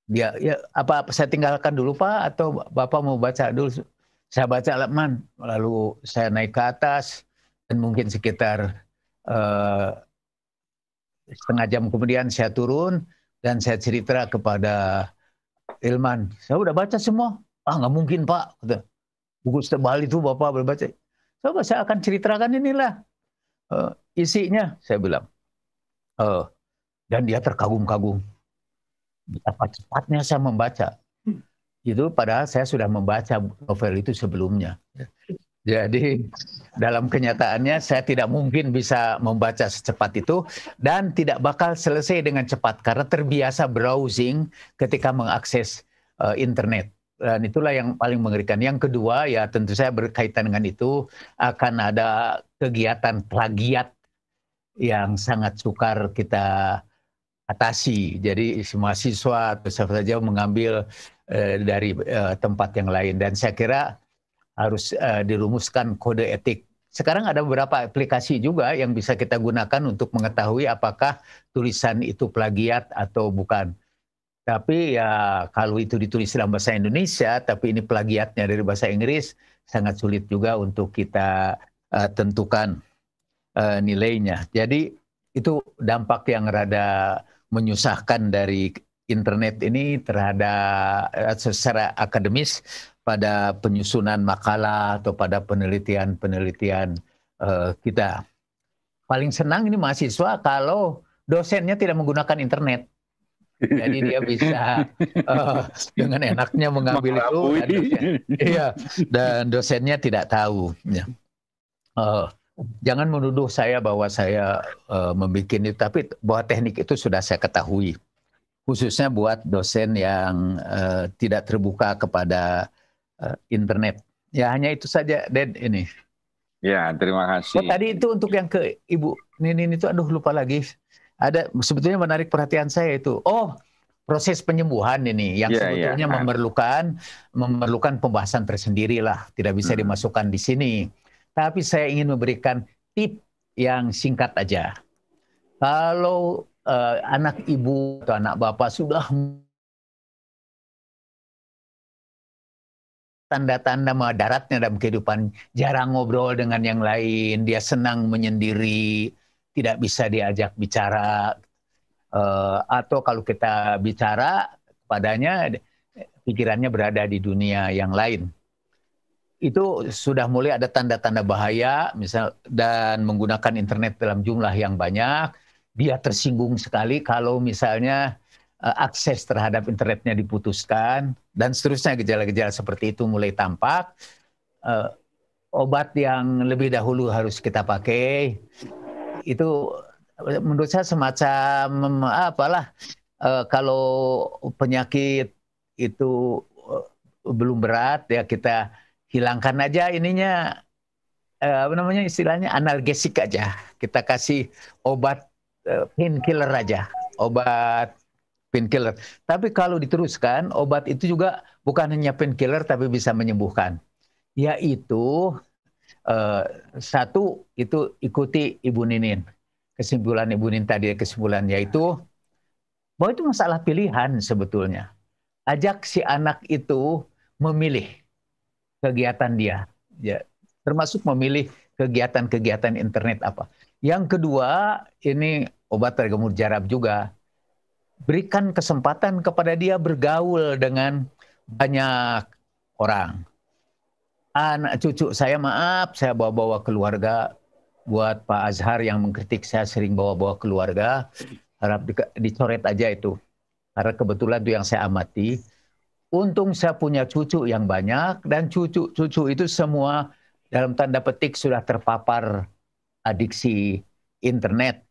dia, ya, apa, saya tinggalkan dulu Pak, atau Bapak mau baca dulu? Saya baca Leman, lalu saya naik ke atas, dan mungkin sekitar uh, setengah jam kemudian saya turun, dan saya cerita kepada Ilman, saya sudah baca semua. Ah nggak mungkin Pak, buku setebal itu Bapak belum baca. Coba saya akan ceritakan inilah uh, isinya, saya bilang. Uh, dan dia terkagum-kagum. Betapa cepatnya saya membaca. Hmm. Itu padahal saya sudah membaca novel itu sebelumnya. Jadi dalam kenyataannya saya tidak mungkin bisa membaca secepat itu dan tidak bakal selesai dengan cepat karena terbiasa browsing ketika mengakses uh, internet. Dan itulah yang paling mengerikan. Yang kedua ya tentu saya berkaitan dengan itu akan ada kegiatan plagiat yang sangat sukar kita atasi. Jadi semua siswa atau saja mengambil uh, dari uh, tempat yang lain dan saya kira harus uh, dirumuskan kode etik. Sekarang ada beberapa aplikasi juga yang bisa kita gunakan untuk mengetahui apakah tulisan itu plagiat atau bukan. Tapi ya kalau itu ditulis dalam bahasa Indonesia, tapi ini plagiatnya dari bahasa Inggris, sangat sulit juga untuk kita uh, tentukan uh, nilainya. Jadi itu dampak yang rada menyusahkan dari internet ini terhadap secara akademis pada penyusunan makalah atau pada penelitian-penelitian uh, kita. Paling senang ini mahasiswa kalau dosennya tidak menggunakan internet. Jadi dia bisa uh, dengan enaknya mengambil itu. Dan iya, dan dosennya tidak tahu. Ya. Uh, jangan menuduh saya bahwa saya uh, membuat itu, tapi bahwa teknik itu sudah saya ketahui. Khususnya buat dosen yang uh, tidak terbuka kepada uh, internet. Ya hanya itu saja, Ded ini. Ya, terima kasih. Oh, tadi itu untuk yang ke Ibu Ninin itu, aduh lupa lagi. Ada sebetulnya menarik perhatian saya itu. Oh, proses penyembuhan ini yang yeah, ya, sebetulnya yeah. Kan. memerlukan memerlukan pembahasan tersendiri lah, tidak bisa hmm. dimasukkan di sini. Tapi saya ingin memberikan tip yang singkat aja. Kalau uh, anak ibu atau anak bapak sudah tanda-tanda daratnya dalam kehidupan jarang ngobrol dengan yang lain dia senang menyendiri tidak bisa diajak bicara uh, atau kalau kita bicara kepadanya pikirannya berada di dunia yang lain itu sudah mulai ada tanda-tanda bahaya misal dan menggunakan internet dalam jumlah yang banyak dia tersinggung sekali kalau misalnya uh, akses terhadap internetnya diputuskan dan seterusnya gejala-gejala seperti itu mulai tampak. Uh, obat yang lebih dahulu harus kita pakai itu menurut saya semacam apalah uh, kalau penyakit itu uh, belum berat ya kita hilangkan aja ininya uh, apa namanya istilahnya analgesik aja kita kasih obat uh, painkiller aja obat painkiller. Tapi kalau diteruskan, obat itu juga bukan hanya painkiller tapi bisa menyembuhkan. Yaitu eh, satu itu ikuti Ibu Ninin. Kesimpulan Ibu Ninin tadi kesimpulan yaitu bahwa itu masalah pilihan sebetulnya. Ajak si anak itu memilih kegiatan dia. Ya, termasuk memilih kegiatan-kegiatan internet apa. Yang kedua, ini obat tergemur jarab juga berikan kesempatan kepada dia bergaul dengan banyak orang. Anak cucu saya maaf, saya bawa-bawa keluarga. Buat Pak Azhar yang mengkritik saya sering bawa-bawa keluarga, harap dicoret aja itu. Karena kebetulan itu yang saya amati. Untung saya punya cucu yang banyak dan cucu-cucu itu semua dalam tanda petik sudah terpapar adiksi internet.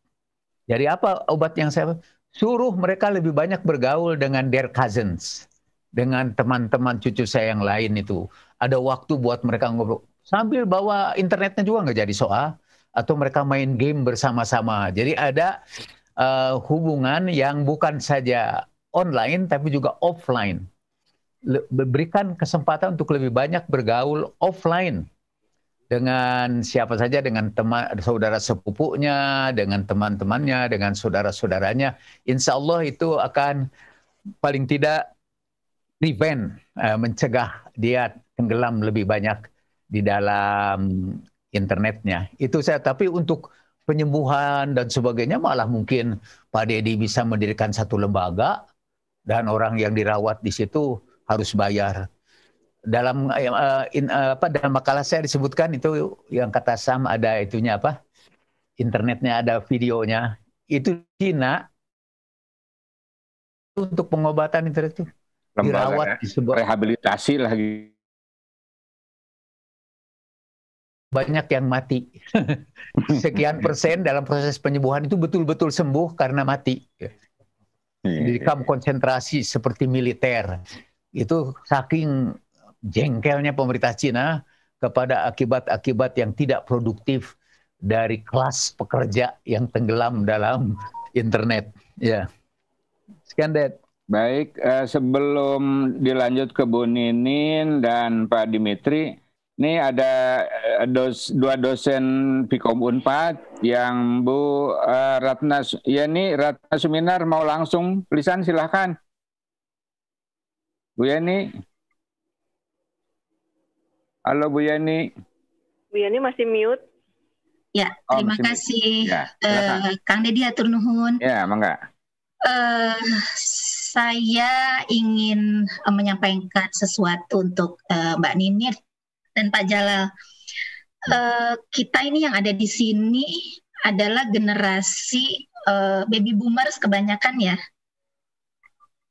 Jadi apa obat yang saya suruh mereka lebih banyak bergaul dengan their cousins, dengan teman-teman cucu saya yang lain itu. Ada waktu buat mereka ngobrol. Sambil bawa internetnya juga nggak jadi soal. Atau mereka main game bersama-sama. Jadi ada uh, hubungan yang bukan saja online tapi juga offline. berikan kesempatan untuk lebih banyak bergaul offline dengan siapa saja, dengan teman saudara sepupunya, dengan teman-temannya, dengan saudara-saudaranya, insya Allah itu akan paling tidak prevent uh, mencegah dia tenggelam lebih banyak di dalam internetnya. Itu saya tapi untuk penyembuhan dan sebagainya malah mungkin Pak Deddy bisa mendirikan satu lembaga dan orang yang dirawat di situ harus bayar dalam uh, in, uh, apa dalam makalah saya disebutkan itu yang kata Sam ada itunya apa internetnya ada videonya itu Cina untuk pengobatan itu itu dirawat ya. di rehabilitasi lagi gitu. banyak yang mati sekian persen dalam proses penyembuhan itu betul-betul sembuh karena mati iya, di iya. kamp konsentrasi seperti militer itu saking jengkelnya pemerintah Cina kepada akibat-akibat yang tidak produktif dari kelas pekerja yang tenggelam dalam internet. Ya. Yeah. Sekian, Baik, eh, sebelum dilanjut ke Bu Ninin dan Pak Dimitri, ini ada eh, dos, dua dosen Pikom Unpad yang Bu eh, Ratna, ya ini Ratna Seminar mau langsung, tulisan silahkan. Bu Yeni. Halo Bu Yani. Bu Yani masih mute. Ya, oh, terima oh, kasih ya, uh, Kang Deddy atur nuhun. Ya, mangga. Uh, saya ingin uh, menyampaikan sesuatu untuk uh, Mbak Ninir dan Pak Jalal. Uh, kita ini yang ada di sini adalah generasi uh, baby boomers kebanyakan ya.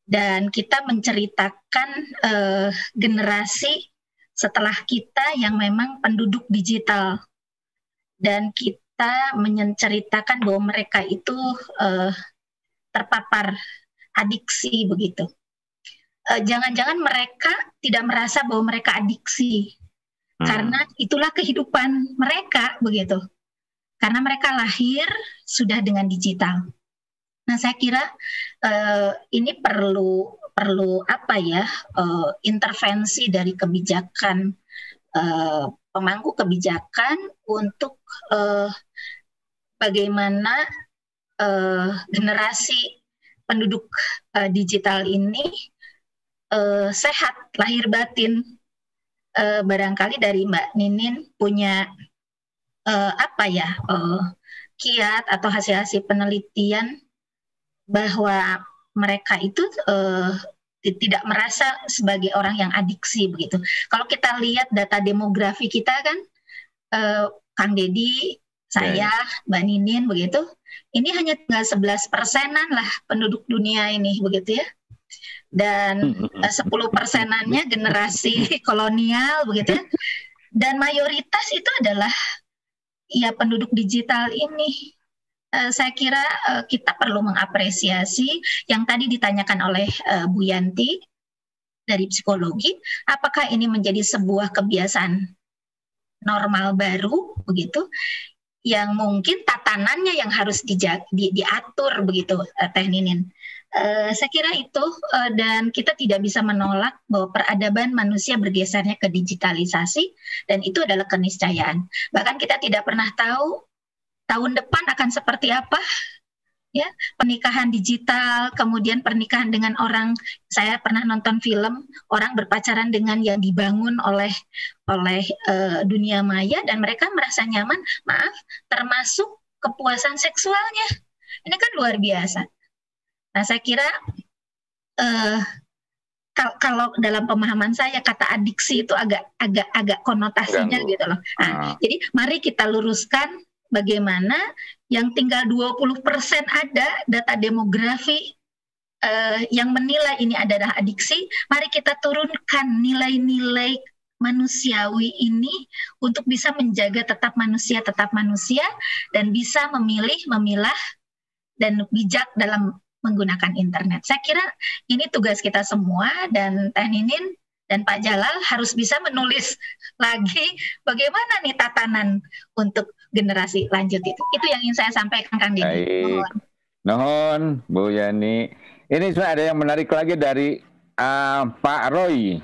Dan kita menceritakan uh, generasi setelah kita yang memang penduduk digital dan kita menceritakan bahwa mereka itu uh, terpapar adiksi begitu. Eh, jangan-jangan uh, mereka tidak merasa bahwa mereka adiksi hmm. karena itulah kehidupan mereka begitu. Karena mereka lahir sudah dengan digital. Nah, saya kira uh, ini perlu perlu apa ya uh, intervensi dari kebijakan uh, pemangku kebijakan untuk uh, bagaimana uh, generasi penduduk uh, digital ini uh, sehat lahir batin uh, barangkali dari Mbak Ninin punya uh, apa ya uh, kiat atau hasil-hasil penelitian bahwa mereka itu uh, tidak merasa sebagai orang yang adiksi begitu. Kalau kita lihat data demografi kita kan, uh, Kang Deddy, saya, yeah. Ya. Mbak Ninin begitu, ini hanya tinggal 11 persenan lah penduduk dunia ini begitu ya. Dan hmm, hmm, hmm. Eh, sepuluh 10 persenannya generasi kolonial begitu ya. Dan mayoritas itu adalah ya penduduk digital ini Eh, saya kira uh, kita perlu mengapresiasi yang tadi ditanyakan oleh uh, Bu Yanti dari psikologi, apakah ini menjadi sebuah kebiasaan normal baru begitu yang mungkin tatanannya yang harus di, diatur begitu uh, Teh Ninin. Uh, saya kira itu uh, dan kita tidak bisa menolak bahwa peradaban manusia bergesernya ke digitalisasi dan itu adalah keniscayaan. Bahkan kita tidak pernah tahu tahun depan akan seperti apa ya pernikahan digital kemudian pernikahan dengan orang saya pernah nonton film orang berpacaran dengan yang dibangun oleh oleh e, dunia maya dan mereka merasa nyaman maaf termasuk kepuasan seksualnya ini kan luar biasa nah saya kira e, kalau, dalam pemahaman saya kata adiksi itu agak agak agak konotasinya Ganggu. gitu loh nah, ah. jadi mari kita luruskan bagaimana yang tinggal 20% ada data demografi eh, yang menilai ini adalah adiksi, mari kita turunkan nilai-nilai manusiawi ini untuk bisa menjaga tetap manusia tetap manusia dan bisa memilih memilah dan bijak dalam menggunakan internet. Saya kira ini tugas kita semua dan Taninin dan Pak Jalal harus bisa menulis lagi bagaimana nih tatanan untuk generasi lanjut itu. Itu yang ingin saya sampaikan Kang Dini. Baik. Nohon, Bu Yani. Ini sebenarnya ada yang menarik lagi dari uh, Pak Roy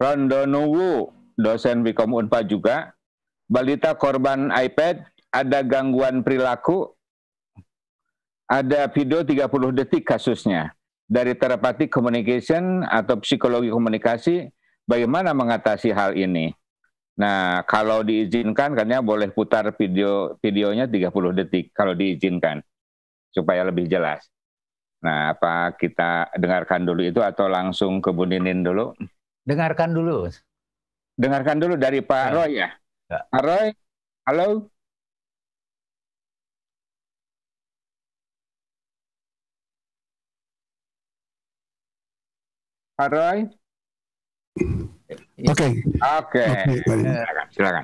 Rondonuwu, dosen Bikom Unpa juga. Balita korban iPad ada gangguan perilaku. Ada video 30 detik kasusnya. Dari terapati communication atau psikologi komunikasi, bagaimana mengatasi hal ini? Nah, kalau diizinkan katanya boleh putar video videonya 30 detik kalau diizinkan supaya lebih jelas. Nah, apa kita dengarkan dulu itu atau langsung ke Buninin dulu? Dengarkan dulu. Dengarkan dulu dari Pak ya. Roy ya. ya. Pak Roy, halo. Pak Roy. Oke. Oke. Silakan.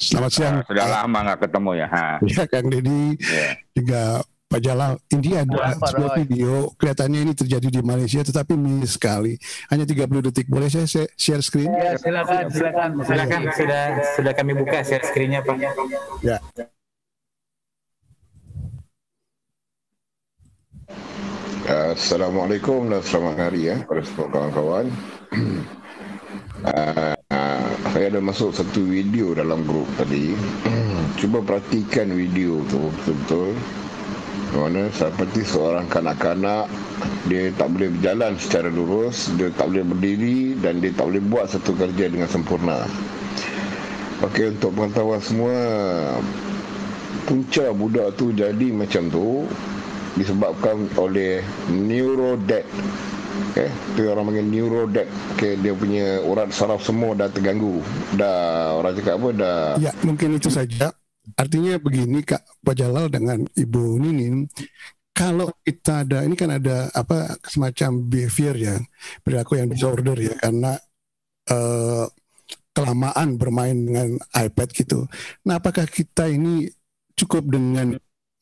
Selamat ah, siang. Uh, sudah lama nggak ketemu ya. Ha. Ya Kang Deddy yeah. juga Pak Jalal, oke, ada sebuah video kelihatannya ini terjadi di Malaysia tetapi miris sekali. Hanya 30 detik. Boleh saya share screen? Ya, silakan, silakan. Silakan oke, sudah sudah kami buka share oke, oke, Pak. Ya. Assalamualaikum dan selamat hari ya pada semua kawan-kawan. uh, ah, saya ah, ada masuk satu video dalam grup tadi. Hmm. Cuba perhatikan video tu betul-betul. Mana seperti seorang kanak-kanak dia tak boleh berjalan secara lurus, dia tak boleh berdiri dan dia tak boleh buat satu kerja dengan sempurna. Okey untuk pengetahuan semua punca budak tu jadi macam tu disebabkan oleh neurodebt okay? itu orang panggil neurodebt okay? dia punya urat saraf semua dah terganggu dah orang cakap apa dah ya mungkin itu saja artinya begini Kak Pak Jalal dengan Ibu Ninin kalau kita ada ini kan ada apa semacam behavior ya perilaku yang disorder ya karena eh, kelamaan bermain dengan iPad gitu. Nah, apakah kita ini cukup dengan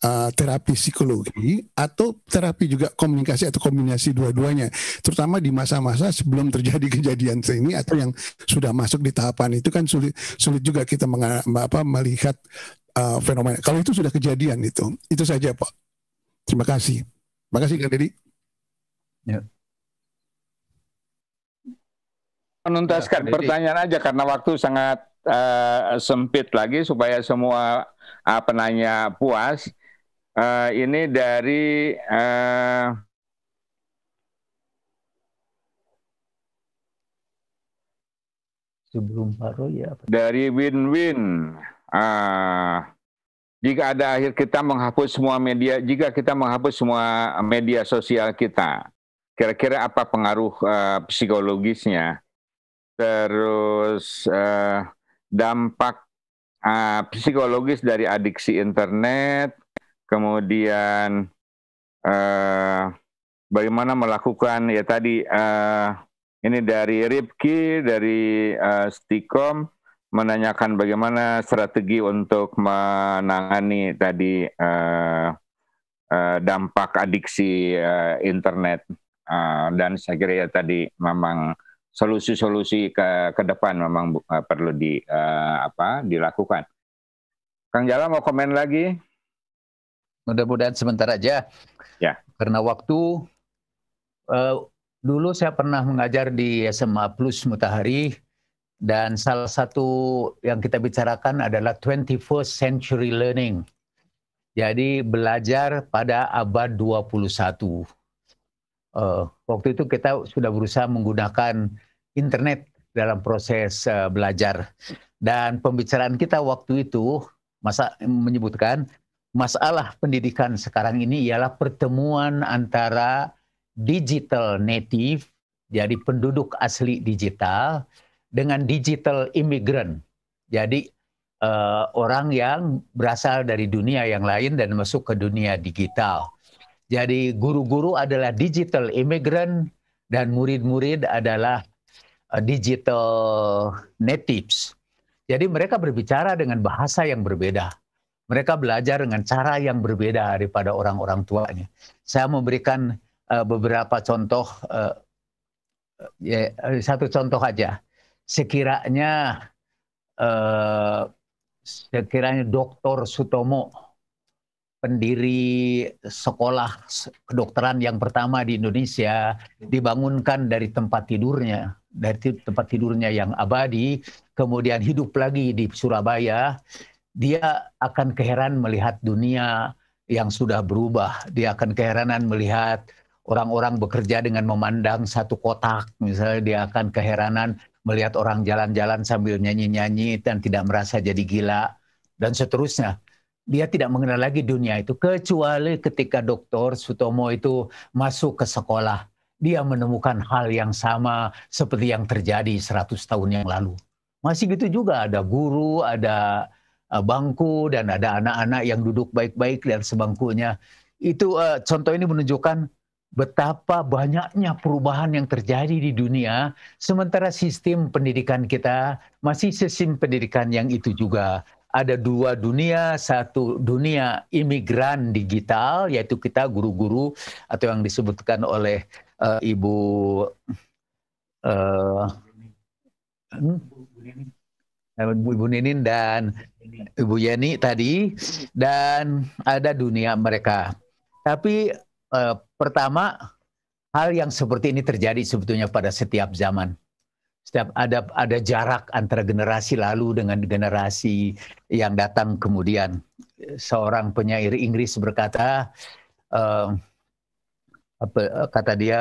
Eh, terapi psikologi atau terapi juga komunikasi atau kombinasi dua-duanya, terutama di masa-masa sebelum terjadi kejadian ini atau yang sudah masuk di tahapan itu kan sulit sulit juga kita apa, melihat uh, fenomena. Kalau itu sudah kejadian itu, itu saja Pak. Terima kasih. Terima kasih Kang Deddy. Ya. Menuntaskan ya, pertanyaan aja karena waktu sangat uh, sempit lagi supaya semua uh, penanya puas uh, ini dari uh, sebelum baru ya dari win-win. Uh, jika ada akhir kita menghapus semua media, jika kita menghapus semua media sosial kita, kira-kira apa pengaruh uh, psikologisnya? Terus uh, dampak uh, psikologis dari adiksi internet, kemudian uh, bagaimana melakukan ya tadi uh, ini dari Ripki dari uh, Stikom menanyakan bagaimana strategi untuk menangani tadi uh, uh, dampak adiksi uh, internet uh, dan saya kira ya tadi memang solusi-solusi ke, ke depan memang uh, perlu di uh, apa dilakukan. Kang Jala mau komen lagi? mudah-mudahan sementara aja. Ya. Karena waktu uh, dulu saya pernah mengajar di SMA Plus Mutahari dan salah satu yang kita bicarakan adalah 21st century learning. Jadi belajar pada abad 21. Uh, eh, waktu itu kita sudah berusaha menggunakan internet dalam proses uh, belajar. Dan pembicaraan kita waktu itu masa menyebutkan masalah pendidikan sekarang ini ialah pertemuan antara digital native, jadi penduduk asli digital, dengan digital immigrant, jadi uh, orang yang berasal dari dunia yang lain dan masuk ke dunia digital. Jadi guru-guru adalah digital immigrant dan murid-murid adalah eh, digital natives. Jadi mereka berbicara dengan bahasa yang berbeda. Mereka belajar dengan cara yang berbeda daripada orang-orang tuanya. Saya memberikan uh, beberapa contoh, uh, ya, satu contoh aja. Sekiranya uh, sekiranya Dr. Sutomo, pendiri sekolah kedokteran yang pertama di Indonesia, dibangunkan dari tempat tidurnya, dari tempat tidurnya yang abadi, kemudian hidup lagi di Surabaya, dia akan keheran melihat dunia yang sudah berubah. Dia akan keheranan melihat orang-orang bekerja dengan memandang satu kotak. Misalnya dia akan keheranan melihat orang jalan-jalan sambil nyanyi-nyanyi dan tidak merasa jadi gila dan seterusnya. Dia tidak mengenal lagi dunia itu kecuali ketika Dokter Sutomo itu masuk ke sekolah. Dia menemukan hal yang sama seperti yang terjadi 100 tahun yang lalu. Masih gitu juga ada guru, ada Eh, bangku dan ada anak-anak yang duduk baik-baik dan sebangkunya. Itu uh, contoh ini menunjukkan betapa banyaknya perubahan yang terjadi di dunia, sementara sistem pendidikan kita masih sistem pendidikan yang itu juga. Ada dua dunia, satu dunia imigran digital, yaitu kita guru-guru atau yang disebutkan oleh uh, Ibu uh, Bu hmm? Ninin dan Ibu Yeni tadi dan ada dunia mereka. Tapi eh, pertama hal yang seperti ini terjadi sebetulnya pada setiap zaman. Setiap ada ada jarak antara generasi lalu dengan generasi yang datang kemudian. Seorang penyair Inggris berkata eh, apa, kata dia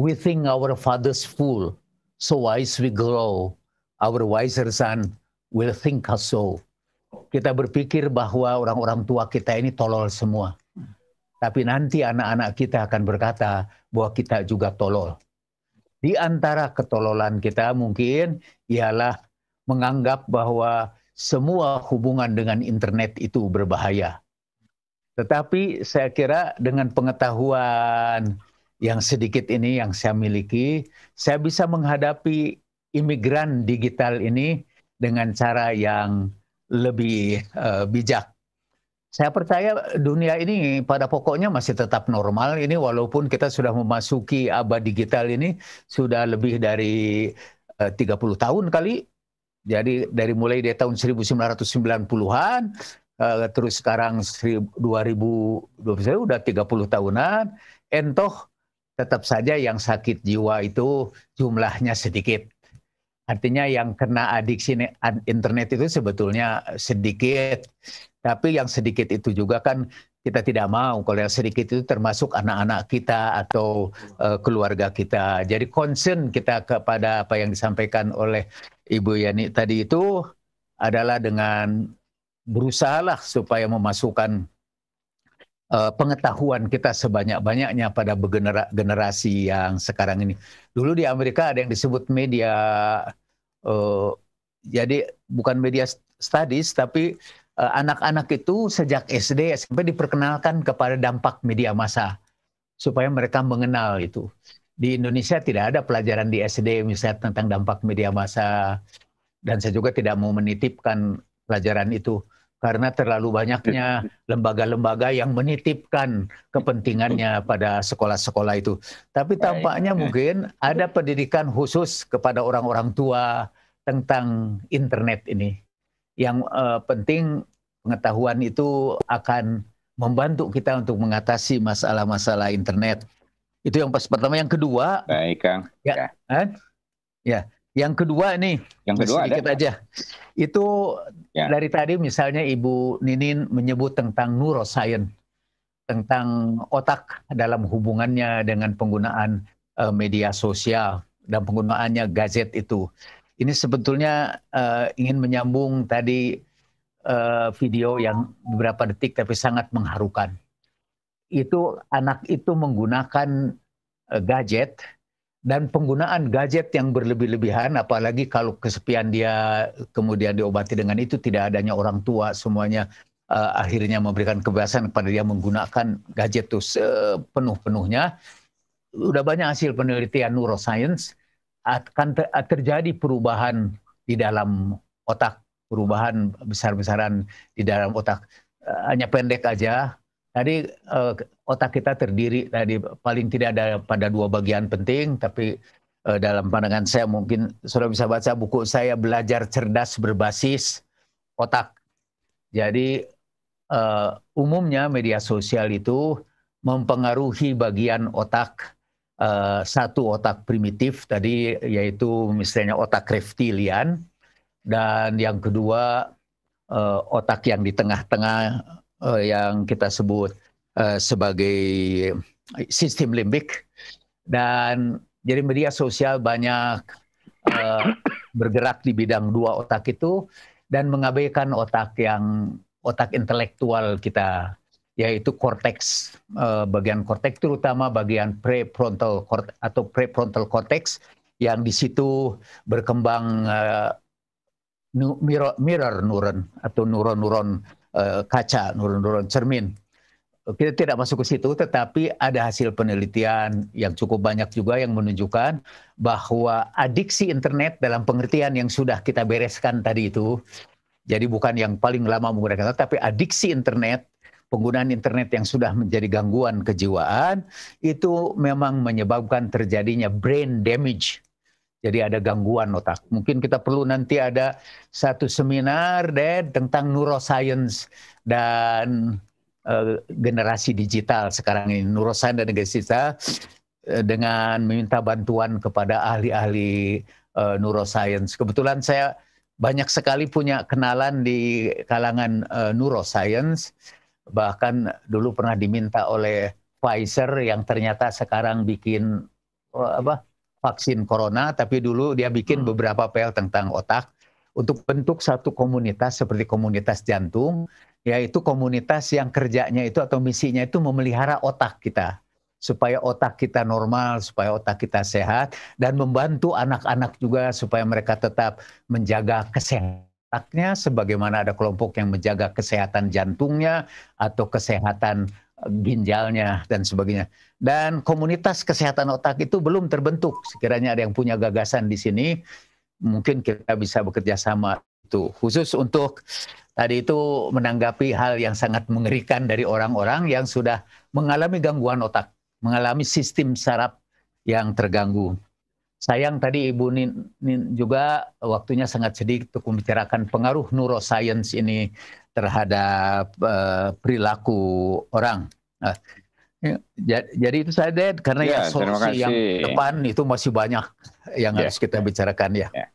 we think our fathers fool so wise we grow our wiser son will think us so kita berpikir bahwa orang-orang tua kita ini tolol semua. Tapi nanti anak-anak kita akan berkata bahwa kita juga tolol. Di antara ketololan kita mungkin ialah menganggap bahwa semua hubungan dengan internet itu berbahaya. Tetapi saya kira dengan pengetahuan yang sedikit ini yang saya miliki, saya bisa menghadapi imigran digital ini dengan cara yang lebih uh, bijak. Saya percaya dunia ini pada pokoknya masih tetap normal ini walaupun kita sudah memasuki abad digital ini sudah lebih dari eh, uh, 30 tahun kali. Jadi dari mulai dari tahun 1990-an uh, eh, terus sekarang 2020 udah 30 tahunan entoh tetap saja yang sakit jiwa itu jumlahnya sedikit. Artinya yang kena adiksi internet itu sebetulnya sedikit. Tapi yang sedikit itu juga kan kita tidak mau kalau yang sedikit itu termasuk anak-anak kita atau uh, keluarga kita. Jadi concern kita kepada apa yang disampaikan oleh Ibu Yani tadi itu adalah dengan berusahalah supaya memasukkan uh, pengetahuan kita sebanyak-banyaknya pada genera generasi yang sekarang ini. Dulu di Amerika ada yang disebut media, uh, jadi bukan media studies, tapi eh, anak-anak uh, itu sejak SD sampai diperkenalkan kepada dampak media massa supaya mereka mengenal itu. Di Indonesia tidak ada pelajaran di SD misalnya tentang dampak media massa dan saya juga tidak mau menitipkan pelajaran itu karena terlalu banyaknya iya. lembaga-lembaga yang menitipkan kepentingannya pada sekolah-sekolah itu. Tapi tampaknya iya. mungkin ada pendidikan khusus kepada orang-orang tua tentang internet ini. Yang uh, penting pengetahuan itu akan membantu kita untuk mengatasi masalah-masalah internet. Itu yang pas pertama, yang kedua. Baik, Kang. Ya. Ya. Eh, ya. Yang kedua nih, yang kedua sedikit ada. aja. Itu ya. dari tadi misalnya Ibu Ninin menyebut tentang neuroscience, tentang otak dalam hubungannya dengan penggunaan uh, media sosial dan penggunaannya gadget itu. Ini sebetulnya uh, ingin menyambung tadi uh, video yang beberapa detik tapi sangat mengharukan. Itu anak itu menggunakan uh, gadget dan penggunaan gadget yang berlebih-lebihan apalagi kalau kesepian dia kemudian diobati dengan itu tidak adanya orang tua semuanya uh, akhirnya memberikan kebebasan kepada dia menggunakan gadget itu sepenuh-penuhnya udah banyak hasil penelitian neuroscience akan ter terjadi perubahan di dalam otak perubahan besar-besaran di dalam otak eh, hanya pendek aja Tadi uh, otak kita terdiri tadi paling tidak ada pada dua bagian penting, tapi uh, dalam pandangan saya mungkin sudah bisa baca buku saya belajar cerdas berbasis otak. Jadi uh, umumnya media sosial itu mempengaruhi bagian otak uh, satu otak primitif tadi yaitu misalnya otak reptilian dan yang kedua uh, otak yang di tengah-tengah uh, yang kita sebut uh, sebagai sistem limbik dan jadi media sosial banyak uh, bergerak di bidang dua otak itu dan mengabaikan otak yang otak intelektual kita yaitu korteks uh, bagian korteks terutama bagian prefrontal korteks atau prefrontal korteks yang di situ berkembang uh, mirror mirror neuron atau neuron-neuron Eh, kaca, nurun-nurun cermin. Kita tidak masuk ke situ, tetapi ada hasil penelitian yang cukup banyak juga yang menunjukkan bahwa adiksi internet dalam pengertian yang sudah kita bereskan tadi itu, jadi bukan yang paling lama menggunakan, tapi adiksi internet penggunaan internet yang sudah menjadi gangguan kejiwaan itu memang menyebabkan terjadinya brain damage jadi ada gangguan otak. Mungkin kita perlu nanti ada satu seminar deh tentang neuroscience dan uh, generasi digital sekarang ini neuroscience dan generasi digital eh, dengan meminta bantuan kepada ahli-ahli uh, neuroscience. Kebetulan saya banyak sekali punya kenalan di kalangan uh, neuroscience bahkan dulu pernah diminta oleh Pfizer yang ternyata sekarang bikin apa vaksin corona, tapi dulu dia bikin hmm. beberapa PL tentang otak untuk bentuk satu komunitas seperti komunitas jantung, yaitu komunitas yang kerjanya itu atau misinya itu memelihara otak kita supaya otak kita normal, supaya otak kita sehat dan membantu anak-anak juga supaya mereka tetap menjaga kesehatannya sebagaimana ada kelompok yang menjaga kesehatan jantungnya atau kesehatan ginjalnya dan sebagainya. Dan komunitas kesehatan otak itu belum terbentuk. Sekiranya ada yang punya gagasan di sini, mungkin kita bisa bekerja sama itu. Khusus untuk tadi itu menanggapi hal yang sangat mengerikan dari orang-orang yang sudah mengalami gangguan otak, mengalami sistem saraf yang terganggu. Sayang tadi Ibu Nin, Nin juga waktunya sangat sedikit untuk membicarakan pengaruh neuroscience ini terhadap uh, perilaku orang. Uh, ya, jadi itu saya deh karena ya, ya solusi yang depan itu masih banyak yang ya. harus kita bicarakan ya. ya.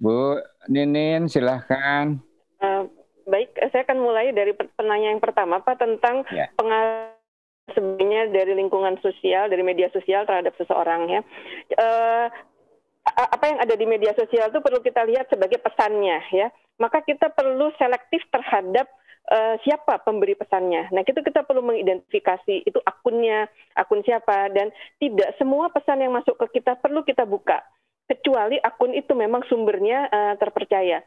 Bu Ninin silahkan. Uh, baik, saya akan mulai dari pertanyaan yang pertama Pak tentang ya. pengaruh sebenarnya dari lingkungan sosial, dari media sosial terhadap seseorang ya. Uh, apa yang ada di media sosial itu perlu kita lihat sebagai pesannya ya maka kita perlu selektif terhadap uh, siapa pemberi pesannya. Nah, itu kita perlu mengidentifikasi itu akunnya, akun siapa dan tidak semua pesan yang masuk ke kita perlu kita buka kecuali akun itu memang sumbernya uh, terpercaya.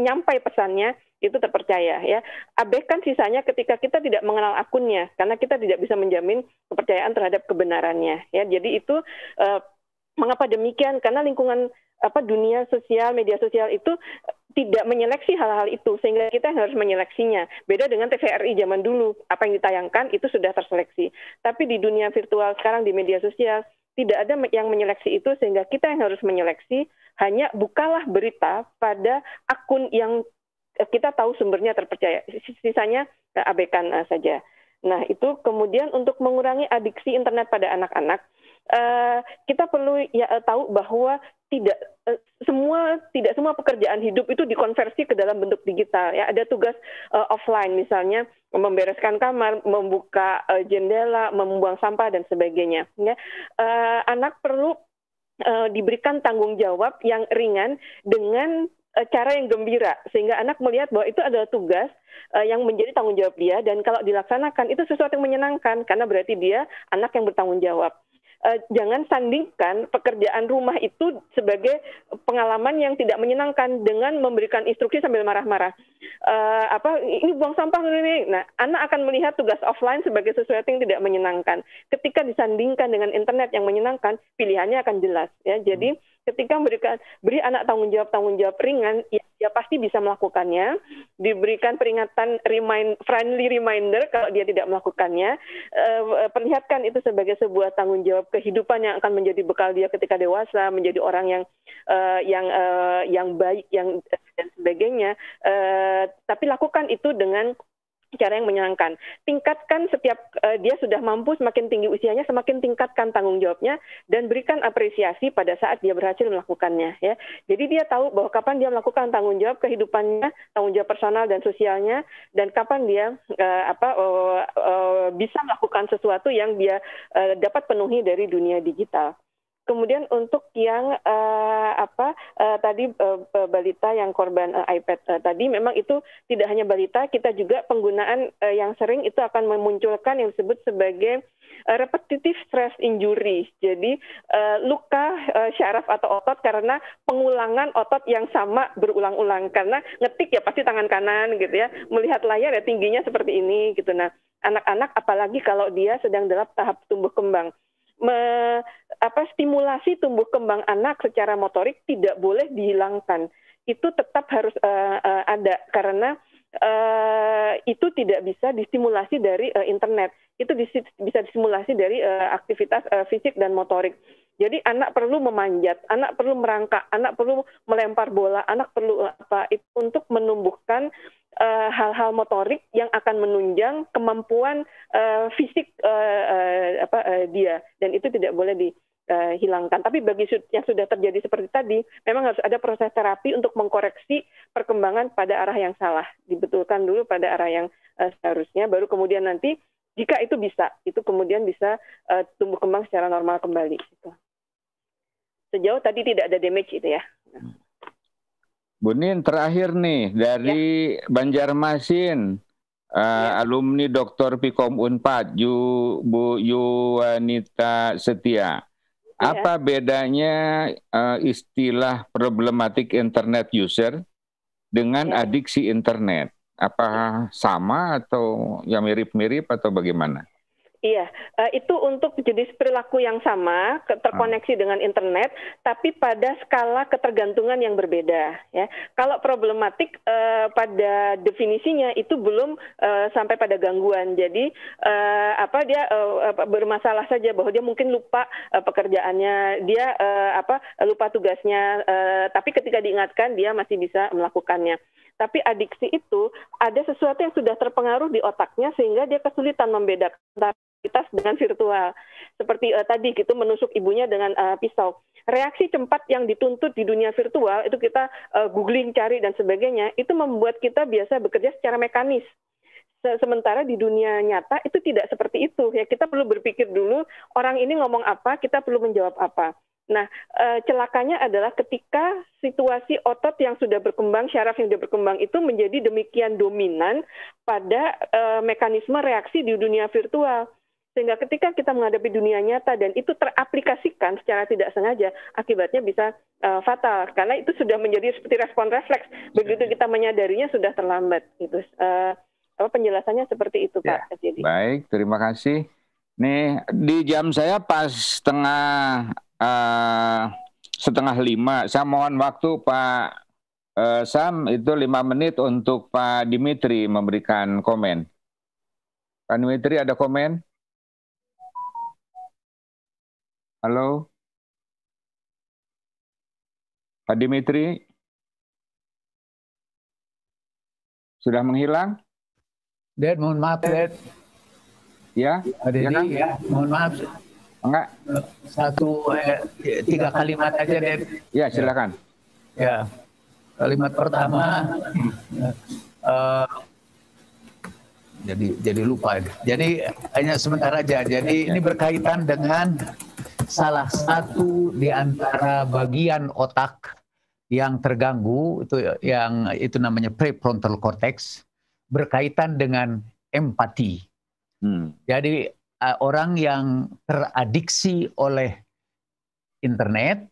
Nyampai pesannya itu terpercaya ya. Abaikan sisanya ketika kita tidak mengenal akunnya karena kita tidak bisa menjamin kepercayaan terhadap kebenarannya ya. Jadi itu uh, mengapa demikian? Karena lingkungan apa dunia sosial, media sosial itu tidak menyeleksi hal-hal itu sehingga kita harus menyeleksinya. Beda dengan TVRI zaman dulu, apa yang ditayangkan itu sudah terseleksi. Tapi di dunia virtual sekarang di media sosial tidak ada yang menyeleksi itu sehingga kita yang harus menyeleksi hanya bukalah berita pada akun yang eh, kita tahu sumbernya terpercaya. Sisanya eh, abaikan eh, saja. Nah, itu kemudian untuk mengurangi adiksi internet pada anak-anak, kita perlu ya tahu bahwa tidak eh, semua tidak semua pekerjaan hidup itu dikonversi ke dalam bentuk digital ya ada tugas uh, offline misalnya membereskan kamar membuka uh, jendela membuang sampah dan sebagainya ya uh, anak perlu uh, diberikan tanggung jawab yang ringan dengan uh, cara yang gembira sehingga anak melihat bahwa itu adalah tugas uh, yang menjadi tanggung jawab dia dan kalau dilaksanakan itu sesuatu yang menyenangkan karena berarti dia anak yang bertanggung jawab uh, jangan sandingkan pekerjaan rumah itu sebagai pengalaman yang tidak menyenangkan dengan memberikan instruksi sambil marah-marah. Eh, apa ini buang sampah ini. Nah, anak akan melihat tugas offline sebagai sesuatu yang tidak menyenangkan. Ketika disandingkan dengan internet yang menyenangkan, pilihannya akan jelas ya. Jadi ketika memberikan beri anak tanggung jawab tanggung jawab ringan Ya pasti bisa melakukannya. Diberikan peringatan remind, friendly reminder kalau dia tidak melakukannya. Uh, perlihatkan itu sebagai sebuah tanggung jawab kehidupan yang akan menjadi bekal dia ketika dewasa, menjadi orang yang uh, yang uh, yang baik, yang dan sebagainya. Uh, tapi lakukan itu dengan cara yang menyenangkan. Tingkatkan setiap uh, dia sudah mampu semakin tinggi usianya semakin tingkatkan tanggung jawabnya dan berikan apresiasi pada saat dia berhasil melakukannya ya. Jadi dia tahu bahwa kapan dia melakukan tanggung jawab kehidupannya, tanggung jawab personal dan sosialnya dan kapan dia uh, apa uh, uh, bisa melakukan sesuatu yang dia uh, dapat penuhi dari dunia digital. Kemudian untuk yang uh, apa uh, tadi uh, balita yang korban uh, iPad uh, tadi memang itu tidak hanya balita, kita juga penggunaan uh, yang sering itu akan memunculkan yang disebut sebagai uh, repetitive stress injury. Jadi uh, luka uh, syaraf atau otot karena pengulangan otot yang sama berulang-ulang karena ngetik ya pasti tangan kanan gitu ya, melihat layar ya tingginya seperti ini gitu. Nah, anak-anak apalagi kalau dia sedang dalam tahap tumbuh kembang me, apa stimulasi tumbuh kembang anak secara motorik tidak boleh dihilangkan. Itu tetap harus uh, uh, ada karena uh, itu tidak bisa distimulasi dari uh, internet. Itu disi, bisa disimulasi dari uh, aktivitas uh, fisik dan motorik. Jadi anak perlu memanjat, anak perlu merangkak, anak perlu melempar bola, anak perlu apa itu untuk menumbuhkan Eh, hal-hal uh, motorik yang akan menunjang kemampuan uh, fisik uh, uh, apa, uh, dia dan itu tidak boleh dihilangkan. Tapi bagi yang sudah terjadi seperti tadi, memang harus ada proses terapi untuk mengkoreksi perkembangan pada arah yang salah, dibetulkan dulu pada arah yang seharusnya, baru kemudian nanti jika itu bisa, itu kemudian bisa tumbuh kembang secara normal kembali. Gitu. Sejauh tadi tidak ada damage itu ya. Hmm. Bunin terakhir nih dari ya. Banjarmasin uh, ya. alumni Dr. Pikom Unpad Yu Bu Yuwanita Setia. Ya. Apa bedanya uh, istilah problematik internet user dengan ya. adiksi internet? Apa sama atau ya mirip-mirip atau bagaimana? Iya, eh, itu untuk jenis perilaku yang sama, terkoneksi dengan internet, tapi pada skala ketergantungan yang berbeda. Ya, kalau problematik eh, pada definisinya itu belum eh, sampai pada gangguan. Jadi eh, apa dia eh, bermasalah saja bahwa dia mungkin lupa eh, pekerjaannya, dia apa lupa tugasnya, tapi ketika diingatkan dia masih bisa melakukannya. Tapi adiksi itu ada sesuatu yang sudah terpengaruh di otaknya sehingga dia kesulitan membedakan realitas dengan virtual. Seperti uh, tadi gitu menusuk ibunya dengan uh, pisau. Reaksi cepat yang dituntut di dunia virtual itu kita uh, googling cari dan sebagainya itu membuat kita biasa bekerja secara mekanis sementara di dunia nyata itu tidak seperti itu ya kita perlu berpikir dulu orang ini ngomong apa kita perlu menjawab apa Nah, e, celakanya adalah ketika situasi otot yang sudah berkembang, syaraf yang sudah berkembang itu menjadi demikian dominan pada e, mekanisme reaksi di dunia virtual. Sehingga ketika kita menghadapi dunia nyata dan itu teraplikasikan secara tidak sengaja, akibatnya bisa uh, fatal karena itu sudah menjadi seperti respon refleks. Begitu kita menyadarinya sudah terlambat gitu. Uh, apa penjelasannya seperti itu, ya, Pak. Jadi. Baik, terima kasih. Nih, di jam saya pas setengah Eh, setengah lima. Saya mohon waktu Pak uh, Sam itu lima menit untuk Pak Dimitri memberikan komen. Pak Dimitri ada komen? Halo? Pak Dimitri? Sudah menghilang? Dad, mohon maaf, Dad. Ya? Ada ya, kan? ya, mohon maaf. Enggak. Satu eh, tiga kalimat aja deh. Iya, ya silakan. Ya kalimat pertama. Uh, jadi jadi lupa. Jadi hanya sebentar aja. Jadi ini berkaitan dengan salah satu di antara bagian otak yang terganggu itu yang itu namanya prefrontal cortex berkaitan dengan empati. Hmm. Jadi Eh, orang yang teradiksi oleh internet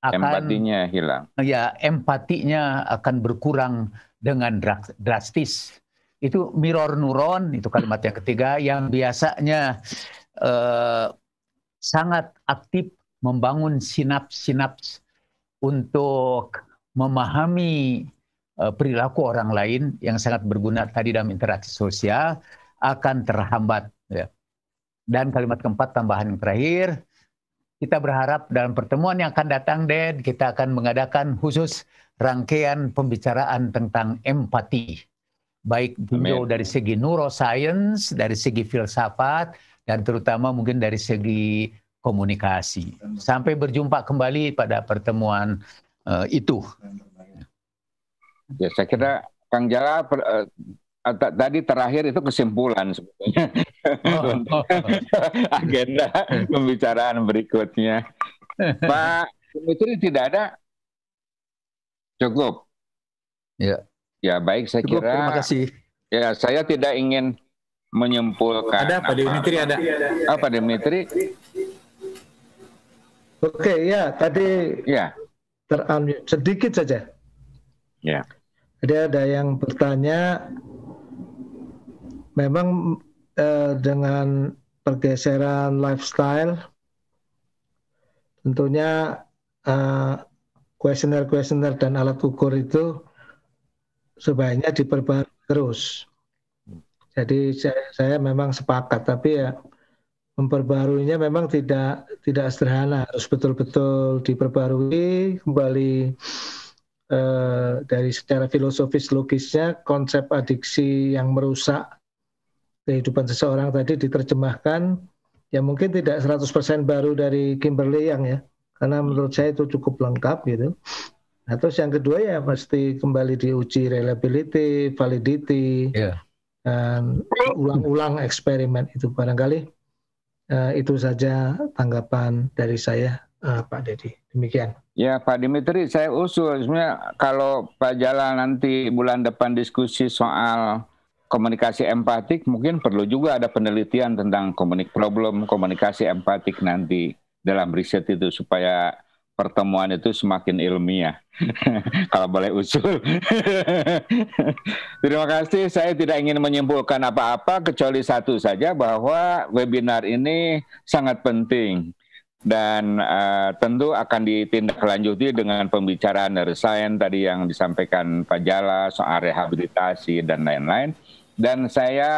akan empatinya hilang. Ya, empatinya akan berkurang dengan drastis. Itu mirror neuron, itu kalimat yang ketiga yang biasanya eh, sangat aktif membangun sinaps-sinaps untuk memahami eh, perilaku orang lain yang sangat berguna tadi dalam interaksi sosial akan terhambat dan kalimat keempat tambahan yang terakhir, kita berharap dalam pertemuan yang akan datang, Dad, kita akan mengadakan khusus rangkaian pembicaraan tentang empati. Baik beliau dari segi neuroscience, dari segi filsafat, dan terutama mungkin dari segi komunikasi. Sampai berjumpa kembali pada pertemuan uh, itu. Ya, saya kira Kang Jala per, uh, Ah, tadi terakhir itu kesimpulan sebetulnya oh, untuk oh. oh. agenda pembicaraan berikutnya. Pak Dimitri tidak ada cukup. Ya. Ya baik saya cukup, kira. Terima kasih. Ya saya tidak ingin menyimpulkan. Ada Pak Dimitri ada. Apa Apa oh, Dimitri? Oke ya tadi ya sedikit saja. Ya. ada ada yang bertanya memang eh, dengan pergeseran lifestyle tentunya eh, kuesioner-kuesioner eh, dan alat ukur itu sebaiknya diperbarui terus. Jadi saya, saya memang sepakat, tapi ya memperbaruinya memang tidak tidak sederhana, harus betul-betul diperbarui kembali eh, dari secara filosofis logisnya konsep adiksi yang merusak kehidupan seseorang tadi diterjemahkan ya mungkin tidak 100% baru dari Kimberly yang ya karena menurut saya itu cukup lengkap gitu. Nah, terus yang kedua ya pasti kembali diuji reliability, validity, yeah. dan ulang-ulang eksperimen itu barangkali uh, itu saja tanggapan dari saya uh, Pak Dedi. Demikian. Ya Pak Dimitri, saya usul sebenarnya kalau Pak Jalan nanti bulan depan diskusi soal komunikasi empatik mungkin perlu juga ada penelitian tentang komunik problem komunikasi empatik nanti dalam riset itu supaya pertemuan itu semakin ilmiah. Kalau boleh usul. Terima kasih. Saya tidak ingin menyimpulkan apa-apa kecuali satu saja bahwa webinar ini sangat penting dan uh, tentu akan ditindaklanjuti dengan pembicaraan dari sains tadi yang disampaikan Pak Jala soal rehabilitasi dan lain-lain dan saya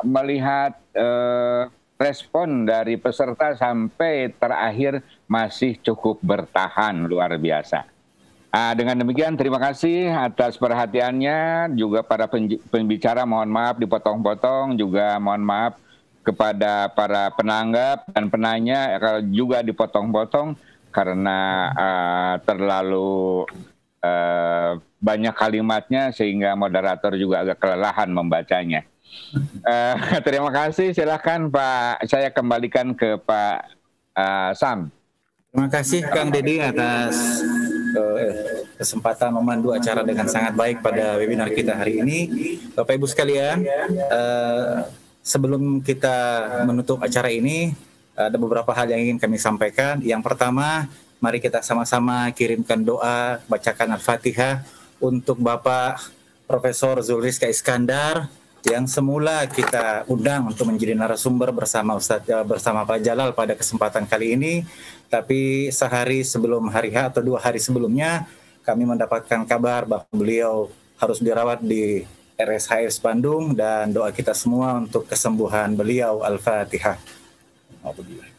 melihat eh, respon dari peserta sampai terakhir masih cukup bertahan luar biasa. Ah, dengan demikian terima kasih atas perhatiannya juga para pembicara mohon maaf dipotong-potong juga mohon maaf kepada para penanggap dan penanya juga dipotong-potong karena uh, terlalu Eh, banyak kalimatnya sehingga moderator juga agak kelelahan membacanya. Uh, terima kasih, Silakan Pak. Saya kembalikan ke Pak uh, Sam. Terima kasih Kang Deddy atas uh, kesempatan memandu acara dengan sangat baik pada webinar kita hari ini. Bapak Ibu sekalian, uh, sebelum kita menutup acara ini, ada beberapa hal yang ingin kami sampaikan. Yang pertama, Mari kita sama-sama kirimkan doa, bacakan Al-Fatihah untuk Bapak Profesor Zulrizka Iskandar yang semula kita undang untuk menjadi narasumber bersama Ustaz, eh, bersama Pak Jalal pada kesempatan kali ini, tapi sehari sebelum hari H atau dua hari sebelumnya kami mendapatkan kabar bahwa beliau harus dirawat di RSHS Bandung dan doa kita semua untuk kesembuhan beliau Al-Fatihah. Alhamdulillah.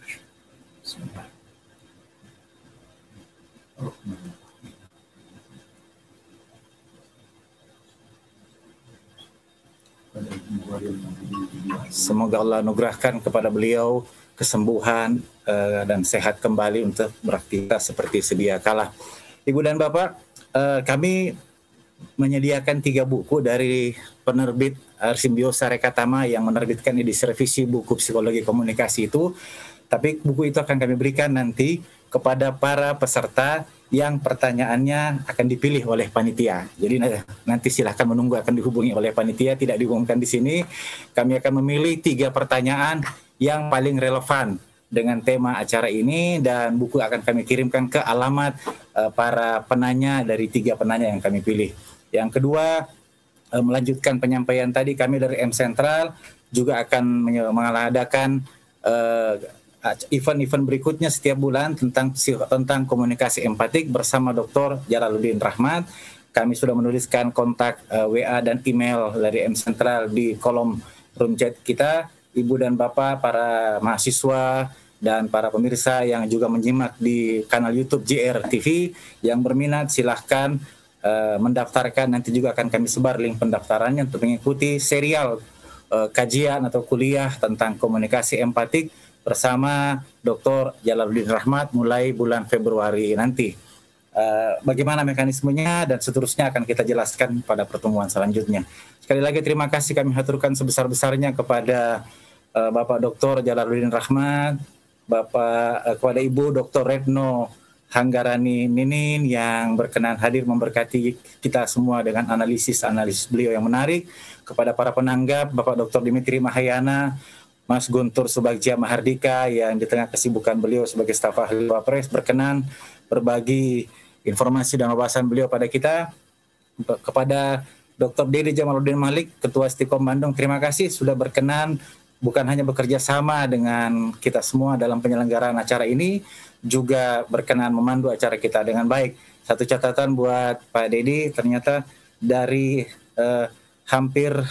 Semoga Allah anugerahkan kepada beliau kesembuhan uh, dan sehat kembali untuk beraktivitas seperti sedia kala. Ibu dan Bapak, uh, kami menyediakan tiga buku dari penerbit Arsimbiosa Rekatama yang menerbitkan edisi revisi buku psikologi komunikasi itu. Tapi buku itu akan kami berikan nanti kepada para peserta yang pertanyaannya akan dipilih oleh panitia. Jadi eh, nanti silahkan menunggu akan dihubungi oleh panitia, tidak diumumkan di sini. Kami akan memilih tiga pertanyaan yang paling relevan dengan tema acara ini dan buku akan kami kirimkan ke alamat uh, para penanya dari tiga penanya yang kami pilih. Yang kedua uh, melanjutkan penyampaian tadi kami dari M Central juga akan mengadakan uh, event-event berikutnya setiap bulan tentang tentang komunikasi empatik bersama Dr. Jalaluddin Rahmat. Kami sudah menuliskan kontak uh, eh, WA dan email dari M Central di kolom room chat kita. Ibu dan Bapak, para mahasiswa dan para pemirsa yang juga menyimak di kanal YouTube JR TV yang berminat silahkan uh, mendaftarkan nanti juga akan kami sebar link pendaftarannya untuk mengikuti serial eh, kajian atau kuliah tentang komunikasi empatik bersama Dr. Jalaluddin Rahmat mulai bulan Februari nanti. Uh, bagaimana mekanismenya dan seterusnya akan kita jelaskan pada pertemuan selanjutnya. Sekali lagi terima kasih kami haturkan sebesar-besarnya kepada uh, Bapak Dr. Jalaluddin Rahmat, Bapak uh, kepada Ibu Dr. Retno Hanggarani Ninin yang berkenan hadir memberkati kita semua dengan analisis-analisis beliau yang menarik kepada para penanggap Bapak Dr. Dimitri Mahayana Mas Guntur Subagja Mahardika yang di tengah kesibukan beliau sebagai staf ahli Wapres berkenan berbagi informasi dan wawasan beliau pada kita kepada Dr. Dedi Jamaluddin Malik, Ketua Stikom Bandung, terima kasih sudah berkenan bukan hanya bekerja sama dengan kita semua dalam penyelenggaraan acara ini, juga berkenan memandu acara kita dengan baik. Satu catatan buat Pak Dedi, ternyata dari eh, hampir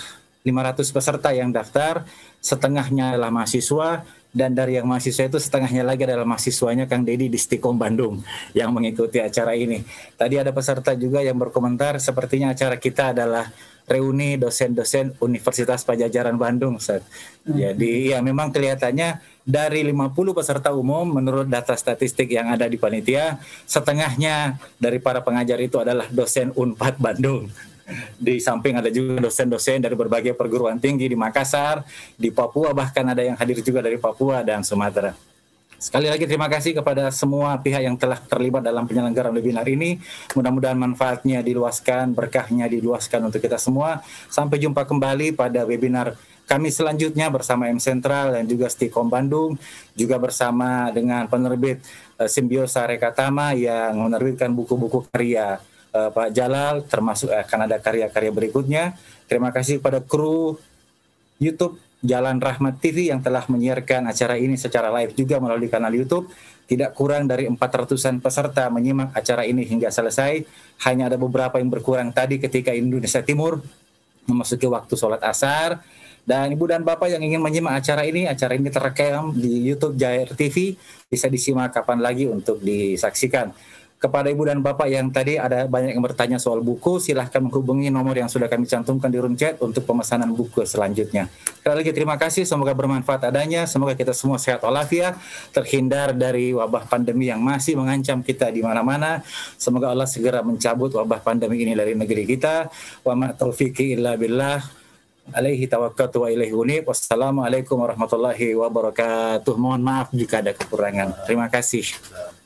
500 peserta yang daftar, setengahnya adalah mahasiswa dan dari yang mahasiswa itu setengahnya lagi adalah mahasiswanya Kang Deddy di Stikom Bandung yang mengikuti acara ini. Tadi ada peserta juga yang berkomentar sepertinya acara kita adalah reuni dosen-dosen Universitas Pajajaran Bandung. Hmm. Jadi ya memang kelihatannya dari 50 peserta umum menurut data statistik yang ada di panitia, setengahnya dari para pengajar itu adalah dosen Unpad Bandung. Di samping ada juga dosen-dosen dari berbagai perguruan tinggi di Makassar, di Papua bahkan ada yang hadir juga dari Papua dan Sumatera. Sekali lagi terima kasih kepada semua pihak yang telah terlibat dalam penyelenggaraan webinar ini. Mudah-mudahan manfaatnya diluaskan, berkahnya diluaskan untuk kita semua. Sampai jumpa kembali pada webinar kami selanjutnya bersama M Sentral dan juga Stikom Bandung, juga bersama dengan penerbit eh, Simbiosa Rekatama yang menerbitkan buku-buku karya uh, Pak Jalal, termasuk uh, akan ada karya-karya berikutnya. Terima kasih kepada kru YouTube Jalan Rahmat TV yang telah menyiarkan acara ini secara live juga melalui kanal YouTube. Tidak kurang dari 400-an peserta menyimak acara ini hingga selesai. Hanya ada beberapa yang berkurang tadi ketika Indonesia Timur memasuki waktu sholat asar. Dan ibu dan bapak yang ingin menyimak acara ini, acara ini terekam di YouTube Jair TV, bisa disimak kapan lagi untuk disaksikan kepada Ibu dan Bapak yang tadi ada banyak yang bertanya soal buku, silahkan menghubungi nomor yang sudah kami cantumkan di room chat untuk pemesanan buku selanjutnya. Sekali lagi terima kasih, semoga bermanfaat adanya, semoga kita semua sehat walafiat, terhindar dari wabah pandemi yang masih mengancam kita di mana-mana. Semoga Allah segera mencabut wabah pandemi ini dari negeri kita. Wa ma taufiqi illa billah alaihi tawakkaltu wa ilaihi unib. Wassalamualaikum warahmatullahi wabarakatuh. Mohon maaf jika ada kekurangan. Terima kasih.